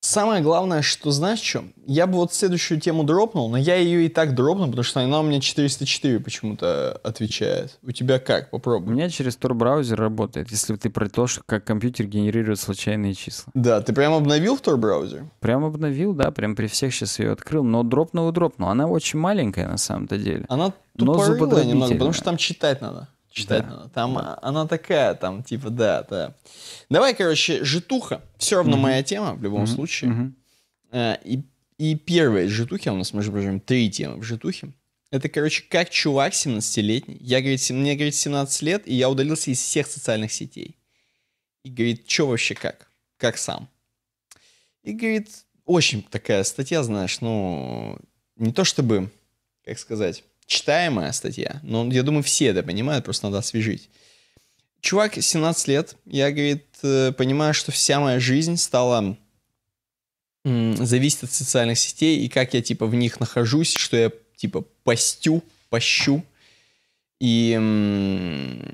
Самое главное, что знаешь что? Я бы вот следующую тему дропнул, но я ее и так дропнул, потому что она у меня 404 почему-то отвечает. У тебя как? Попробуй. У меня через Tor браузер работает, если ты про то, что как компьютер генерирует случайные числа. Да, ты прям обновил в Tor браузер? Прям обновил, да, прям при всех сейчас ее открыл, но дропнул и дропнул. Она очень маленькая на самом-то деле. Она тупорылая немного, потому что там читать надо читать. Да. Там да. А, она такая, там типа да, да. Давай, короче, житуха. Все равно угу. моя тема в любом угу. случае. Угу. А, и и первая из у нас, между прочим, три темы в житухе. Это, короче, как чувак 17-летний. Я, говорит, мне, говорит, 17 лет, и я удалился из всех социальных сетей. И говорит, что вообще как? Как сам? И говорит, очень такая статья, знаешь, ну, не то чтобы, как сказать, читаемая статья, но я думаю, все это понимают, просто надо освежить. Чувак, 17 лет, я, говорит, э, понимаю, что вся моя жизнь стала зависеть от социальных сетей и как я, типа, в них нахожусь, что я, типа, постю, пощу. И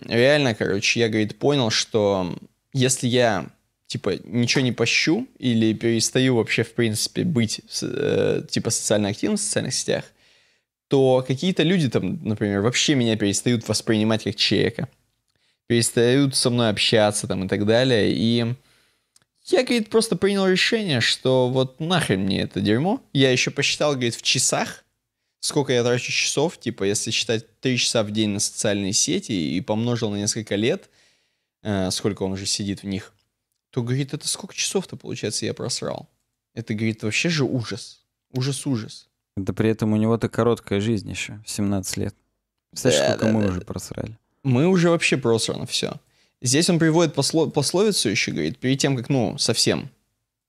реально, короче, я, говорит, понял, что если я, типа, ничего не пощу или перестаю вообще, в принципе, быть, э, типа, социально активным в социальных сетях, то какие-то люди там, например, вообще меня перестают воспринимать как человека, перестают со мной общаться там и так далее, и я, говорит, просто принял решение, что вот нахрен мне это дерьмо. Я еще посчитал, говорит, в часах, сколько я трачу часов, типа, если считать 3 часа в день на социальные сети и помножил на несколько лет, э, сколько он уже сидит в них, то, говорит, это сколько часов-то, получается, я просрал. Это, говорит, вообще же ужас. Ужас-ужас. Да при этом у него-то короткая жизнь еще, 17 лет. Представляешь, да, сколько да, мы да, уже просрали? Мы уже вообще просрано все. Здесь он приводит посло- пословицу еще, говорит, перед тем, как, ну, совсем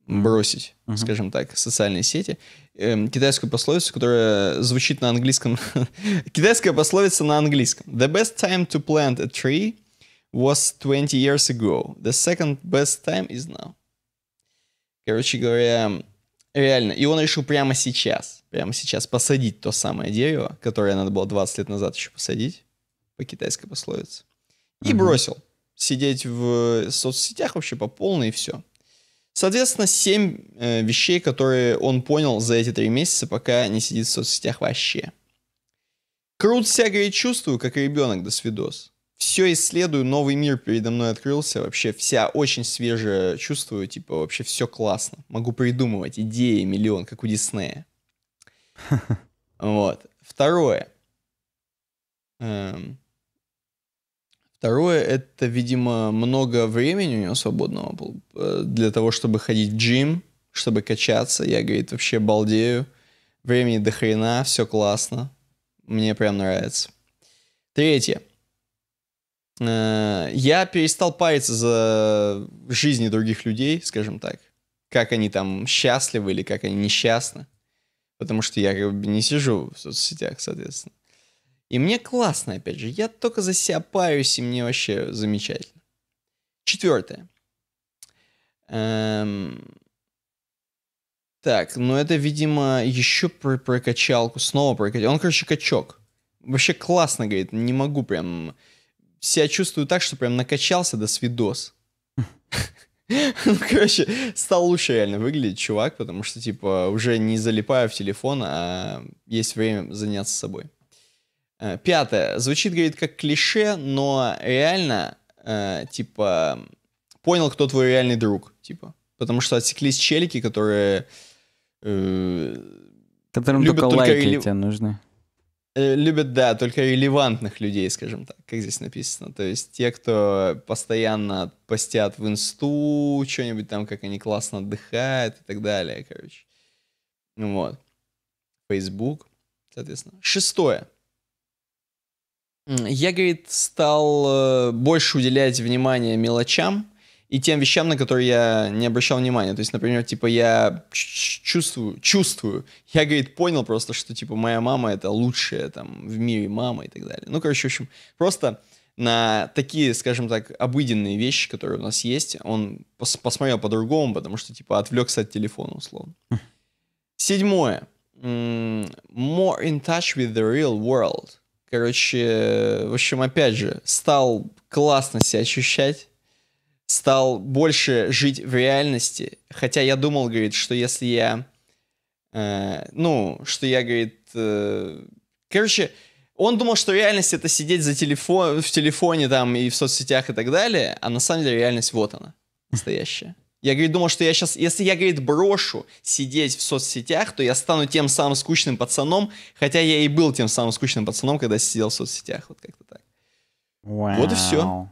бросить, mm-hmm. скажем так, социальные сети, эм, китайскую пословицу, которая звучит на английском. Китайская пословица на английском. The best time to plant a tree was 20 years ago. The second best time is now. Короче говоря, реально. И он решил прямо сейчас прямо сейчас посадить то самое дерево, которое надо было 20 лет назад еще посадить, по китайской пословице. И угу. бросил. Сидеть в соцсетях вообще по полной и все. Соответственно, 7 э, вещей, которые он понял за эти 3 месяца, пока не сидит в соцсетях вообще. Крут себя, говорит, чувствую, как ребенок, до свидос. Все исследую, новый мир передо мной открылся, вообще вся очень свежая чувствую, типа вообще все классно. Могу придумывать идеи миллион, как у Диснея. Вот. Второе. Эм. Второе, это, видимо, много времени у него свободного было э, для того, чтобы ходить в джим, чтобы качаться. Я, говорит, вообще балдею. Времени до хрена, все классно. Мне прям нравится. Третье. Э, я перестал париться за жизни других людей, скажем так. Как они там счастливы или как они несчастны потому что я как бы не сижу в соцсетях, соответственно. И мне классно, опять же, я только за себя паюсь, и мне вообще замечательно. Четвертое. Эм... Так, ну это, видимо, еще про, про качалку, снова про качалку. Он, короче, качок. Вообще классно, говорит, не могу прям... Себя чувствую так, что прям накачался до свидос. Ну, короче, стал лучше реально выглядеть чувак, потому что, типа, уже не залипаю в телефон, а есть время заняться собой. Э, пятое. Звучит, говорит, как клише, но реально, э, типа, понял, кто твой реальный друг, типа. Потому что отсеклись челики, которые... Э, Которым любят только, лайки релив... тебе нужны. Э, любят, да, только релевантных людей, скажем так, как здесь написано. То есть те, кто постоянно постят в инсту, что-нибудь там, как они классно отдыхают и так далее, короче. Ну вот. Facebook, соответственно. Шестое. Я, говорит, стал э, больше уделять внимание мелочам, и тем вещам, на которые я не обращал внимания. То есть, например, типа я чувствую, чувствую, я, говорит, понял просто, что, типа, моя мама это лучшая там в мире мама и так далее. Ну, короче, в общем, просто на такие, скажем так, обыденные вещи, которые у нас есть, он пос посмотрел по-другому, потому что, типа, отвлекся от телефона, условно. Седьмое. More in touch with the real world. Короче, в общем, опять же, стал классно себя ощущать стал больше жить в реальности. Хотя я думал, говорит, что если я... Э, ну, что я, говорит... Э, короче, он думал, что реальность это сидеть за телефон, в телефоне там и в соцсетях и так далее, а на самом деле реальность вот она, настоящая. Я, говорит, думал, что я сейчас, если я, говорит, брошу сидеть в соцсетях, то я стану тем самым скучным пацаном, хотя я и был тем самым скучным пацаном, когда сидел в соцсетях, вот как-то так. Wow. Вот и все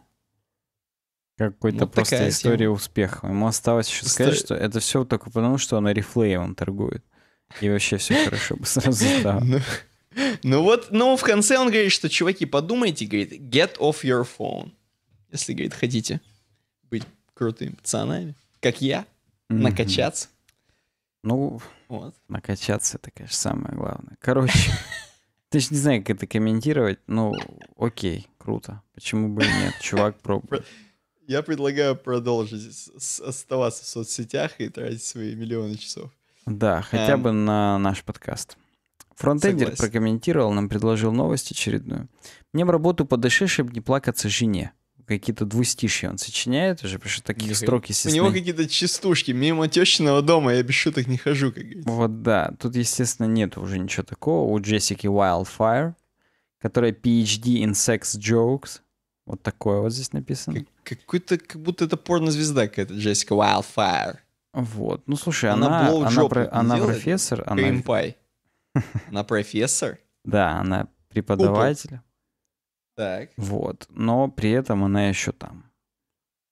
какой-то вот ну, просто история тема. успеха. Ему осталось еще сказать, что это все только потому, что он рефлеем торгует. И вообще все хорошо бы сразу стало. Ну, ну вот, ну в конце он говорит, что, чуваки, подумайте, говорит, get off your phone. Если, говорит, хотите быть крутыми пацанами, как я, накачаться. Ну, вот. накачаться, это, конечно, самое главное. Короче, ты же не знаю, как это комментировать, но ну, окей, круто. Почему бы и нет, чувак пробует. Я предлагаю продолжить оставаться в соцсетях и тратить свои миллионы часов. Да, хотя эм... бы на наш подкаст. Фронтендер Согласен. прокомментировал, нам предложил новость очередную. Мне в работу подыши, чтобы не плакаться жене. Какие-то двустишья он сочиняет уже, потому что таких не, строк, естественно... У него какие-то частушки. Мимо тещиного дома я без шуток не хожу, как Вот да. Тут, естественно, нет уже ничего такого. У Джессики Wildfire, которая PhD in Sex Jokes, вот такое вот здесь написано. Как, какой-то, как будто это порнозвезда какая-то, Джессика Wildfire. Вот. Ну, слушай, она... Она, она, про, она профессор. Она... Кримпай. Она профессор? Да, она преподаватель. Так. Вот. Но при этом она еще там.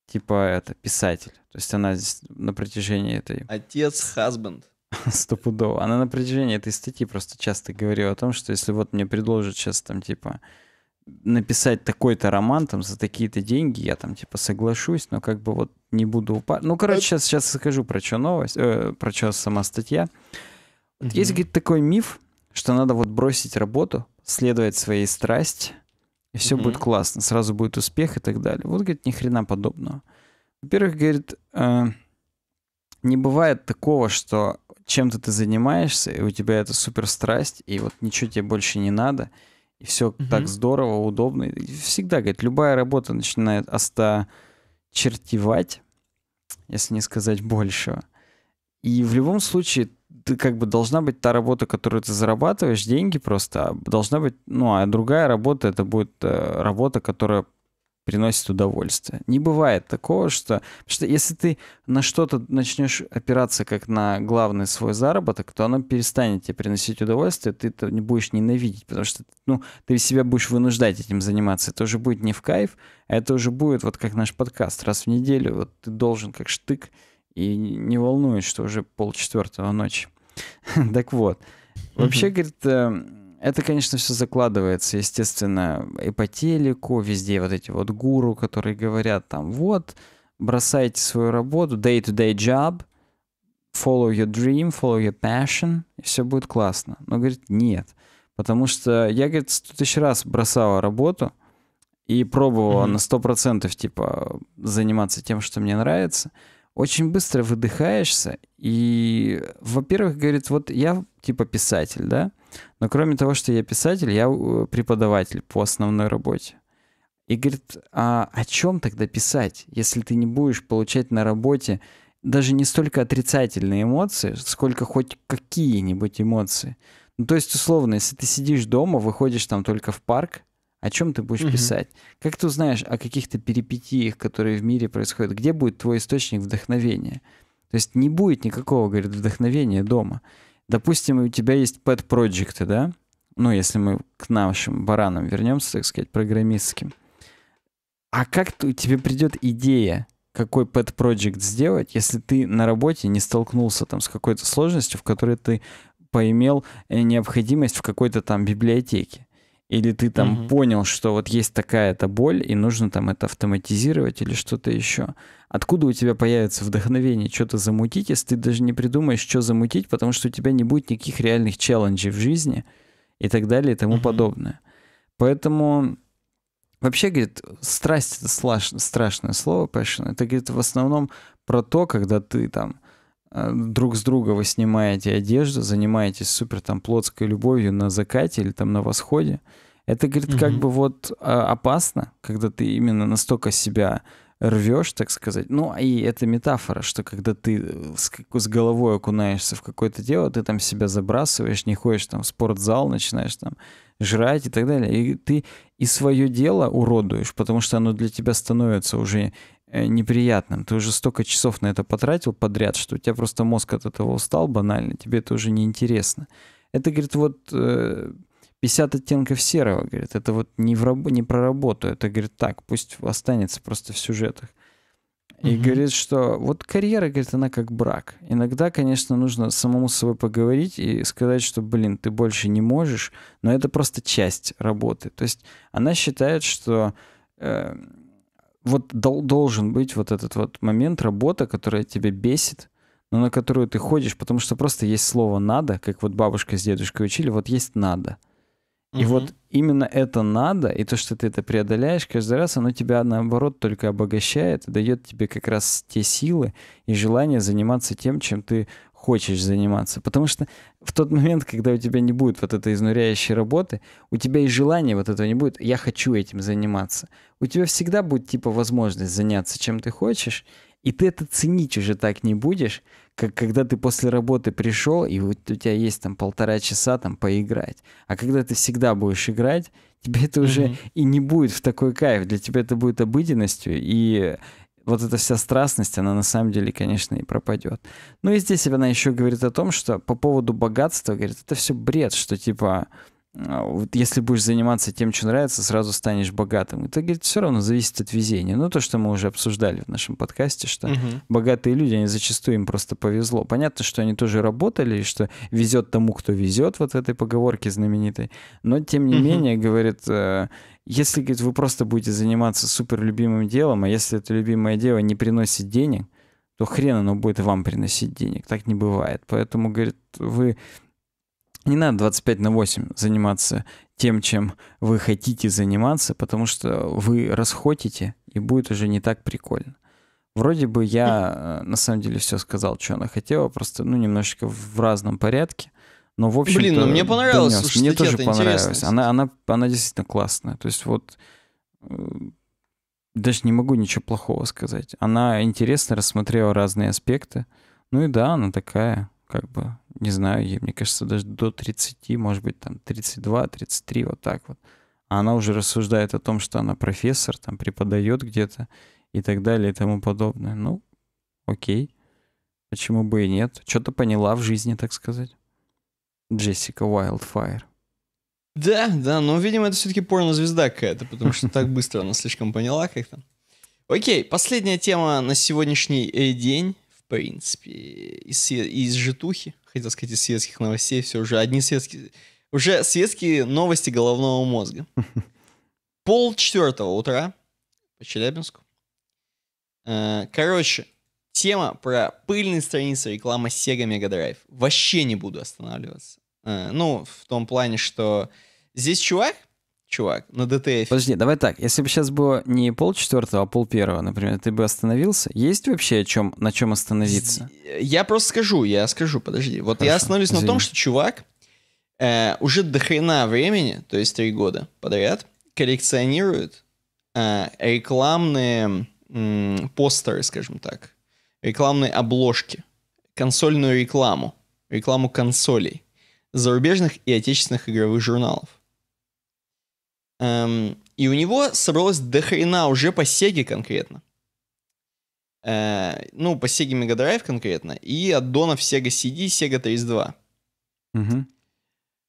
Типа это, писатель. То есть она здесь на протяжении этой... Отец, хазбенд. Стопудово. Она на протяжении этой статьи просто часто говорила о том, что если вот мне предложат сейчас там типа написать такой-то роман там за такие-то деньги, я там типа соглашусь, но как бы вот не буду упасть. Ну, короче, сейчас, сейчас скажу про что новость, э, про что сама статья. Вот угу. Есть, говорит, такой миф, что надо вот бросить работу, следовать своей страсти, и все угу. будет классно, сразу будет успех и так далее. Вот, говорит, ни хрена подобного. Во-первых, говорит, э, не бывает такого, что чем-то ты занимаешься, и у тебя это супер страсть, и вот ничего тебе больше не надо — и все угу. так здорово, удобно. всегда, говорит, любая работа начинает осточертевать, если не сказать большего. И в любом случае ты как бы должна быть та работа, которую ты зарабатываешь, деньги просто, а должна быть, ну, а другая работа, это будет э, работа, которая приносит удовольствие. Не бывает такого, что... что если ты на что-то начнешь опираться как на главный свой заработок, то оно перестанет тебе приносить удовольствие, ты это не будешь ненавидеть, потому что ну, ты себя будешь вынуждать этим заниматься. Это уже будет не в кайф, а это уже будет вот как наш подкаст. Раз в неделю вот ты должен как штык и не волнует, что уже полчетвертого ночи. так вот. Вообще, говорит, эм, это, конечно, все закладывается, естественно, и по телеку, везде вот эти вот гуру, которые говорят там, вот, бросайте свою работу, day-to-day -day job, follow your dream, follow your passion, и все будет классно. Но, говорит, нет. Потому что я, говорит, сто тысяч раз бросала работу и пробовала mm-hmm. на сто процентов, типа, заниматься тем, что мне нравится. Очень быстро выдыхаешься и, во-первых, говорит, вот я, типа, писатель, да, но кроме того, что я писатель, я э, преподаватель по основной работе. И говорит, а о чем тогда писать, если ты не будешь получать на работе даже не столько отрицательные эмоции, сколько хоть какие-нибудь эмоции. Ну, то есть, условно, если ты сидишь дома, выходишь там только в парк, о чем ты будешь угу. писать? Как ты узнаешь о каких-то перипетиях, которые в мире происходят? Где будет твой источник вдохновения? То есть не будет никакого, говорит, вдохновения дома. Допустим, у тебя есть pet проекты да? Ну, если мы к нашим баранам вернемся, так сказать, программистским. А как тебе придет идея, какой pet проект сделать, если ты на работе не столкнулся там с какой-то сложностью, в которой ты поимел э, необходимость в какой-то там библиотеке? Или ты там угу. понял, что вот есть такая-то боль, и нужно там это автоматизировать или что-то еще. Откуда у тебя появится вдохновение что-то замутить, если ты даже не придумаешь, что замутить, потому что у тебя не будет никаких реальных челленджей в жизни и так далее и тому угу. подобное. Поэтому вообще, говорит, страсть — это страшное, страшное слово, passion. Это, говорит, в основном про то, когда ты там э, друг с друга вы снимаете одежду, занимаетесь супер там плотской любовью на закате или там на восходе, это, говорит, угу. как бы вот а, опасно, когда ты именно настолько себя рвешь, так сказать. Ну, а и это метафора, что когда ты э, с, с головой окунаешься в какое-то дело, ты там себя забрасываешь, не ходишь там в спортзал, начинаешь там жрать и так далее. И ты и свое дело уродуешь, потому что оно для тебя становится уже э, неприятным. Ты уже столько часов на это потратил подряд, что у тебя просто мозг от этого устал банально, тебе это уже неинтересно. Это, говорит, вот э, 50 оттенков серого, говорит, это вот не, в раб- не про работу, это, говорит, так, пусть останется просто в сюжетах. И угу. говорит, что вот карьера, говорит, она как брак. Иногда, конечно, нужно самому с собой поговорить и сказать, что, блин, ты больше не можешь, но это просто часть работы. То есть она считает, что э, вот дол- должен быть вот этот вот момент работа, которая тебя бесит, но на которую ты ходишь, потому что просто есть слово «надо», как вот бабушка с дедушкой учили, вот есть «надо». И угу. вот именно это надо, и то, что ты это преодоляешь каждый раз, оно тебя наоборот только обогащает, дает тебе как раз те силы и желание заниматься тем, чем ты хочешь заниматься. Потому что в тот момент, когда у тебя не будет вот этой изнуряющей работы, у тебя и желания вот этого не будет, я хочу этим заниматься. У тебя всегда будет типа возможность заняться чем ты хочешь, и ты это ценить уже так не будешь, как, когда ты после работы пришел, и вот у тебя есть там полтора часа там поиграть. А когда ты всегда будешь играть, тебе это уже mm-hmm. и не будет в такой кайф. Для тебя это будет обыденностью, и вот эта вся страстность, она на самом деле, конечно, и пропадет. Ну и здесь она еще говорит о том, что по поводу богатства, говорит, это все бред, что типа а, вот если будешь заниматься тем, что нравится, сразу станешь богатым. Это, говорит, все равно зависит от везения. Ну, то, что мы уже обсуждали в нашем подкасте, что угу. богатые люди, они зачастую им просто повезло. Понятно, что они тоже работали, и что везет тому, кто везет, вот этой поговорке знаменитой. Но, тем не угу. менее, говорит, э, если, говорит, вы просто будете заниматься супер любимым делом, а если это любимое дело не приносит денег, то хрен оно будет вам приносить денег. Так не бывает. Поэтому, говорит, вы не надо 25 на 8 заниматься тем, чем вы хотите заниматься, потому что вы расхотите, и будет уже не так прикольно. Вроде бы я э, на самом деле все сказал, что она хотела, просто ну немножечко в разном порядке. Но в общем. Блин, ну мне понравилось. Слушай, мне тоже понравилось. Она, она, она действительно классная. То есть вот э, даже не могу ничего плохого сказать. Она интересно рассмотрела разные аспекты. Ну и да, она такая как бы, не знаю, ей, мне кажется, даже до 30, может быть, там 32, 33, вот так вот. А она уже рассуждает о том, что она профессор, там преподает где-то и так далее и тому подобное. Ну, окей. Почему бы и нет? Что-то поняла в жизни, так сказать. Джессика Уайлдфайр. Да, да, но, видимо, это все-таки порно-звезда какая-то, потому что так быстро она слишком поняла как-то. Окей, последняя тема на сегодняшний э, день принципе, из, из житухи, хотел сказать, из светских новостей, все уже одни светские, уже светские новости головного мозга. Пол четвертого утра по Челябинску. Э, короче, тема про пыльные страницы реклама Sega Mega Drive. Вообще не буду останавливаться. Э, ну, в том плане, что здесь чувак чувак, на DTF. Подожди, давай так, если бы сейчас было не пол четвертого, а пол первого, например, ты бы остановился? Есть вообще о чем, на чем остановиться? Я просто скажу, я скажу, подожди. Вот Хорошо, я остановлюсь извини. на том, что чувак э, уже до хрена времени, то есть три года подряд, коллекционирует э, рекламные м, постеры, скажем так, рекламные обложки, консольную рекламу, рекламу консолей, зарубежных и отечественных игровых журналов. Эм, и у него собралось до хрена уже по Сеге конкретно. Э, ну, по Sega Mega Drive конкретно. И аддонов Sega CD, Sega 32. Угу.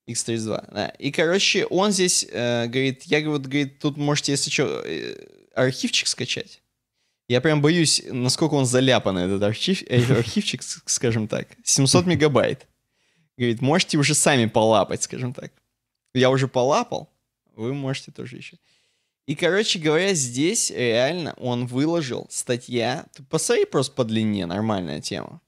X32, да. И, короче, он здесь э, говорит, я говорю, вот, говорит, тут можете, если что, э, архивчик скачать. Я прям боюсь, насколько он заляпан, этот архив, э, архивчик, скажем так. 700 мегабайт. Говорит, можете уже сами полапать, скажем так. Я уже полапал. Вы можете тоже еще. И, короче говоря, здесь реально он выложил статья. Ты посмотри просто по длине, нормальная тема.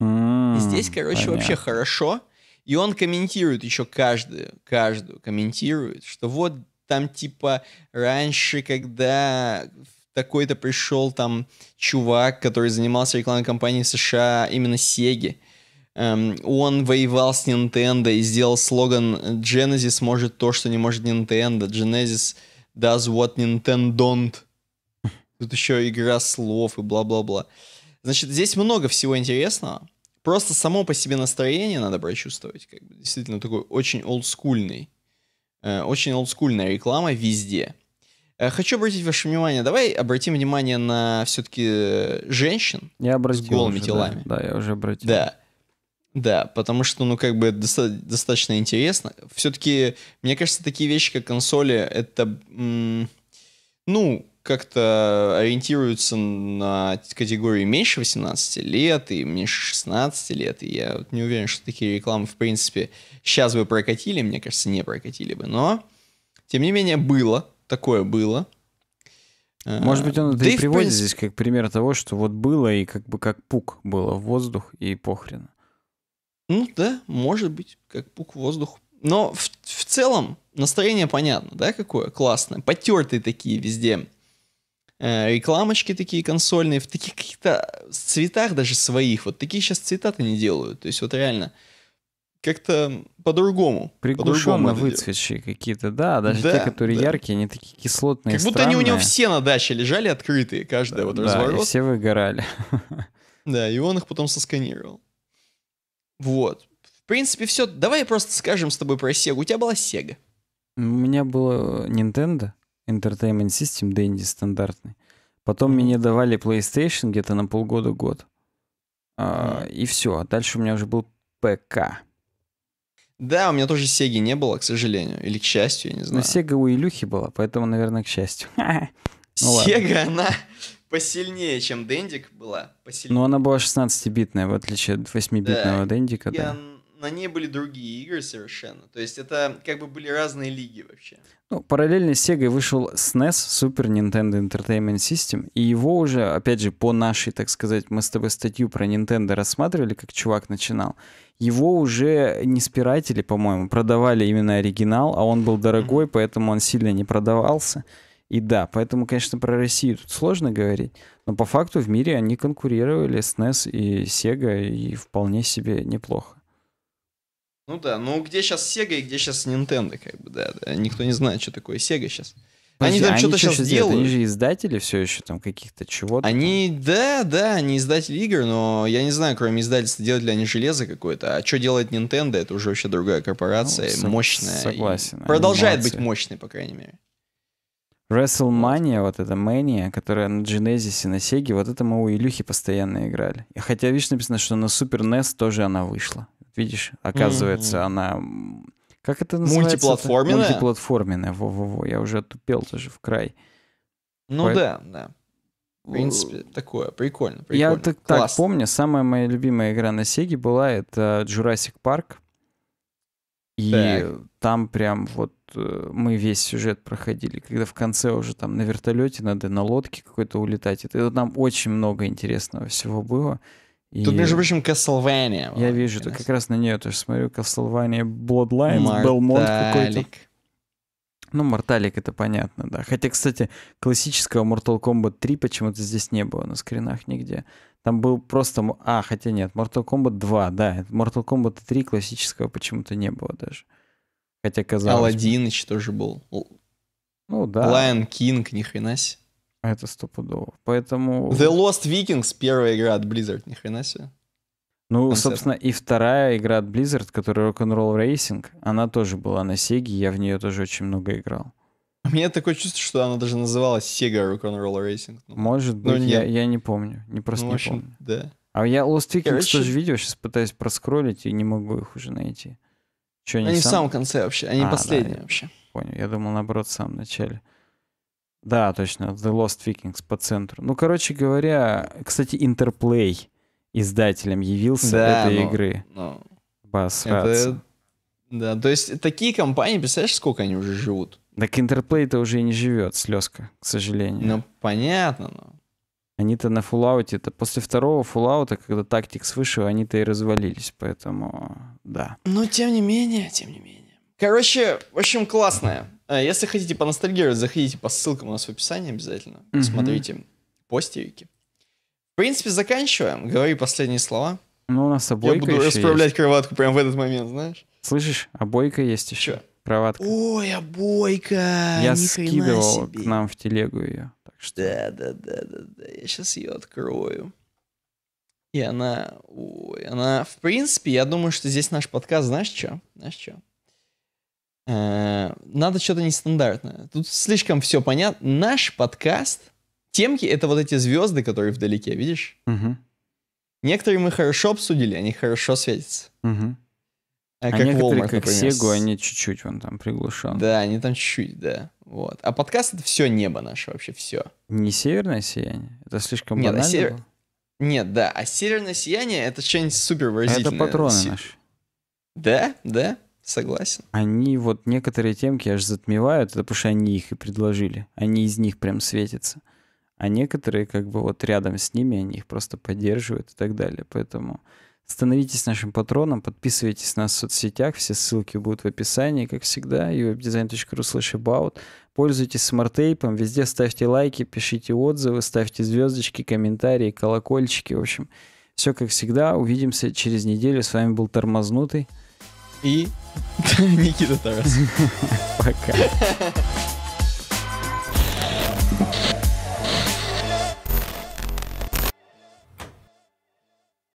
Mm, здесь, короче, понятно. вообще хорошо. И он комментирует еще каждую, каждую комментирует, что вот там типа раньше, когда такой-то пришел там чувак, который занимался рекламной кампанией в США, именно Сеги, Эм, он воевал с Nintendo и сделал слоган «Genesis может то, что не может Nintendo». «Genesis does what Nintendo don't». Тут еще игра слов и бла-бла-бла. Значит, здесь много всего интересного. Просто само по себе настроение надо прочувствовать. Как бы, действительно, такой очень олдскульный. Э, очень олдскульная реклама везде. Э, хочу обратить ваше внимание. Давай обратим внимание на все-таки э, женщин. Я обратил с голыми уже, телами. Да, да, я уже обратил. Да. Да, потому что, ну, как бы доста- достаточно интересно. Все-таки, мне кажется, такие вещи, как консоли, это, м- ну, как-то ориентируются на категорию меньше 18 лет и меньше 16 лет. И я вот не уверен, что такие рекламы, в принципе, сейчас бы прокатили, мне кажется, не прокатили бы. Но, тем не менее, было, такое было. А, Может быть, он это да и, приводит принципе... здесь как пример того, что вот было и как бы как пук было в воздух и похрен. Ну да, может быть, как пук в воздух. Но в, в целом настроение понятно, да, какое классное. Потертые такие везде. Э, рекламочки такие консольные, в таких каких-то цветах даже своих. Вот такие сейчас цвета-то не делают. То есть вот реально как-то по-другому. Приглушенно по выцветшие какие-то, да, даже да, те, которые да. яркие, они такие кислотные, Как странные. будто они у него все на даче лежали открытые, каждая да, вот разворот. Да, и все выгорали. Да, и он их потом сосканировал. Вот. В принципе, все. Давай просто скажем с тобой про Sega. У тебя была Sega. У меня было Nintendo Entertainment System, Dendy стандартный. Потом mm-hmm. мне давали PlayStation где-то на полгода-год. mm-hmm. И все. А дальше у меня уже был ПК. Да, у меня тоже Сеги не было, к сожалению. Или к счастью, я не ну, знаю. Но Сега у Илюхи была, поэтому, наверное, к счастью. Ну, Сега, она посильнее, чем Дендик была. Посильнее. Но ну, она была 16-битная, в отличие от 8-битного да, Дендика. И да. на ней были другие игры совершенно. То есть это как бы были разные лиги вообще. Ну, параллельно с Sega вышел SNES, Super Nintendo Entertainment System, и его уже, опять же, по нашей, так сказать, мы с тобой статью про Nintendo рассматривали, как чувак начинал. Его уже не спиратели, по-моему, продавали именно оригинал, а он был дорогой, mm-hmm. поэтому он сильно не продавался. И да, поэтому, конечно, про Россию тут сложно говорить, но по факту в мире они конкурировали с NES и Sega, и вполне себе неплохо. Ну да, ну где сейчас Sega и где сейчас Nintendo, как бы, да, да. Никто не знает, что такое Sega сейчас. Они там а они что-то сейчас делают. Они же издатели все еще там каких-то чего-то. Они, там. да, да, они издатели игр, но я не знаю, кроме издательства, делают ли они железо какое-то. А что делает Nintendo, это уже вообще другая корпорация, ну, мощная. Согласен. Продолжает эмоции. быть мощной, по крайней мере. WrestleMania, вот эта Mania, которая на Genesis, и на Sega, вот это мы у Илюхи постоянно играли. Хотя, видишь, написано, что на Super NES тоже она вышла. Видишь, оказывается, mm-hmm. она... Как это называется? Мультиплатформенная? Мультиплатформенная, во-во-во. Я уже отупел тоже в край. Ну Поэт... да, да. В принципе, э, такое, прикольно, прикольно. Я так, так помню, самая моя любимая игра на Sega была, это Jurassic Park. И так. там прям вот Э, мы весь сюжет проходили, когда в конце уже там на вертолете надо на лодке какой-то улетать. Это там очень много интересного всего было. И Тут, между прочим, Castlevania. Я вижу, это как раз на нее тоже смотрю. Castlevania Bloodline, Белмонт какой-то. Ну, Морталик, это понятно, да. Хотя, кстати, классического Mortal Kombat 3 почему-то здесь не было на скринах нигде. Там был просто... А, хотя нет, Mortal Kombat 2, да. Mortal Kombat 3 классического почему-то не было даже. Хотя казалось... Аладдиныч тоже был. Ну да. Lion Кинг ни хрена себе. Это стопудово. Поэтому... The Lost Vikings, первая игра от Blizzard, ни хрена себе. Ну, концерт. собственно, и вторая игра от Blizzard, которая Rock'n'Roll Racing, она тоже была на Sega, я в нее тоже очень много играл. У меня такое чувство, что она даже называлась Sega Rock'n'Roll Racing. Ну, Может ну, быть, ну, я, я не помню. Не просто ну, не общем, помню. Да. А я Lost Vikings Короче... тоже видео сейчас пытаюсь проскролить и не могу их уже найти. Что, они, они в самом конце вообще, они а, последние да, вообще. Понял, я думал, наоборот, в самом начале. Да, точно, The Lost Vikings по центру. Ну, короче говоря, кстати, Интерплей издателем явился да, этой но, ну, игры. Но... Ну. Это... Да, то есть такие компании, представляешь, сколько они уже живут? Так Интерплей-то уже и не живет, слезка, к сожалению. Ну, понятно, но... Ну. Они-то на фуллауте, это после второго фуллаута, когда тактик свыше, они-то и развалились, поэтому да. Но тем не менее, тем не менее. Короче, в общем, классная. А, если хотите поностальгировать, заходите по ссылкам у нас в описании обязательно. Угу. Смотрите постевики. В принципе, заканчиваем. Говори последние слова. Ну, у нас обойка Я буду еще расправлять есть. кроватку прямо в этот момент, знаешь? Слышишь, обойка есть еще. Че? Кроватка. Ой, обойка! Я скидывал себе. к нам в телегу ее. Что? Да, да, да, да, да. Я сейчас ее открою. И она... Ой, она... В принципе, я думаю, что здесь наш подкаст, знаешь что? Знаешь что? Э, надо что-то нестандартное. Тут слишком все понятно. Наш подкаст, темки — это вот эти звезды, которые вдалеке, видишь? Угу. Некоторые мы хорошо обсудили, они хорошо светятся. Угу. А, а, как некоторые, Walmart, как например. Сегу, они чуть-чуть вон там приглушены. Да, они там чуть, да. Вот. А подкаст — это все небо наше вообще, все. Не северное сияние? Это слишком Нет, а банально а север... Нет, да. А северное сияние — это что-нибудь супер выразительное. Это патроны Си... наши. Да, да, согласен. Они вот некоторые темки аж затмевают, это потому что они их и предложили. Они из них прям светятся. А некоторые как бы вот рядом с ними, они их просто поддерживают и так далее. Поэтому... Становитесь нашим патроном, подписывайтесь на нас в соцсетях, все ссылки будут в описании, как всегда, uwebdesign.ru slash about. Пользуйтесь смарт-тейпом, везде ставьте лайки, пишите отзывы, ставьте звездочки, комментарии, колокольчики, в общем, все как всегда, увидимся через неделю, с вами был Тормознутый и Никита Тарас. Пока.